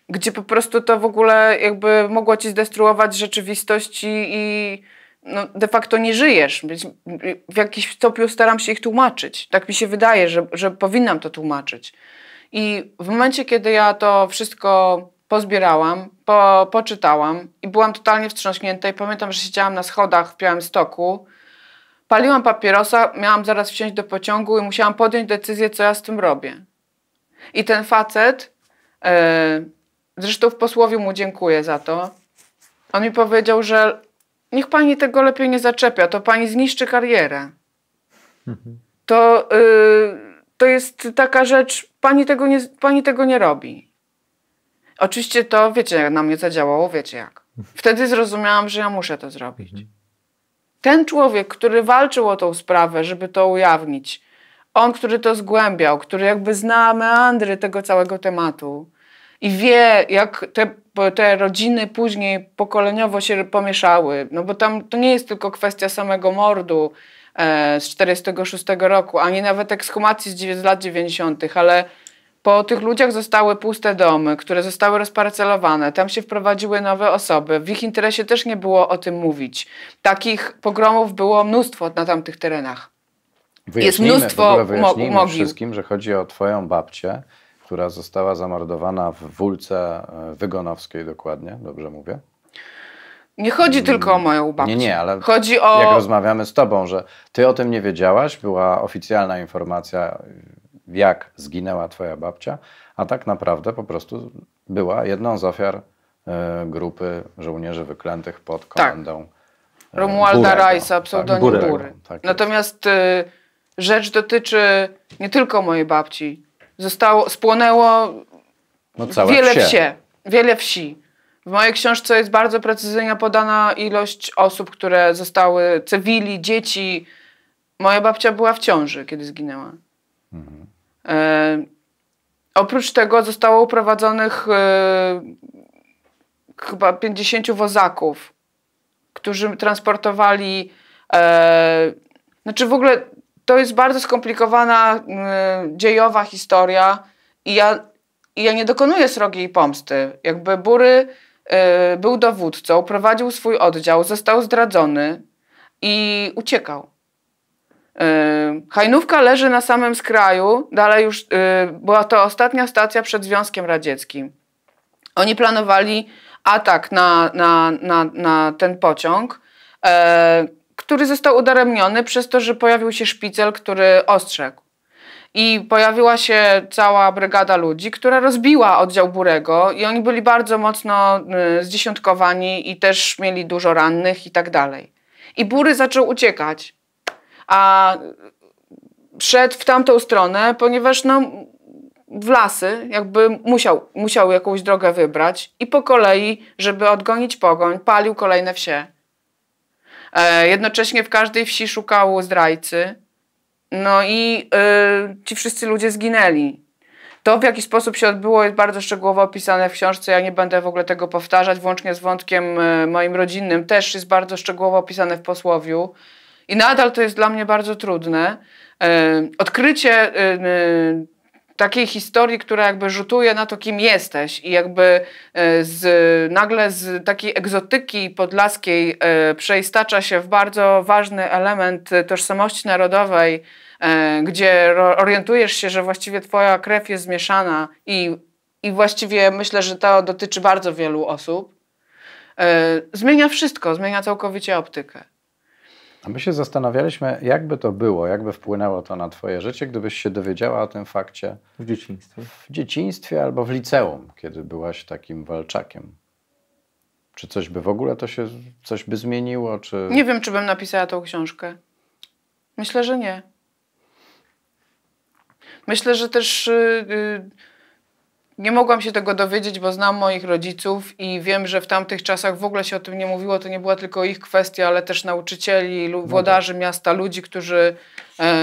Gdzie po prostu to w ogóle jakby mogło ci zdestruować rzeczywistość i no, de facto nie żyjesz. W jakimś stopniu staram się ich tłumaczyć. Tak mi się wydaje, że, że powinnam to tłumaczyć. I w momencie, kiedy ja to wszystko pozbierałam, po, poczytałam i byłam totalnie wstrząśnięta i pamiętam, że siedziałam na schodach w stoku, paliłam papierosa, miałam zaraz wsiąść do pociągu i musiałam podjąć decyzję, co ja z tym robię. I ten facet, e, zresztą w posłowie mu dziękuję za to, on mi powiedział, że niech pani tego lepiej nie zaczepia, to pani zniszczy karierę. Mhm. To, y, to jest taka rzecz, pani tego nie, pani tego nie robi. Oczywiście to, wiecie, na mnie zadziałało, wiecie jak. Wtedy zrozumiałam, że ja muszę to zrobić. Mhm. Ten człowiek, który walczył o tą sprawę, żeby to ujawnić, on, który to zgłębiał, który jakby zna meandry tego całego tematu i wie, jak te, te rodziny później pokoleniowo się pomieszały, no bo tam to nie jest tylko kwestia samego mordu e, z 46 roku, ani nawet ekshumacji z, z lat 90., ale po tych ludziach zostały puste domy, które zostały rozparcelowane. Tam się wprowadziły nowe osoby. W ich interesie też nie było o tym mówić. Takich pogromów było mnóstwo na tamtych terenach. Wyjaśnijmy, Jest mnóstwo wyjaśnijmy mogił. wszystkim, że chodzi o twoją babcię, która została zamordowana w Wólce e, Wygonowskiej dokładnie, dobrze mówię? Nie chodzi mm, tylko o moją babcię. Nie, nie, ale chodzi o... jak rozmawiamy z tobą, że ty o tym nie wiedziałaś, była oficjalna informacja jak zginęła twoja babcia, a tak naprawdę po prostu była jedną z ofiar e, grupy żołnierzy wyklętych pod tak. komendą e, tak. Romualda Rajsa, pseudonim tak, Burego. Bury. Tak Natomiast y, rzecz dotyczy nie tylko mojej babci. Zostało, spłonęło no wiele wsie. wsie. Wiele wsi. W mojej książce jest bardzo precyzyjnie podana ilość osób, które zostały, cywili, dzieci. Moja babcia była w ciąży, kiedy zginęła. Mhm. oprócz tego zostało uprowadzonych e, chyba 50 wozaków, którzy transportowali. E, znaczy w ogóle to jest bardzo skomplikowana dziejowa historia i ja, ja nie dokonuję srogiej pomsty. Jakby Bury był dowódcą, prowadził swój oddział, został zdradzony i uciekał. Hajnówka leży na samym skraju, dalej już y, była to ostatnia stacja przed Związkiem Radzieckim. Oni planowali atak na, na, na, na ten pociąg, e, który został udaremniony przez to, że pojawił się szpicel, który ostrzegł. I pojawiła się cała brygada ludzi, która rozbiła oddział Burego, i oni byli bardzo mocno y, zdziesiątkowani i też mieli dużo rannych i tak dalej. I Bury zaczął uciekać a szedł w tamtą stronę, ponieważ no, w lasy, jakby musiał, musiał jakąś drogę wybrać i po kolei, żeby odgonić pogoń, palił kolejne wsie. E, jednocześnie w każdej wsi szukał zdrajcy. No i y, ci wszyscy ludzie zginęli. To, w jaki sposób się odbyło, jest bardzo szczegółowo opisane w książce. Ja nie będę w ogóle tego powtarzać, włącznie z wątkiem e, moim rodzinnym. Też jest bardzo szczegółowo opisane w posłowiu. I nadal to jest dla mnie bardzo trudne. E, odkrycie e, e, takiej historii, która jakby rzutuje na to, kim jesteś i jakby z, nagle z takiej egzotyki podlaskiej przeistacza się w bardzo ważny element tożsamości narodowej, gdzie orientujesz się, że właściwie twoja krew jest zmieszana i, i właściwie myślę, że to dotyczy bardzo wielu osób, zmienia wszystko, zmienia całkowicie optykę my się zastanawialiśmy, jakby to było, jakby wpłynęło to na Twoje życie, gdybyś się dowiedziała o tym fakcie. W dzieciństwie. W dzieciństwie albo w liceum, kiedy byłaś takim walczakiem. Czy coś by w ogóle to się, coś by zmieniło? Czy... Nie wiem, czy bym napisała tą książkę. Myślę, że nie. Myślę, że też. Yy, yy nie mogłam się tego dowiedzieć, bo znam moich rodziców i wiem, że w tamtych czasach w ogóle się o tym nie mówiło. To nie była tylko ich kwestia, ale też nauczycieli, no włodarzy tak. miasta, ludzi, którzy. E,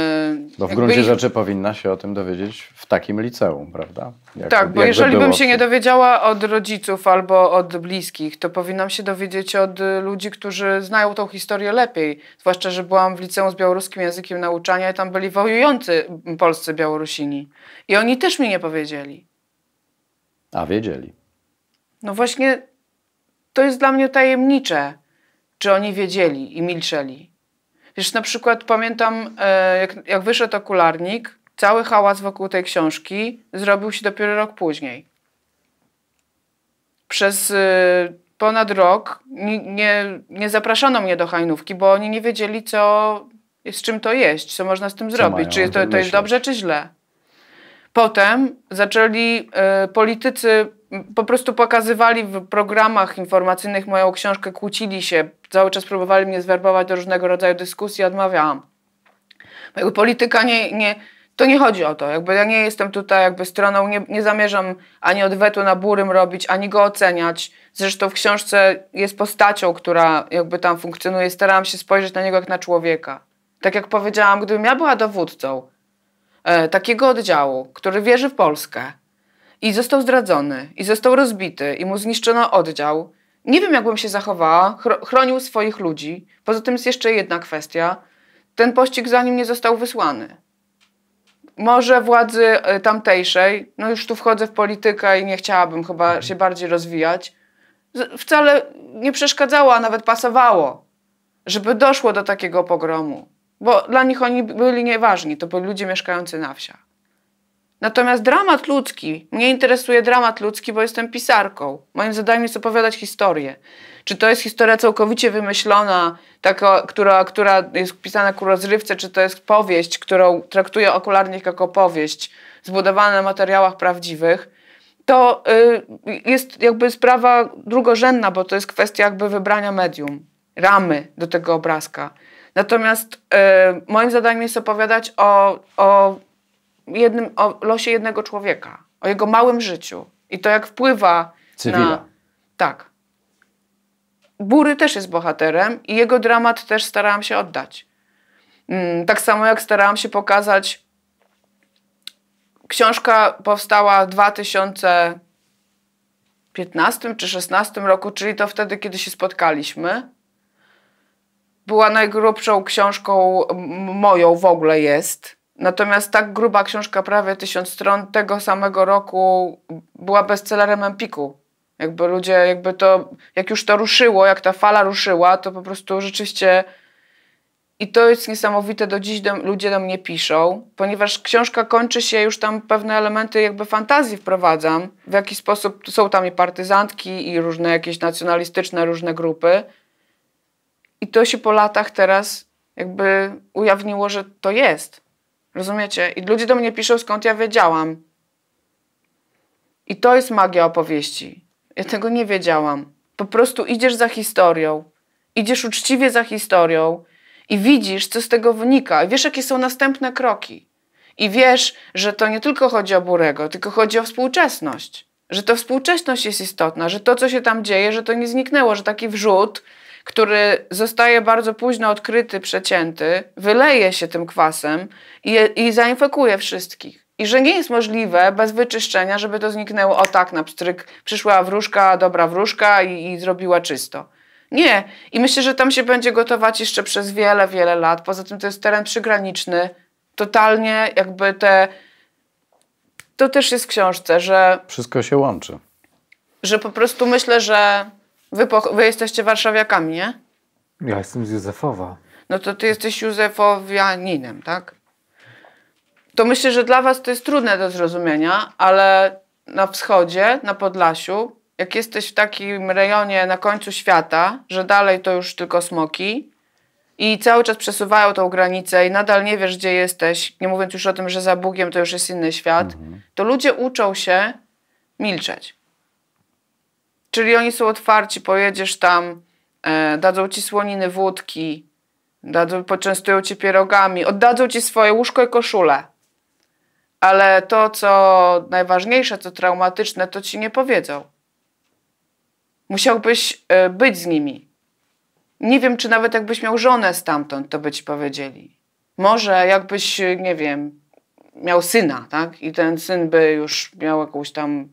no w gruncie ich... rzeczy powinna się o tym dowiedzieć w takim liceum, prawda? Jak, tak, bo jeżeli bym się nie dowiedziała od rodziców albo od bliskich, to powinnam się dowiedzieć od e, ludzi, którzy znają tą historię lepiej. Zwłaszcza, że byłam w liceum z białoruskim językiem nauczania i tam byli wojujący polscy Białorusini. I oni też mi nie powiedzieli. A wiedzieli. No właśnie, to jest dla mnie tajemnicze, czy oni wiedzieli i milczeli. Wiesz, na przykład pamiętam, e, jak, jak wyszedł okularnik, cały hałas wokół tej książki zrobił się dopiero rok później. Przez e, ponad rok nie, nie zapraszano mnie do hajnówki, bo oni nie wiedzieli, co, z czym to jeść, co można z tym co zrobić, czy to, to jest dobrze, czy źle. Potem zaczęli y, politycy po prostu pokazywali w programach informacyjnych moją książkę, kłócili się, cały czas próbowali mnie zwerbować do różnego rodzaju dyskusji, odmawiałam. Jakby polityka nie, nie, to nie chodzi o to. Jakby ja nie jestem tutaj jakby stroną, nie, nie zamierzam ani odwetu na Burym robić, ani go oceniać. Zresztą w książce jest postacią, która jakby tam funkcjonuje. Starałam się spojrzeć na niego jak na człowieka. Tak jak powiedziałam, gdybym ja była dowódcą, E, takiego oddziału, który wierzy w Polskę i został zdradzony, i został rozbity, i mu zniszczono oddział, nie wiem, jakbym się zachowała, chronił swoich ludzi. Poza tym jest jeszcze jedna kwestia. Ten pościg za nim nie został wysłany. Może władzy e, tamtejszej, no już tu wchodzę w politykę i nie chciałabym chyba mhm. się bardziej rozwijać, wcale nie przeszkadzało, a nawet pasowało, żeby doszło do takiego pogromu bo dla nich oni byli nieważni, to byli ludzie mieszkający na wsiach. Natomiast dramat ludzki, mnie interesuje dramat ludzki, bo jestem pisarką. Moim zadaniem jest opowiadać historię. Czy to jest historia całkowicie wymyślona, taka, która, która jest pisana ku rozrywce, czy to jest powieść, którą traktuje okularnik jako powieść, zbudowana na materiałach prawdziwych, to y, jest jakby sprawa drugorzędna, bo to jest kwestia jakby wybrania medium, ramy do tego obrazka. Natomiast y, moim zadaniem jest opowiadać o, o, jednym, o losie jednego człowieka, o jego małym życiu i to jak wpływa Cywila. na... Tak. Bury też jest bohaterem i jego dramat też starałam się oddać. Mm, tak samo jak starałam się pokazać książka powstała w 2015 czy 16 roku, czyli to wtedy, kiedy się spotkaliśmy była najgrubszą książką moją w ogóle jest. Natomiast tak gruba książka, prawie tysiąc stron, tego samego roku była bestsellerem Empiku. Jakby ludzie, jakby to, jak już to ruszyło, jak ta fala ruszyła, to po prostu rzeczywiście i to jest niesamowite, do dziś do, ludzie do mnie piszą, ponieważ książka kończy się, już tam pewne elementy jakby fantazji wprowadzam, w jaki sposób są tam i partyzantki, i różne jakieś nacjonalistyczne, różne grupy. I to się po latach teraz jakby ujawniło, że to jest. Rozumiecie? I ludzie do mnie piszą, skąd ja wiedziałam. I to jest magia opowieści. Ja tego nie wiedziałam. Po prostu idziesz za historią. Idziesz uczciwie za historią i widzisz, co z tego wynika. I wiesz, jakie są następne kroki. I wiesz, że to nie tylko chodzi o Burego, tylko chodzi o współczesność. Że to współczesność jest istotna, że to, co się tam dzieje, że to nie zniknęło, że taki wrzut który zostaje bardzo późno odkryty, przecięty, wyleje się tym kwasem i, i zainfekuje wszystkich. I że nie jest możliwe bez wyczyszczenia, żeby to zniknęło o tak na pstryk. Przyszła wróżka, dobra wróżka i, i zrobiła czysto. Nie. I myślę, że tam się będzie gotować jeszcze przez wiele, wiele lat. Poza tym to jest teren przygraniczny. Totalnie jakby te... To też jest w książce, że... Wszystko się łączy. Że po prostu myślę, że Wy, wy jesteście warszawiakami, nie? Ja jestem z Józefowa. No to ty jesteś Józefowianinem, tak? To myślę, że dla was to jest trudne do zrozumienia, ale na wschodzie, na Podlasiu, jak jesteś w takim rejonie na końcu świata, że dalej to już tylko smoki i cały czas przesuwają tą granicę i nadal nie wiesz, gdzie jesteś, nie mówiąc już o tym, że za Bugiem to już jest inny świat, mhm. to ludzie uczą się milczeć. Czyli oni są otwarci, pojedziesz tam, e, dadzą ci słoniny wódki, dadzą, poczęstują ci pierogami, oddadzą ci swoje łóżko i koszulę. Ale to, co najważniejsze, co traumatyczne, to ci nie powiedzą. Musiałbyś e, być z nimi. Nie wiem, czy nawet jakbyś miał żonę stamtąd, to by ci powiedzieli. Może jakbyś, e, nie wiem, miał syna, tak? I ten syn by już miał jakąś tam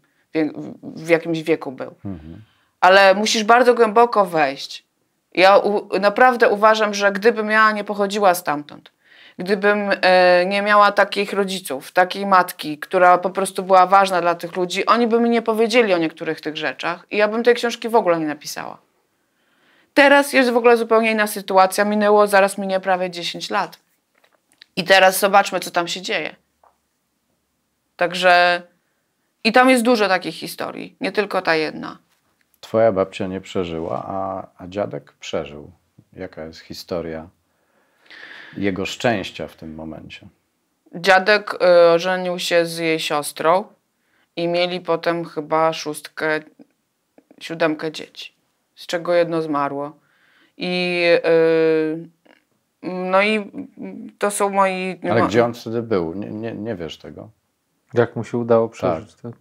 w jakimś wieku był. Mhm. Ale musisz bardzo głęboko wejść. Ja u, naprawdę uważam, że gdybym ja nie pochodziła stamtąd, gdybym e, nie miała takich rodziców, takiej matki, która po prostu była ważna dla tych ludzi, oni by mi nie powiedzieli o niektórych tych rzeczach i ja bym tej książki w ogóle nie napisała. Teraz jest w ogóle zupełnie inna sytuacja. Minęło, zaraz minie prawie 10 lat. I teraz zobaczmy, co tam się dzieje. Także i tam jest dużo takich historii, nie tylko ta jedna. Twoja babcia nie przeżyła, a, a dziadek przeżył. Jaka jest historia jego szczęścia w tym momencie? Dziadek y, się z jej siostrą i mieli potem chyba szóstkę, siódemkę dzieci, z czego jedno zmarło. I y, no i to są moi. Ale gdzie on wtedy był? Nie, nie, nie wiesz tego. Jak mu się udało tak. przeżyć? Tak.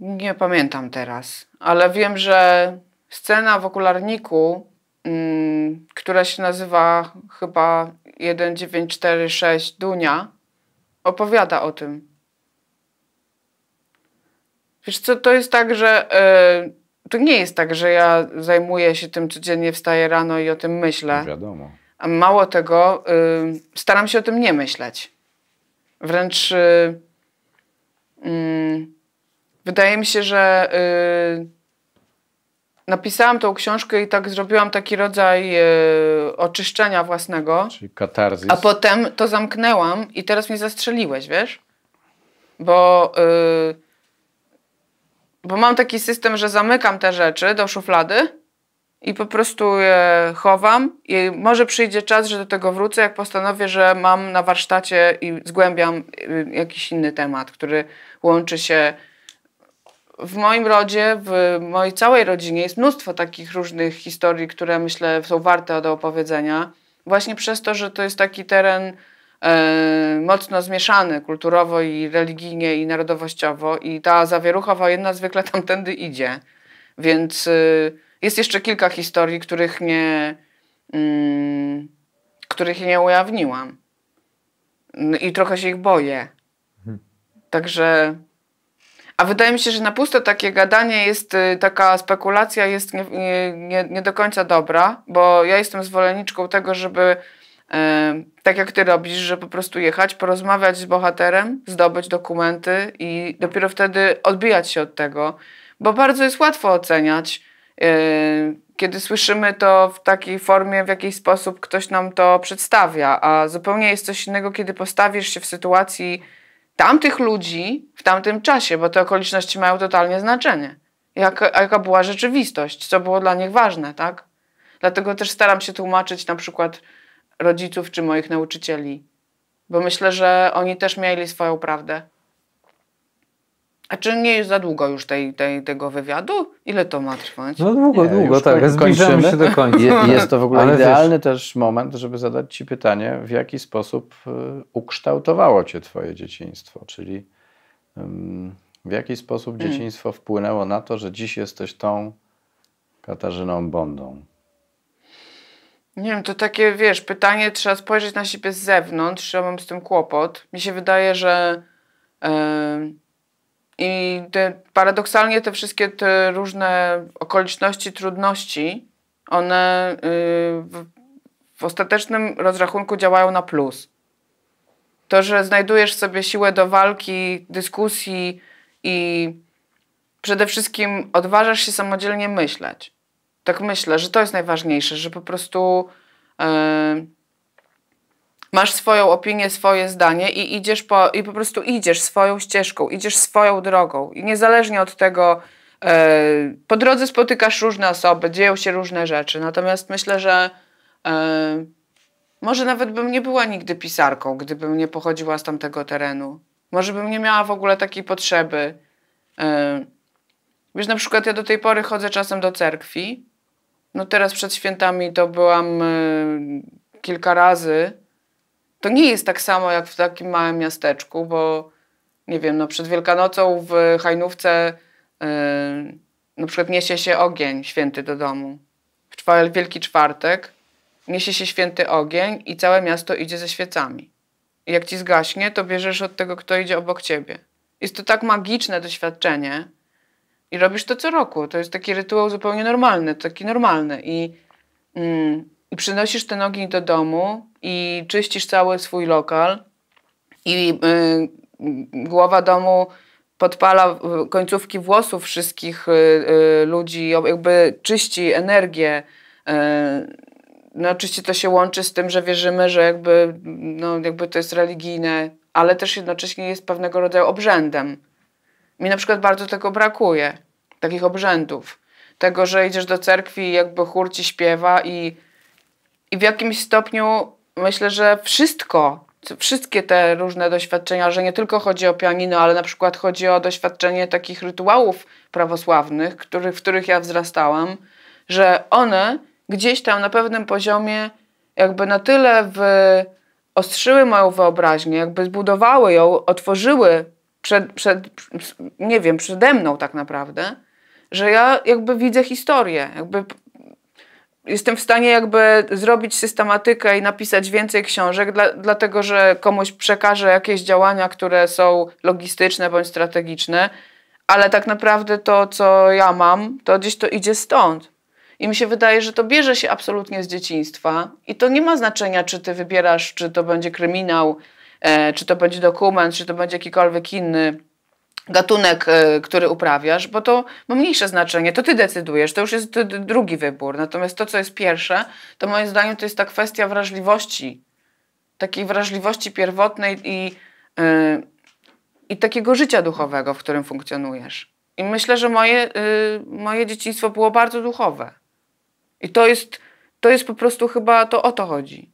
Nie pamiętam teraz, ale wiem, że scena w okularniku, mm, która się nazywa chyba 1946 Dunia, opowiada o tym. Wiesz co, to jest tak, że e, to nie jest tak, że ja zajmuję się tym codziennie, wstaję rano i o tym myślę. No wiadomo. A mało tego, y, staram się o tym nie myśleć. Wręcz y, mm, wydaje mi się, że y, napisałam tą książkę i tak zrobiłam taki rodzaj oczyszczenia własnego. Czyli katarzys. A potem to zamknęłam i teraz mnie zastrzeliłeś, wiesz? Bo bo mam taki system, że zamykam te rzeczy do szuflady i po prostu je chowam. I może przyjdzie czas, że do tego wrócę, jak postanowię, że mam na warsztacie i zgłębiam y, jakiś inny temat, który łączy się w moim rodzie, w mojej całej rodzinie jest mnóstwo takich różnych historii, które myślę są warte do opowiedzenia. Właśnie przez to, że to jest taki teren e, mocno zmieszany kulturowo i religijnie i narodowościowo i ta zawierucha wojenna zwykle tamtędy idzie. Więc... E, jest jeszcze kilka historii, których nie, mm, których nie ujawniłam. I trochę się ich boję. Mhm. Także. A wydaje mi się, że na pusto takie gadanie jest, y, taka spekulacja jest nie, nie, nie do końca dobra, bo ja jestem zwolenniczką tego, żeby y, tak jak ty robisz, że po prostu jechać, porozmawiać z bohaterem, zdobyć dokumenty i dopiero wtedy odbijać się od tego, bo bardzo jest łatwo oceniać Yy, kiedy słyszymy to w takiej formie, w jakiś sposób ktoś nam to przedstawia, a zupełnie jest coś innego, kiedy postawisz się w sytuacji tamtych ludzi w tamtym czasie, bo te okoliczności mają totalnie znaczenie. Jaka, jaka była rzeczywistość, co było dla nich ważne, tak? Dlatego też staram się tłumaczyć na przykład rodziców czy moich nauczycieli, bo myślę, że oni też mieli swoją prawdę. A czy nie jest za długo już tej, tej, tego wywiadu? Ile to ma trwać? No długo, nie, długo, tak. Zbliżamy się do końca. jest to w ogóle Ale idealny wiesz, też moment, żeby zadać Ci pytanie, w jaki sposób y, ukształtowało Cię Twoje dzieciństwo, czyli w jaki sposób hmm. dzieciństwo wpłynęło na to, że dziś jesteś tą Katarzyną Bondą? Nie wiem, to takie, wiesz, pytanie, trzeba spojrzeć na siebie z zewnątrz, ja mam z tym kłopot. Mi się wydaje, że... Yy i te, paradoksalnie te wszystkie te różne okoliczności, trudności, one y, w, w ostatecznym rozrachunku działają na plus. To, że znajdujesz sobie siłę do walki, dyskusji i przede wszystkim odważasz się samodzielnie myśleć. Tak myślę, że to jest najważniejsze, że po prostu. Yy, masz swoją opinię, swoje zdanie i idziesz po, i po prostu idziesz swoją ścieżką, idziesz swoją drogą. I niezależnie od tego, e, po drodze spotykasz różne osoby, dzieją się różne rzeczy. Natomiast myślę, że e, może nawet bym nie była nigdy pisarką, gdybym nie pochodziła z tamtego terenu. Może bym nie miała w ogóle takiej potrzeby. Yy. Wiesz, na przykład ja do tej pory chodzę czasem do cerkwi. No teraz przed świętami to byłam kilka razy to nie jest tak samo jak w takim małym miasteczku, bo nie wiem, no przed Wielkanocą w Hajnówce yy, na przykład niesie się ogień święty do domu. W czwartek, Wielki Czwartek niesie się święty ogień i całe miasto idzie ze świecami. I jak ci zgaśnie, to bierzesz od tego, kto idzie obok ciebie. Jest to tak magiczne doświadczenie i robisz to co roku. To jest taki rytuał zupełnie normalny, taki normalny. I mm, i przynosisz ten ogień do domu i czyścisz cały swój lokal i y, głowa domu podpala końcówki włosów wszystkich y, y ludzi, jakby czyści energię. Y, no oczywiście to się łączy z tym, że wierzymy, że jakby, no, jakby to jest religijne, ale też jednocześnie jest pewnego rodzaju obrzędem. Mi na przykład bardzo tego brakuje, takich obrzędów. Tego, że idziesz do cerkwi i jakby chór ci śpiewa i i w jakimś stopniu myślę, że wszystko, wszystkie te różne doświadczenia, że nie tylko chodzi o pianino, ale na przykład chodzi o doświadczenie takich rytuałów prawosławnych, w których ja wzrastałam, że one gdzieś tam na pewnym poziomie jakby na tyle wyostrzyły moją wyobraźnię, jakby zbudowały ją, otworzyły przed, przed, nie wiem, przede mną tak naprawdę, że ja jakby widzę historię, jakby jestem w stanie jakby zrobić systematykę i napisać więcej książek, dla, dlatego że komuś przekażę jakieś działania, które są logistyczne bądź strategiczne, ale tak naprawdę to, co ja mam, to gdzieś to idzie stąd. I mi się wydaje, że to bierze się absolutnie z dzieciństwa i to nie ma znaczenia, czy ty wybierasz, czy to będzie kryminał, e, czy to będzie dokument, czy to będzie jakikolwiek inny gatunek, e, który uprawiasz, bo to ma mniejsze znaczenie, to ty decydujesz, to już jest drugi wybór. Natomiast to, co jest pierwsze, to moim zdaniem to jest ta kwestia wrażliwości, takiej wrażliwości pierwotnej i, yy, i takiego życia duchowego, w którym funkcjonujesz. I myślę, że moje, yy, moje dzieciństwo było bardzo duchowe. I to jest, to jest po prostu chyba to o to chodzi,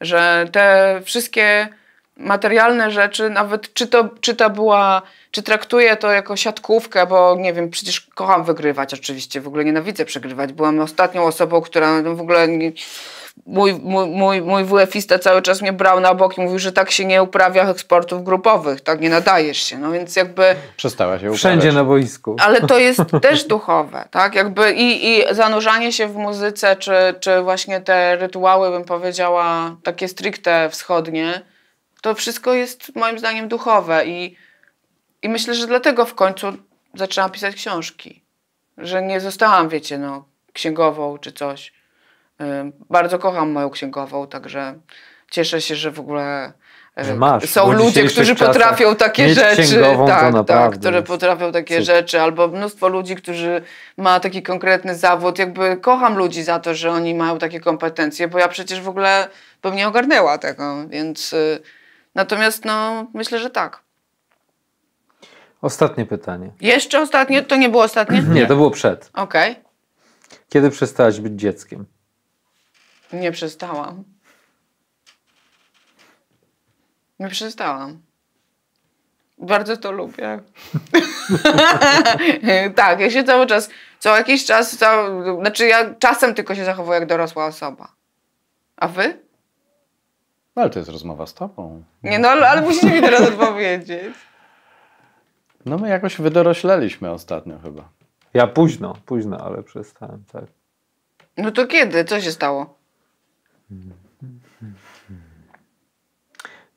że te wszystkie materialne rzeczy, nawet czy to, czy to była, czy traktuję to jako siatkówkę, bo nie wiem, przecież kocham wygrywać oczywiście, w ogóle nienawidzę przegrywać. Byłam ostatnią osobą, która no, w ogóle nie, mój, mój, mój, mój WF-ista cały czas mnie brał na bok i mówił, że tak się nie uprawia eksportów grupowych, tak nie nadajesz się, no więc jakby... Przestała się Wszędzie na boisku. Ale to jest też duchowe, tak, jakby i, i zanurzanie się w muzyce, czy, czy właśnie te rytuały, bym powiedziała, takie stricte wschodnie, to wszystko jest moim zdaniem duchowe i, i myślę, że dlatego w końcu zaczęłam pisać książki. Że nie zostałam, wiecie, no, księgową czy coś. Bardzo kocham moją księgową, także cieszę się, że w ogóle e, że masz, są ludzie, którzy potrafią takie rzeczy, tak, tak, które potrafią takie rzeczy, albo mnóstwo ludzi, którzy ma taki konkretny zawód. Jakby kocham ludzi za to, że oni mają takie kompetencje, bo ja przecież w ogóle bym nie ogarnęła tego, więc y, Natomiast no, myślę, że tak. Ostatnie pytanie. Jeszcze ostatnie? To nie było ostatnie? nie, to było przed. Okej. Okay. Kiedy przestałaś być dzieckiem? Nie przestałam. Nie przestałam. Bardzo to lubię. tak, ja się cały czas, co jakiś czas, znaczy ja czasem tylko się zachowuję jak dorosła osoba. A wy? No ale to jest rozmowa z tobą. Nie, no ale, ale musicie mi teraz odpowiedzieć. No my jakoś wydorośleliśmy ostatnio chyba. Ja późno, późno, ale przestałem, tak. No to kiedy? Co się stało?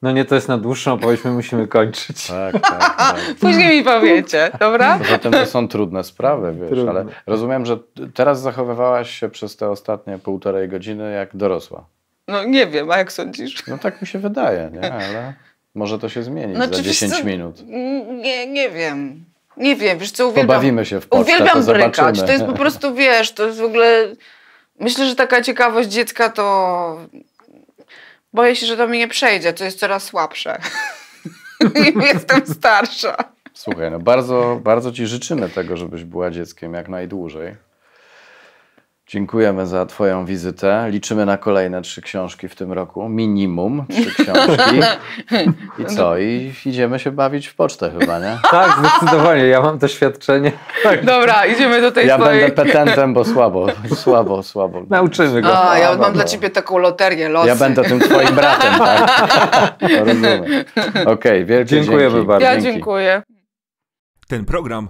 No nie, to jest na dłuższą opowieść, my musimy kończyć. Tak, tak, tak. Później mi powiecie, dobra? Zatem to są trudne sprawy, wiesz, trudne. ale rozumiem, że teraz zachowywałaś się przez te ostatnie półtorej godziny jak dorosła. No nie wiem, a jak sądzisz? No tak mi się wydaje, nie? ale może to się zmieni no, za 10 co? minut. Nie, nie wiem. Nie wiem, wiesz co, uwielbiam... Pobawimy się w pocztę, Uwielbiam to brykać, to jest po prostu, wiesz, to jest w ogóle... Myślę, że taka ciekawość dziecka to... Boję się, że to mi nie przejdzie, to jest coraz słabsze. Im jestem starsza. Słuchaj, no bardzo, bardzo ci życzymy tego, żebyś była dzieckiem jak najdłużej. Dziękujemy za Twoją wizytę. Liczymy na kolejne trzy książki w tym roku. Minimum trzy książki. I co? I idziemy się bawić w pocztę chyba, nie? Tak, zdecydowanie. Ja mam doświadczenie. Tak. Dobra, idziemy do tej Ja swojej... będę petentem, bo słabo, słabo, słabo. Nauczymy go. A, ja mam dla Ciebie taką loterię, losy. Ja będę tym Twoim bratem, tak? Rozumiem. Okej, okay, wielkie Dziękujemy dzięki. bardzo. Ja dzięki. dziękuję. Ten program